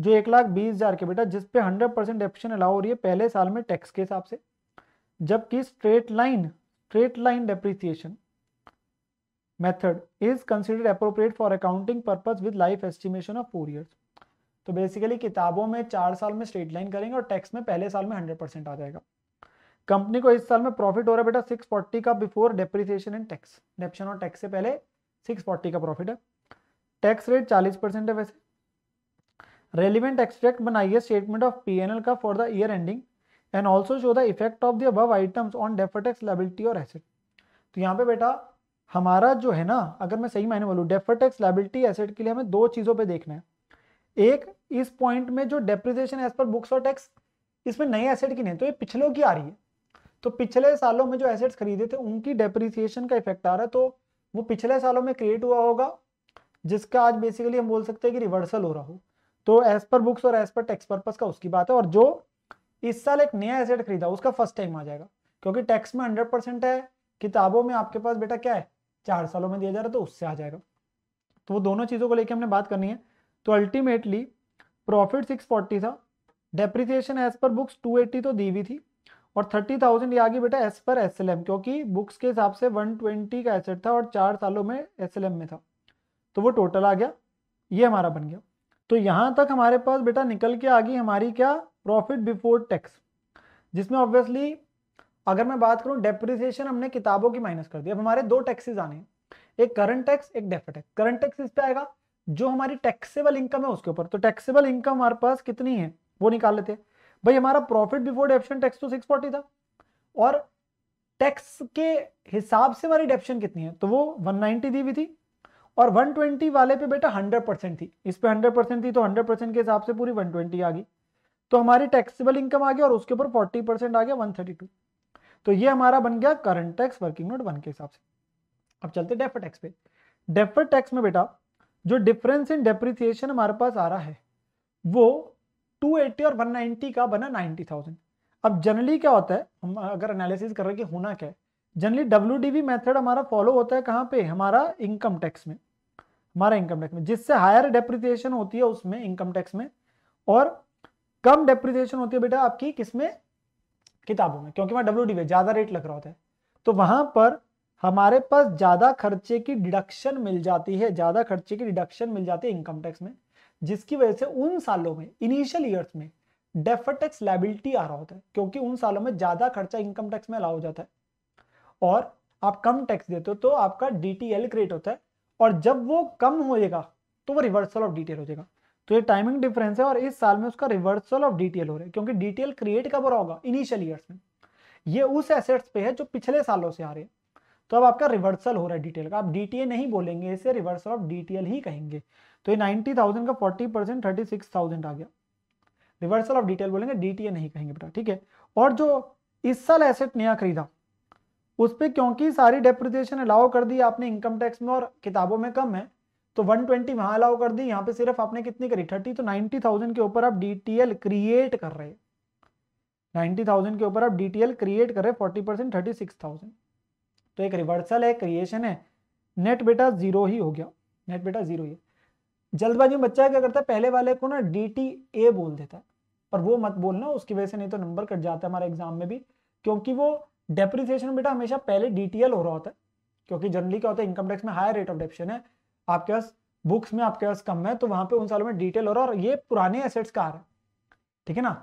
जो एक लाख बीस हज़ार के बेटा जिसपे हंड्रेड परसेंट डेप्रिसिएशन अलाउ हो रही है पहले साल में टैक्स के हिसाब से जबकि straight line straight line depreciation method is considered appropriate for accounting purpose with life estimation of four years तो बेसिकली किताबों में चार साल में स्ट्रेट लाइन करेंगे और टैक्स में पहले साल में हंड्रेड परसेंट आ जाएगा कंपनी को इस साल में प्रॉफिट हो रहा है बेटा सिक्स फोर्टी का before depreciation and tax depreciation और टैक्स से पहले सिक्स फोर्टी का प्रॉफिट है टैक्स रेट चालीस परसेंट है वैसे रेलिवेंट एक्सट्रैक्ट बनाइए स्टेटमेंट ऑफ पीएनएल का for the year ending and also show the effect of the above items on defer tax liability और एसेट तो यहाँ पे बेटा हमारा जो है ना अगर मैं सही मायने बोलूँ डेफर टैक्स लाइबिलिटी एसेट के लिए हमें दो चीज़ों पर देखना है एक इस पॉइंट में जो डेप्रिसिएशन एज पर बुक्स और टैक्स इसमें नए एसेट की नहीं तो ये पिछलों की आ रही है तो पिछले सालों में जो एसेट्स खरीदे थे उनकी डेप्रिसिएशन का इफेक्ट आ रहा है तो वो पिछले सालों में क्रिएट हुआ होगा जिसका आज बेसिकली हम बोल सकते हैं कि रिवर्सल हो रहा हो तो एज पर बुक्स और एज पर टैक्स पर्पज का उसकी बात है और जो इस साल एक नया एसेट खरीदा उसका फर्स्ट टाइम आ जाएगा क्योंकि टैक्स में हंड्रेड परसेंट है किताबों में आपके पास बेटा क्या है चार सालों में दिया जा रहा है तो उससे आ जाएगा तो वो दोनों चीज़ों को लेकर हमने बात करनी है तो अल्टीमेटली प्रॉफिट 640 था डेप्रिसिएशन एज पर बुक्स 280 तो दी हुई थी और थर्टी थाउजेंड ये आगे बेटा एस पर एस क्योंकि बुक्स के हिसाब से वन ट्वेंटी का एसेट था और चार सालों में एस में था तो वो टोटल आ गया ये हमारा बन गया तो यहाँ तक हमारे पास बेटा निकल के आ गई हमारी क्या प्रॉफिट बिफोर टैक्स जिसमें ऑब्वियसली अगर मैं बात करूँ डेप्रिसिएशन हमने किताबों की माइनस कर दी अब हमारे दो टैक्सेज आने एक करंट टैक्स एक डेफर टैक्स करंट टैक्स इस पर आएगा जो हमारी टैक्सेबल इनकम है उसके ऊपर तो टैक्सेबल इनकम हमारे पास कितनी है वो निकाल लेते हैं भाई हमारा प्रॉफिट बिफोर डेप्शन टैक्स तो सिक्स था और टैक्स के हिसाब से हमारी डेप्शन कितनी है तो वो 190 दी हुई थी और 120 वाले पे बेटा 100 परसेंट थी इस पे 100 परसेंट थी तो 100 परसेंट के हिसाब से पूरी 120 आ गई तो हमारी टैक्सेबल इनकम आ गई और उसके ऊपर 40 परसेंट आ गया 132 तो ये हमारा बन गया current tax working note one के हिसाब से अब चलते डेफर टैक्स पे डेफर टैक्स में बेटा जो डिफरेंस इन डेप्रिसिएशन हमारे पास आ रहा है वो 280 और 190 का बना 90,000 अब जनरली क्या होता है हम अगर एनालिसिस कर रहे हैं कि होना क्या है जनरली डब्ल्यू मेथड हमारा फॉलो होता है कहाँ पे हमारा इनकम टैक्स में हमारा इनकम टैक्स में जिससे हायर डेप्रिसिएशन होती है उसमें इनकम टैक्स में और कम डेप्रिसिएशन होती है बेटा आपकी किसमें किताबों में क्योंकि वहाँ डब्ल्यू में ज़्यादा रेट लग रहा होता है तो वहाँ पर हमारे पास ज़्यादा खर्चे की डिडक्शन मिल जाती है ज़्यादा खर्चे की डिडक्शन मिल जाती है इनकम टैक्स में जिसकी वजह से उन सालों में इनिशियल ईयर्स में डेफर टैक्स लाइबिलिटी आ रहा होता है क्योंकि उन सालों में ज़्यादा खर्चा इनकम टैक्स में अलाउ हो जाता है और आप कम टैक्स देते हो तो आपका डीटीएल क्रिएट होता है और जब वो कम होएगा तो वो रिवर्सल ऑफ डी हो जाएगा तो ये टाइमिंग डिफरेंस है और इस साल में उसका रिवर्सल ऑफ डी हो रहा है क्योंकि डी क्रिएट कब रहा होगा इनिशियल ईयर्स में ये उस एसेट्स पे है जो पिछले सालों से आ रहे हैं तो अब आपका रिवर्सल हो रहा है डिटेल का आप डीटीए नहीं बोलेंगे इसे रिवर्सल ऑफ डीटीएल ही कहेंगे तो ये नाइन्टी थाउजेंड का forty percent thirty six thousand आ गया रिवर्सल ऑफ डिटेल बोलेंगे डीटीए नहीं कहेंगे बेटा ठीक है और जो इस साल एसेट नया खरीदा उस पर क्योंकि सारी डेप्रिजिएशन अलाउ कर दी आपने इनकम टैक्स में और किताबों में कम है तो 120 ट्वेंटी वहां अलाउ कर दी यहाँ पे सिर्फ आपने कितनी करी 30 तो 90,000 के ऊपर आप डीटीएल क्रिएट कर रहे हैं 90,000 के ऊपर आप डीटीएल क्रिएट कर रहे हैं 40 परसेंट थर्टी तो एक रिवर्सल है क्रिएशन है नेट बेटा जीरो ही हो गया नेट बेटा जीरो ही जल्दबाजी में बच्चा क्या करता है पहले वाले को ना डी टी ए बोल देता है पर वो मत बोलना उसकी वजह से नहीं तो नंबर कट जाता है हमारे एग्जाम में भी क्योंकि वो डेप्रिसिएशन बेटा हमेशा पहले डीटीएल हो रहा होता है क्योंकि जनरली क्या होता है इनकम टैक्स में हायर रेट ऑफ डेप्शन है आपके पास बुक्स में आपके पास कम है तो वहां पे उन सालों में डिटेल हो रहा है और ये पुराने एसेट्स का आ रहा है ठीक है ना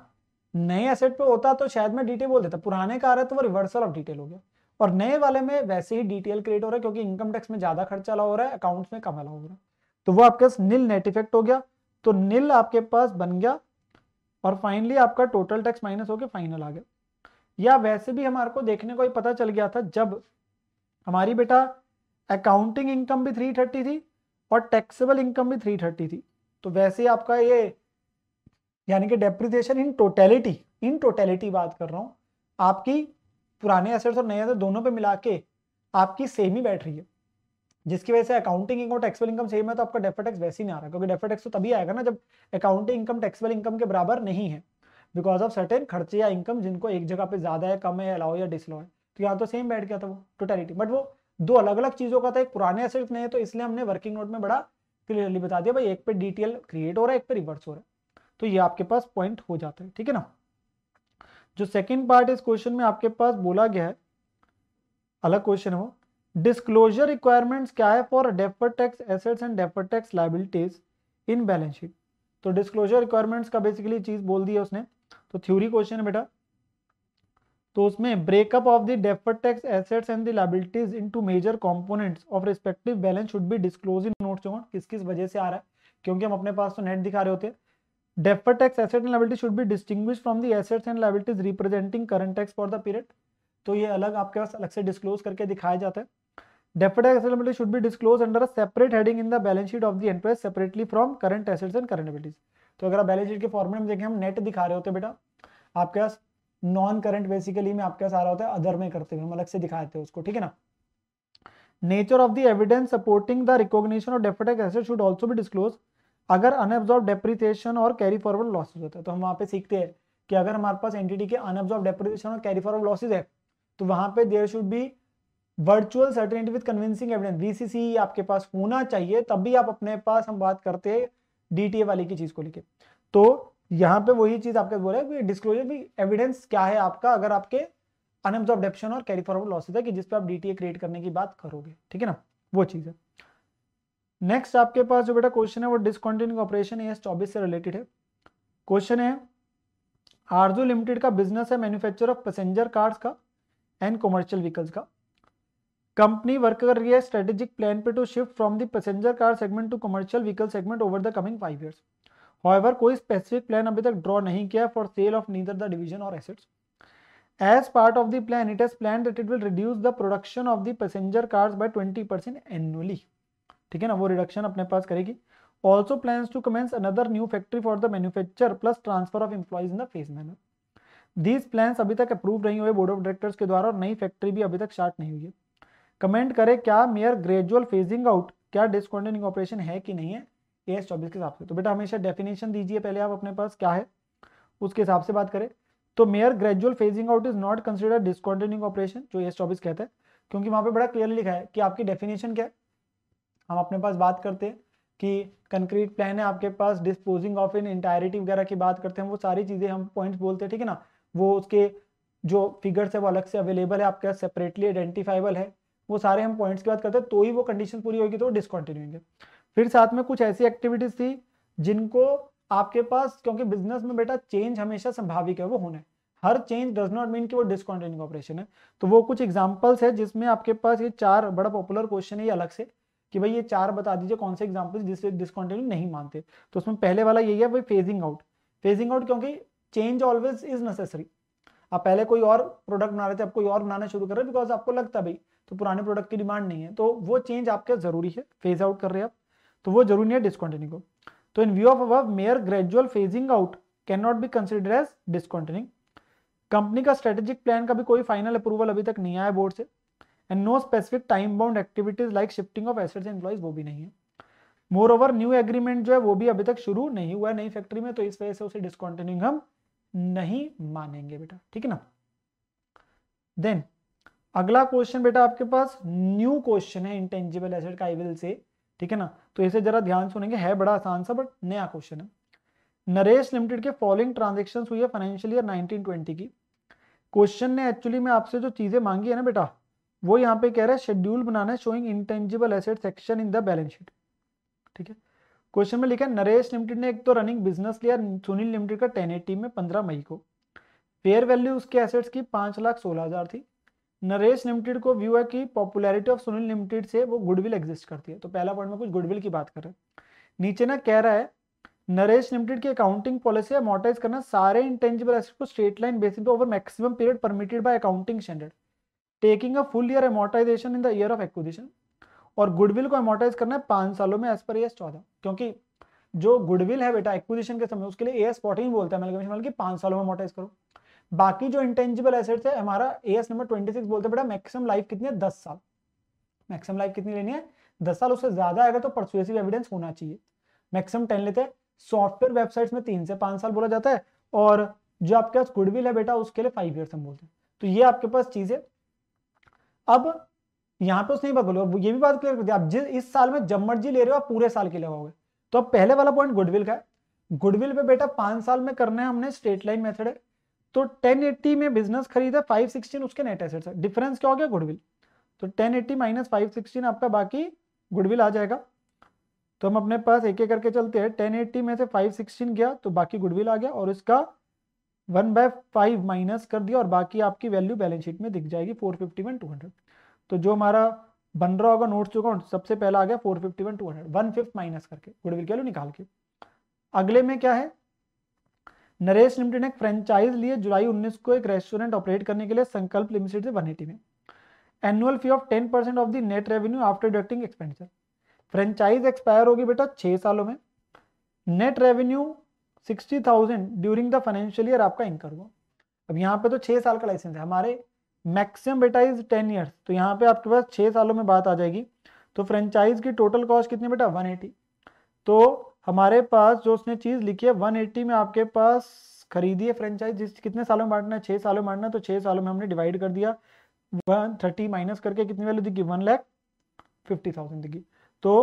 नए एसेट पे होता तो शायद मैं डिटेल बोल देता पुराने का आ रहा है तो वो रिवर्सल ऑफ डिटेल हो गया और नए वाले में वैसे ही डिटेल क्रिएट हो रहा है क्योंकि इनकम टैक्स में ज्यादा खर्चा अलाउ हो रहा है अकाउंट में कम अलाउ हो रहा है तो वो आपके पास नील नेट इफेक्ट हो गया तो नील आपके पास बन गया और फाइनली आपका टोटल टैक्स माइनस होकर फाइनल आ गया या वैसे भी हमारे को देखने को ही पता चल गया था जब हमारी बेटा अकाउंटिंग इनकम भी थ्री थर्टी थी और टैक्सेबल इनकम भी थ्री थर्टी थी तो वैसे ही आपका ये यानी कि depreciation in totality in totality बात कर रहा हूँ आपकी पुराने एसेट्स और नए एसेट्स दोनों पे मिला के आपकी सेम ही बैठ रही है जिसकी वजह से accounting income taxable income same है तो आपका डेफर टैक्स वैसे ही नहीं आ रहा क्योंकि डेफर टैक्स तो तभी आएगा ना जब अकाउंटिंग इनकम टैक्सबल इनकम के बराबर नहीं है बिकॉज ऑफ सर्टेन खर्चे या इनकम जिनको एक जगह पे ज्यादा है कम है अलाउ या डिसलाउ है तो यहाँ तो सेम बैठ गया था वो टोटलिटी बट वो दो अलग अलग चीज़ों का था एक पुराने एसेट्स नहीं है तो इसलिए हमने वर्किंग नोट में बड़ा क्लियरली बता दिया भाई एक पे डीटीएल क्रिएट हो रहा है एक पे रिवर्स हो रहा है तो ये आपके पास पॉइंट हो जाता है ठीक है ना जो सेकेंड पार्ट इस क्वेश्चन में आपके पास बोला गया है अलग क्वेश्चन है वो डिस्क्लोजर रिक्वायरमेंट्स क्या है for defer tax assets and defer tax liabilities in balance sheet तो डिस्क्लोजर रिक्वायरमेंट्स का बेसिकली चीज बोल दी है उसने तो थ्योरी क्वेश्चन है बेटा तो उसमें breakup of the defer tax assets and the liabilities into major components of respective balance should be disclosed in notes किस किस वजह से आ रहा है क्योंकि हम अपने पास तो नेट दिखा रहे होते हैं deferred tax asset and liability should be distinguished from the assets and liabilities representing current tax for the period तो ये अलग आपके पास अलग से डिस्क्लोज करके दिखाया जाता है deferred tax liability should be disclosed under a separate heading in the balance sheet of the enterprise separately from current assets and current liabilities तो अगर आप बैलेंस शीट के फॉर्मेट में देखें हम नेट दिखा रहे होते हैं बेटा आपके पास नॉन करंट बेसिकली में आपके पास आ रहा होता है अदर में करते हुए हम अलग से दिखाते हैं उसको ठीक है ना nature of the evidence supporting the recognition of deferred tax asset should also be disclosed अगर अनएब्जॉर्ब डेप्रीसिएशन और कैरी फॉरवर्ड लॉसेज होता है तो हम वहाँ पे सीखते हैं कि अगर हमारे पास एंटिटी के अनएब्जॉर्ब डेप्रीसिएशन और कैरी फॉरवर्ड लॉसेज है तो वहाँ पे there should be virtual certainty with convincing evidence VCC आपके पास होना चाहिए तब भी आप अपने पास हम बात करते हैं ए वाली की चीज़ को लेकर तो यहाँ पे वही चीज़ आपके बोला है डिस्कलोजर डिस्क्लोजर भी एविडेंस क्या है आपका अगर आपके अनएब्जॉर्ब डेप्शन और कैरी फॉरवर्ड लॉसेज है कि जिस पर आप ए क्रिएट करने की बात करोगे ठीक है ना वो चीज़ है नेक्स्ट आपके पास जो बेटा क्वेश्चन है वो डिसकॉन्टिन्यू ऑपरेशन एस चौबीस से रिलेटेड है क्वेश्चन है आरजू लिमिटेड का बिजनेस है मैन्युफैक्चर ऑफ पैसेंजर कार्स का एंड कॉमर्शियल व्हीकल्स का कंपनी वर्क कर रही है स्ट्रेटेजिक प्लान पे to shift from the passenger car segment to commercial vehicle segment over the coming five years however कोई स्पेसिफिक प्लान अभी तक ड्रॉ नहीं किया for sale of neither the division और assets as part of the plan it is plan that it will reduce the production of the passenger cars by twenty percent annually ठीक है ना वो reduction अपने पास करेगी also plan to commence another new factory for the manufacture plus transfer of employees in the phase manner these plan अभी तक approve नहीं हुए बोर्ड ऑफ डायरेक्टर्स के द्वारा और नई फैक्ट्री भी अभी तक स्टार्ट नहीं हुई है कमेंट करें क्या मेयर ग्रेजुअल फेजिंग आउट क्या डिसकॉन्टिन्यू ऑपरेशन है कि नहीं है ए एस चौबीस के हिसाब से तो बेटा हमेशा डेफिनेशन दीजिए पहले आप अपने पास क्या है उसके हिसाब से बात करें तो mere gradual phasing out is not consider discontinue operation जो ए एस चौबीस कहता है क्योंकि वहाँ पे बड़ा क्लियर लिखा है कि आपकी डेफिनेशन क्या है हम अपने पास बात करते हैं कि कंक्रीट प्लान है आपके पास डिस्पोजिंग ऑफ इन इंटायरिटी वगैरह की बात करते हैं वो सारी चीज़ें हम पॉइंट्स बोलते हैं ठीक है ना वो उसके जो फिगर्स है वो अलग से अवेलेबल है आपके पास सेपरेटली आइडेंटिफाइबल है वो सारे हम पॉइंट्स की बात करते हैं तो ही वो कंडीशन पूरी होगी तो डिसकंटिन्यू फिर साथ में कुछ ऐसी एक्टिविटीज थी जिनको आपके पास क्योंकि बिजनेस में बेटा चेंज हमेशा संभाविक है वो होना है हर चेंज डज नॉट मीन कि वो डिसकॉन्टिन्यू ऑपरेशन है तो वो कुछ एग्जाम्पल्स है जिसमें आपके पास ये चार बड़ा पॉपुलर क्वेश्चन है ये अलग से कि भाई ये चार बता दीजिए कौन से एग्जाम्पल जिससे डिसकॉन्टिन्यू नहीं मानते तो उसमें पहले वाला यही है भाई फेजिंग आउट फेजिंग आउट क्योंकि चेंज ऑलवेज इज नेसेसरी आप पहले कोई और प्रोडक्ट बना रहे थे आप कोई और बनाना शुरू कर रहे बिकॉज आपको लगता है भाई तो पुराने प्रोडक्ट की डिमांड नहीं है तो वो चेंज आपके जरूरी है फेज आउट कर रहे हैं आप तो वो जरूरी नहीं है डिस्कॉन्टिन्यू को तो इन व्यू ऑफ अब mere gradual phasing out can not be consider as discontinue company का स्ट्रेटेजिक प्लान का भी कोई फाइनल अप्रूवल अभी तक नहीं आया बोर्ड से and no specific time bound activities like shifting of assets employees वो भी नहीं है मोर ओवर न्यू एग्रीमेंट जो है वो भी अभी तक शुरू नहीं हुआ है नई फैक्ट्री में तो इस वजह से उसे डिसकॉन्टिन्यूइंग हम नहीं मानेंगे बेटा ठीक है ना देन अगला क्वेश्चन बेटा आपके पास न्यू क्वेश्चन है इंटेंजिबल एसेट का आई विल से ठीक है ना तो इसे जरा ध्यान सुनेंगे है बड़ा आसान सा बट नया क्वेश्चन है नरेश लिमिटेड के फॉलोइंग ट्रांजेक्शन हुई है फाइनेंशियल ईयर 1920 की क्वेश्चन ने एक्चुअली में आपसे जो चीजें मांगी है ना बेटा वो यहाँ पे कह रहा है शेड्यूल बनाना है showing intangible asset section in the balance sheet ठीक है क्वेश्चन में लिखा है नरेश लिमिटेड ने एक तो रनिंग बिजनेस लिया सुनील लिमिटेड का टेन एटी में पंद्रह मई को फेयर वैल्यू उसके एसेट्स की पांच लाख सोलह हज़ार थी नरेश लिमिटेड को व्यू है कि पॉपुलैरिटी ऑफ सुनील लिमिटेड से वो गुडविल एग्जिस्ट करती है तो पहला पॉइंट में कुछ गुडविल की बात करें नीचे ना कह रहा है नरेश लिमिटेड की अकाउंटिंग पॉलिसी मोटाइज करना सारे इंटेंजिबल एसेट को स्ट्रेट लाइन बेसिस पे over maximum period permitted by accounting standard taking a full year amortisation in the year of acquisition और गुडविल को एमोटाइज करना है पाँच सालों में एज पर एस चौदह क्योंकि जो गुडविल है बेटा एक्विजिशन के समय उसके लिए एस फोर्टीन बोलता है एमेलगेशन वाले कि पाँच सालों में एमोटाइज करो बाकी जो इंटेंजिबल एसेट्स है हमारा A S number twenty six बोलते हैं बेटा मैक्सिमम लाइफ कितनी है दस साल मैक्सिमम लाइफ कितनी लेनी है दस साल उससे ज़्यादा आएगा तो परसुएसिव एविडेंस होना चाहिए मैक्सिमम टेन लेते हैं सॉफ्टवेयर वेबसाइट्स में तीन से पाँच साल बोला जाता है और जो आपके पास गुडविल है बेटा उसके लिए फाइव ईयर्स हम बोलते हैं तो ये आपके पास चीज़ है अब यहां पे उसने बात बोली ये भी बात क्लियर कर दिया आप इस साल में जब मर्जी ले रहे हो आप पूरे साल के लिए होगे तो अब पहले वाला पॉइंट गुडविल का है गुडविल पे बेटा पांच साल में करना है हमने स्ट्रेट लाइन मेथड है तो 1080 में बिजनेस खरीदा 516 उसके नेट एसेट्स है डिफरेंस क्या हो गया गुडविल तो 1080 एट्टी माइनस फाइव आपका बाकी गुडविल आ जाएगा तो हम अपने पास एक एक करके चलते हैं 1080 में से 516 गया तो बाकी गुडविल आ गया और इसका वन बाय फाइव माइनस कर दिया और बाकी आपकी वैल्यू बैलेंस शीट में दिख जाएगी four fifty one two hundred तो जो हमारा बन रहा होगा नोट्स अकाउंट सबसे पहला आ गया four fifty one two hundred one fifth minus करके गुडविल वैल्यू निकाल के अगले में क्या है नरेश लिमिटेड ने फ्रेंचाइज लिए जुलाई उन्नीस को एक रेस्टोरेंट ऑपरेट करने के लिए संकल्प लिमिटेड से वनएटी में annual fee of ten percent of the net revenue after deducting expenditure franchise expire होगी बेटा छह सालों में net revenue sixty thousand during the financial year आपका इनकर हुआ अब यहाँ पे तो छः साल का लाइसेंस है हमारे मैक्सिमम बेटा इज टेन ईयर्स तो यहाँ पे आपके पास छः सालों में बात आ जाएगी तो फ्रेंचाइज की टोटल कॉस्ट कितनी बेटा वन एटी तो हमारे पास जो उसने चीज़ लिखी है वन एटी में आपके पास खरीदी है फ्रेंचाइज जिस कितने सालों में बांटना है छः सालों में बांटना है तो छः सालों में हमने डिवाइड कर दिया वन थर्टी माइनस करके कितनी वैल्यू दिखी वन लैख फिफ्टी थाउजेंड दिखी तो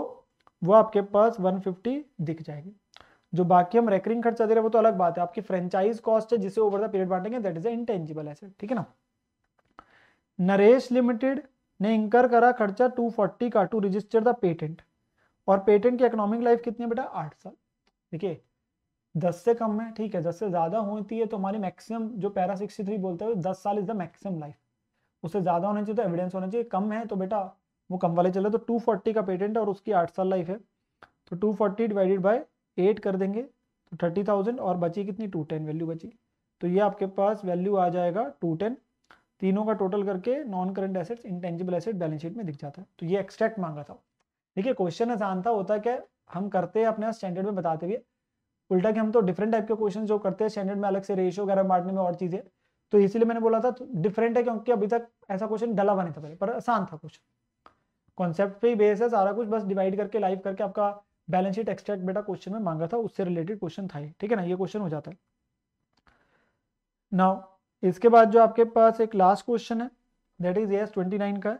वो आपके पास वन फिफ्टी दिख जाएगी जो बाकी हम रेकरिंग खर्चा दे रहे हैं वो तो अलग बात है आपकी फ्रेंचाइज कॉस्ट है जिसे ओवर द पीरियड बांटेंगे दैट इज इंटेंजिबल एसेट ठीक है ना नरेश लिमिटेड ने इंकर करा खर्चा 240 का टू रजिस्टर द पेटेंट और पेटेंट की इकोनॉमिक लाइफ कितनी है बेटा आठ साल देखिए दस से कम है ठीक है दस से ज़्यादा होती है तो हमारी मैक्सिमम जो पैरा सिक्सटी थ्री बोलते हैं दस साल इज द मैक्सिमम लाइफ उससे ज़्यादा होना चाहिए तो एविडेंस होना चाहिए कम है तो बेटा वो कम वाले चले तो टू फोर्टी का पेटेंट है और उसकी आठ साल लाइफ है तो two forty divided by eight कर देंगे तो थर्टी थाउजेंड और बची कितनी टू टेन वैल्यू बची तो ये आपके पास वैल्यू आ जाएगा टू टेन तीनों का टोटल करके non current assets intangible asset balance sheet में दिख जाता है तो ये एक्सट्रैक्ट मांगा था देखिए क्वेश्चन आसान था होता है क्या हम करते हैं अपने स्टैंडर्ड में बताते हुए उल्टा कि हम तो डिफरेंट टाइप के क्वेश्चन जो करते हैं स्टैंडर्ड में अलग से रेशियो वगैरह बांटने में और चीज़ें तो इसलिए मैंने बोला था तो डिफरेंट है क्योंकि अभी तक ऐसा क्वेश्चन डला हुआ नहीं था पहले पर आसान था क्वेश्चन कॉन्सेप्ट पे ही बेस है सारा कुछ बस डिवाइड करके लाइव करके आपका बैलेंस शीट एक्सट्रैक्ट बेटा क्वेश्चन में मांगा था उससे रिलेटेड क्वेश्चन था ठीक है ना ये क्वेश्चन हो जाता है नाउ इसके बाद जो आपके पास एक लास्ट क्वेश्चन है that is S twenty nine का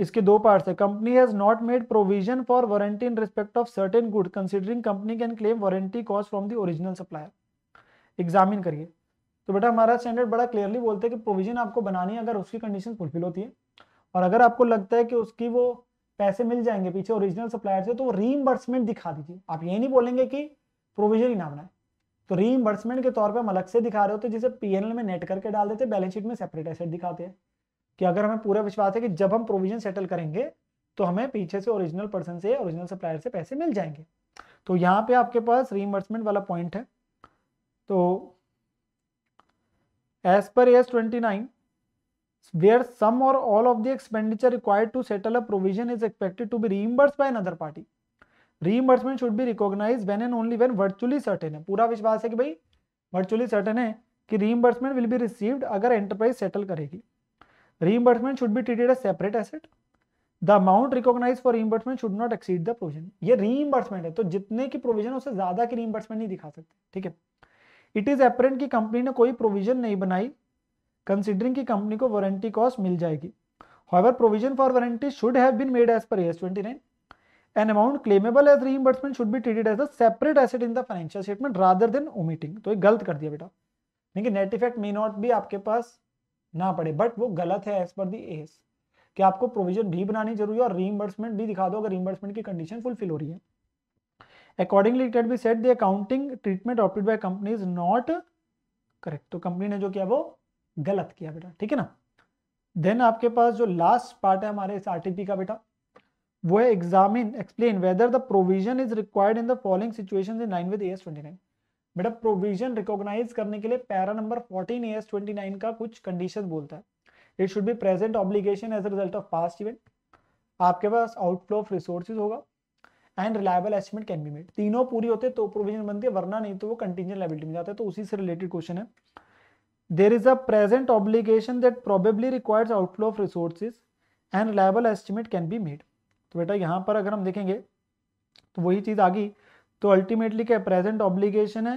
इसके दो पार्ट्स है company has not made provision for warranty in respect of certain good considering company can claim warranty cost from the original supplier examine करिए तो बेटा हमारा standard बड़ा क्लियरली बोलते हैं कि प्रोविजन आपको बनानी है अगर उसकी कंडीशन फुलफिल होती है और अगर आपको लगता है कि उसकी वो पैसे मिल जाएंगे पीछे ओरिजिनल सप्लायर से तो रीइम्बर्समेंट दिखा दीजिए आप ये नहीं बोलेंगे कि प्रोविजन ही ना बनाए तो रीइम्बर्समेंट के तौर पे हम अलग से दिखा रहे होते जिसे पीएनएल में नेट करके डाल देते बैलेंस शीट में सेपरेट एसेट दिखाते हैं कि अगर हमें पूरा विश्वास है कि जब हम प्रोविजन सेटल करेंगे तो हमें पीछे से ओरिजिनल पर्सन से ओरिजिनल सप्लायर से पैसे मिल जाएंगे तो यहाँ पे आपके पास रीइम्बर्समेंट वाला पॉइंट है तो as per S twenty nine where some or all of the expenditure required to settle a provision is expected to be reimbursed by another party reimbursement should be recognized when and only when virtually certain है पूरा विश्वास है कि भाई virtually certain है कि reimbursement will be received अगर enterprise settle करेगी reimbursement should be treated as separate asset the amount recognized for reimbursement should not exceed the provision ये reimbursement है तो जितने की provision उससे ज्यादा की reimbursement नहीं दिखा सकते ठीक है इट इज एपरेंट कि कंपनी ने कोई प्रोविजन नहीं बनाई कंसिडरिंग की कंपनी को वारंटी कॉस्ट मिल जाएगी however provision for warranty should have been made as per S twenty nine an amount claimable as reimbursement should be treated as a separate asset in the financial statement rather than omitting तो ये गलत कर दिया बेटा नहीं कि net effect may not भी आपके पास ना पड़े बट वो गलत है एज पर दी एस कि आपको प्रोविजन भी बनानी जरूरी है और रीइंबर्समेंट भी दिखा दो अगर रीइंबर्समेंट की कंडीशन फुलफिल हो रही है accordingly it be set the accounting treatment opted by company is not correct तो कंपनी ने जो किया वो गलत किया बेटा ठीक है ना देन आपके पास जो लास्ट पार्ट है हमारे इस आरटीपी का बेटा वो है examine explain whether the provision is required in the following situation in line with S twenty nine बेटा प्रोविजन रिकॉग्नाइज करने के लिए para number fourteen S twenty nine का कुछ कंडीशन बोलता है it should be present obligation as a result of past event आपके पास आउटफ्लो ऑफ रिसोर्सेज होगा and reliable estimate can be made तीनों पूरी होते तो प्रोविजन बनती है वरना नहीं तो वो कंटीजेंट लेबिलिटी में जाता है तो उसी से रिलेटेड क्वेश्चन है there is a present obligation that probably requires outflow of resources and reliable estimate can be made तो बेटा यहाँ पर अगर हम देखेंगे तो वही चीज़ आ गई तो अल्टीमेटली क्या प्रेजेंट ऑब्लिगेशन है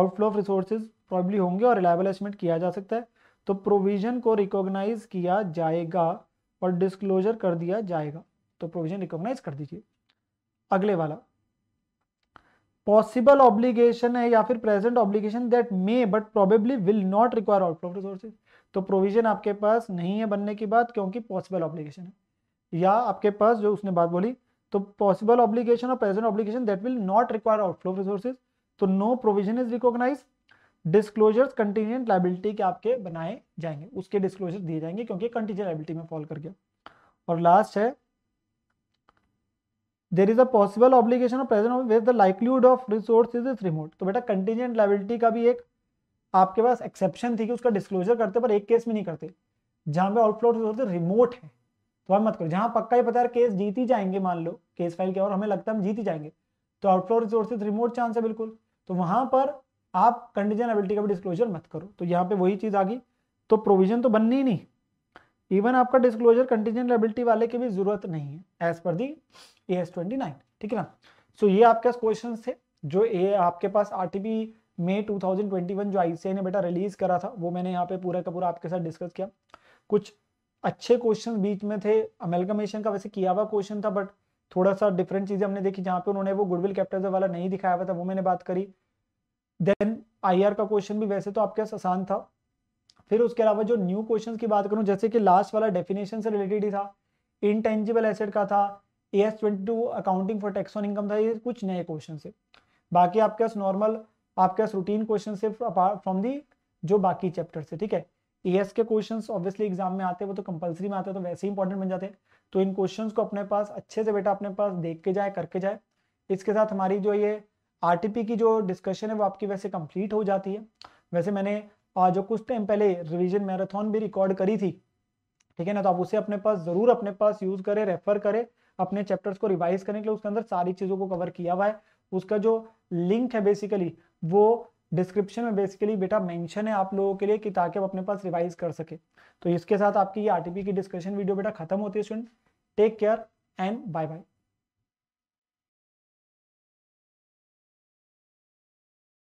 आउटफ्लो ऑफ रिसोर्सेज प्रॉब्ली होंगे और रिलायबल एस्टिमेट किया जा सकता है तो प्रोविजन को रिकॉग्नाइज किया जाएगा और डिस्क्लोजर कर दिया जाएगा तो प्रोविजन रिकॉग्नाइज कर दीजिए अगले वाला पॉसिबल ऑब्लिगेशन है या फिर present obligation that may but probably will not require outflow of resources तो प्रोविजन आपके पास नहीं है बनने की बात क्योंकि पॉसिबल ऑब्लिगेशन है या आपके पास जो उसने बात बोली तो पॉसिबल ऑब्लिगेशन और present obligation that will not require outflow of resources तो no provision is recognise disclosures contingent liability के आपके बनाए जाएंगे उसके डिस्क्लोजर दिए जाएंगे क्योंकि कंटीजेंट लाइबिलिटी में फॉल कर गया और लास्ट है there is a possible obligation of present with the likelihood of resource is is remote तो बेटा कंटीजेंट लाइबिलिटी का भी एक आपके पास एक्सेप्शन थी कि उसका डिस्क्लोजर करते पर एक केस में नहीं करते जहां पे आउटफ्लो रिसोर्स रिमोट है तो हम मत करो जहां पक्का ही पता है केस जीत ही जाएंगे मान लो केस फाइल के और हमें लगता है हम जीत ही जाएंगे तो आउटफ्लो रिसोर्स रिमोट चांस है बिल्कुल तो वहां पर आप कंडीजन एबिलिटी का भी डिस्क्लोजर मत करो तो यहाँ पे वही चीज आ गई तो प्रोविजन तो बननी ही नहीं इवन आपका डिस्क्लोजर कंटीजेंट लाइबिलिटी वाले की भी जरूरत नहीं है as per the A S twenty nine ठीक है ना सो so, ये आपके पास क्वेश्चन थे जो ए आपके पास आर टी बी मे टू थाउजेंड ट्वेंटी वन जो आई ने बेटा रिलीज करा था वो मैंने यहाँ पे पूरा का पूरा आपके साथ डिस्कस किया कुछ अच्छे क्वेश्चन बीच में थे अमेलकमेशन का वैसे किया हुआ क्वेश्चन था बट थोड़ा सा डिफरेंट चीजें हमने देखी जहाँ पे उन्होंने वो गुडविल कैप्टन वाला नहीं दिखाया हुआ था वो मैंने बात करी देन आई का क्वेश्चन भी वैसे तो आपके पास आसान था फिर उसके अलावा जो न्यू क्वेश्चंस की बात करूं जैसे कि लास्ट वाला डेफिनेशन से रिलेटेड ही था इनटेंजिबल एसेट का था A S twenty two accounting for tax on income था ये कुछ नए क्वेश्चन है बाकी आपके पास नॉर्मल आपके पास रूटीन क्वेश्चन है फ्रॉम दी जो बाकी चैप्टर से ठीक है ए एस के क्वेश्चन ऑब्वियसली एग्जाम में आते हैं वो तो कंपलसरी में आते हैं तो वैसे ही इंपॉर्टेंट बन जाते हैं तो इन क्वेश्चन को अपने पास अच्छे से बेटा अपने पास देख के जाए करके जाए इसके साथ हमारी जो ये आर की जो डिस्कशन है वो आपकी वैसे कंप्लीट हो जाती है वैसे मैंने जो कुछ टाइम पहले रिविजन मैराथन भी रिकॉर्ड करी थी ठीक है ना तो आप उसे अपने पास जरूर अपने पास यूज करें रेफर करें अपने चैप्टर्स को रिवाइज करने के लिए उसके अंदर सारी चीज़ों को कवर किया हुआ है उसका जो लिंक है बेसिकली वो डिस्क्रिप्शन में बेसिकली बेटा मेंशन है आप लोगों के लिए कि ताकि आप अपने पास रिवाइज कर सके तो इसके साथ आपकी ये आरटीपी की डिस्कशन वीडियो बेटा खत्म होती है student take care and bye bye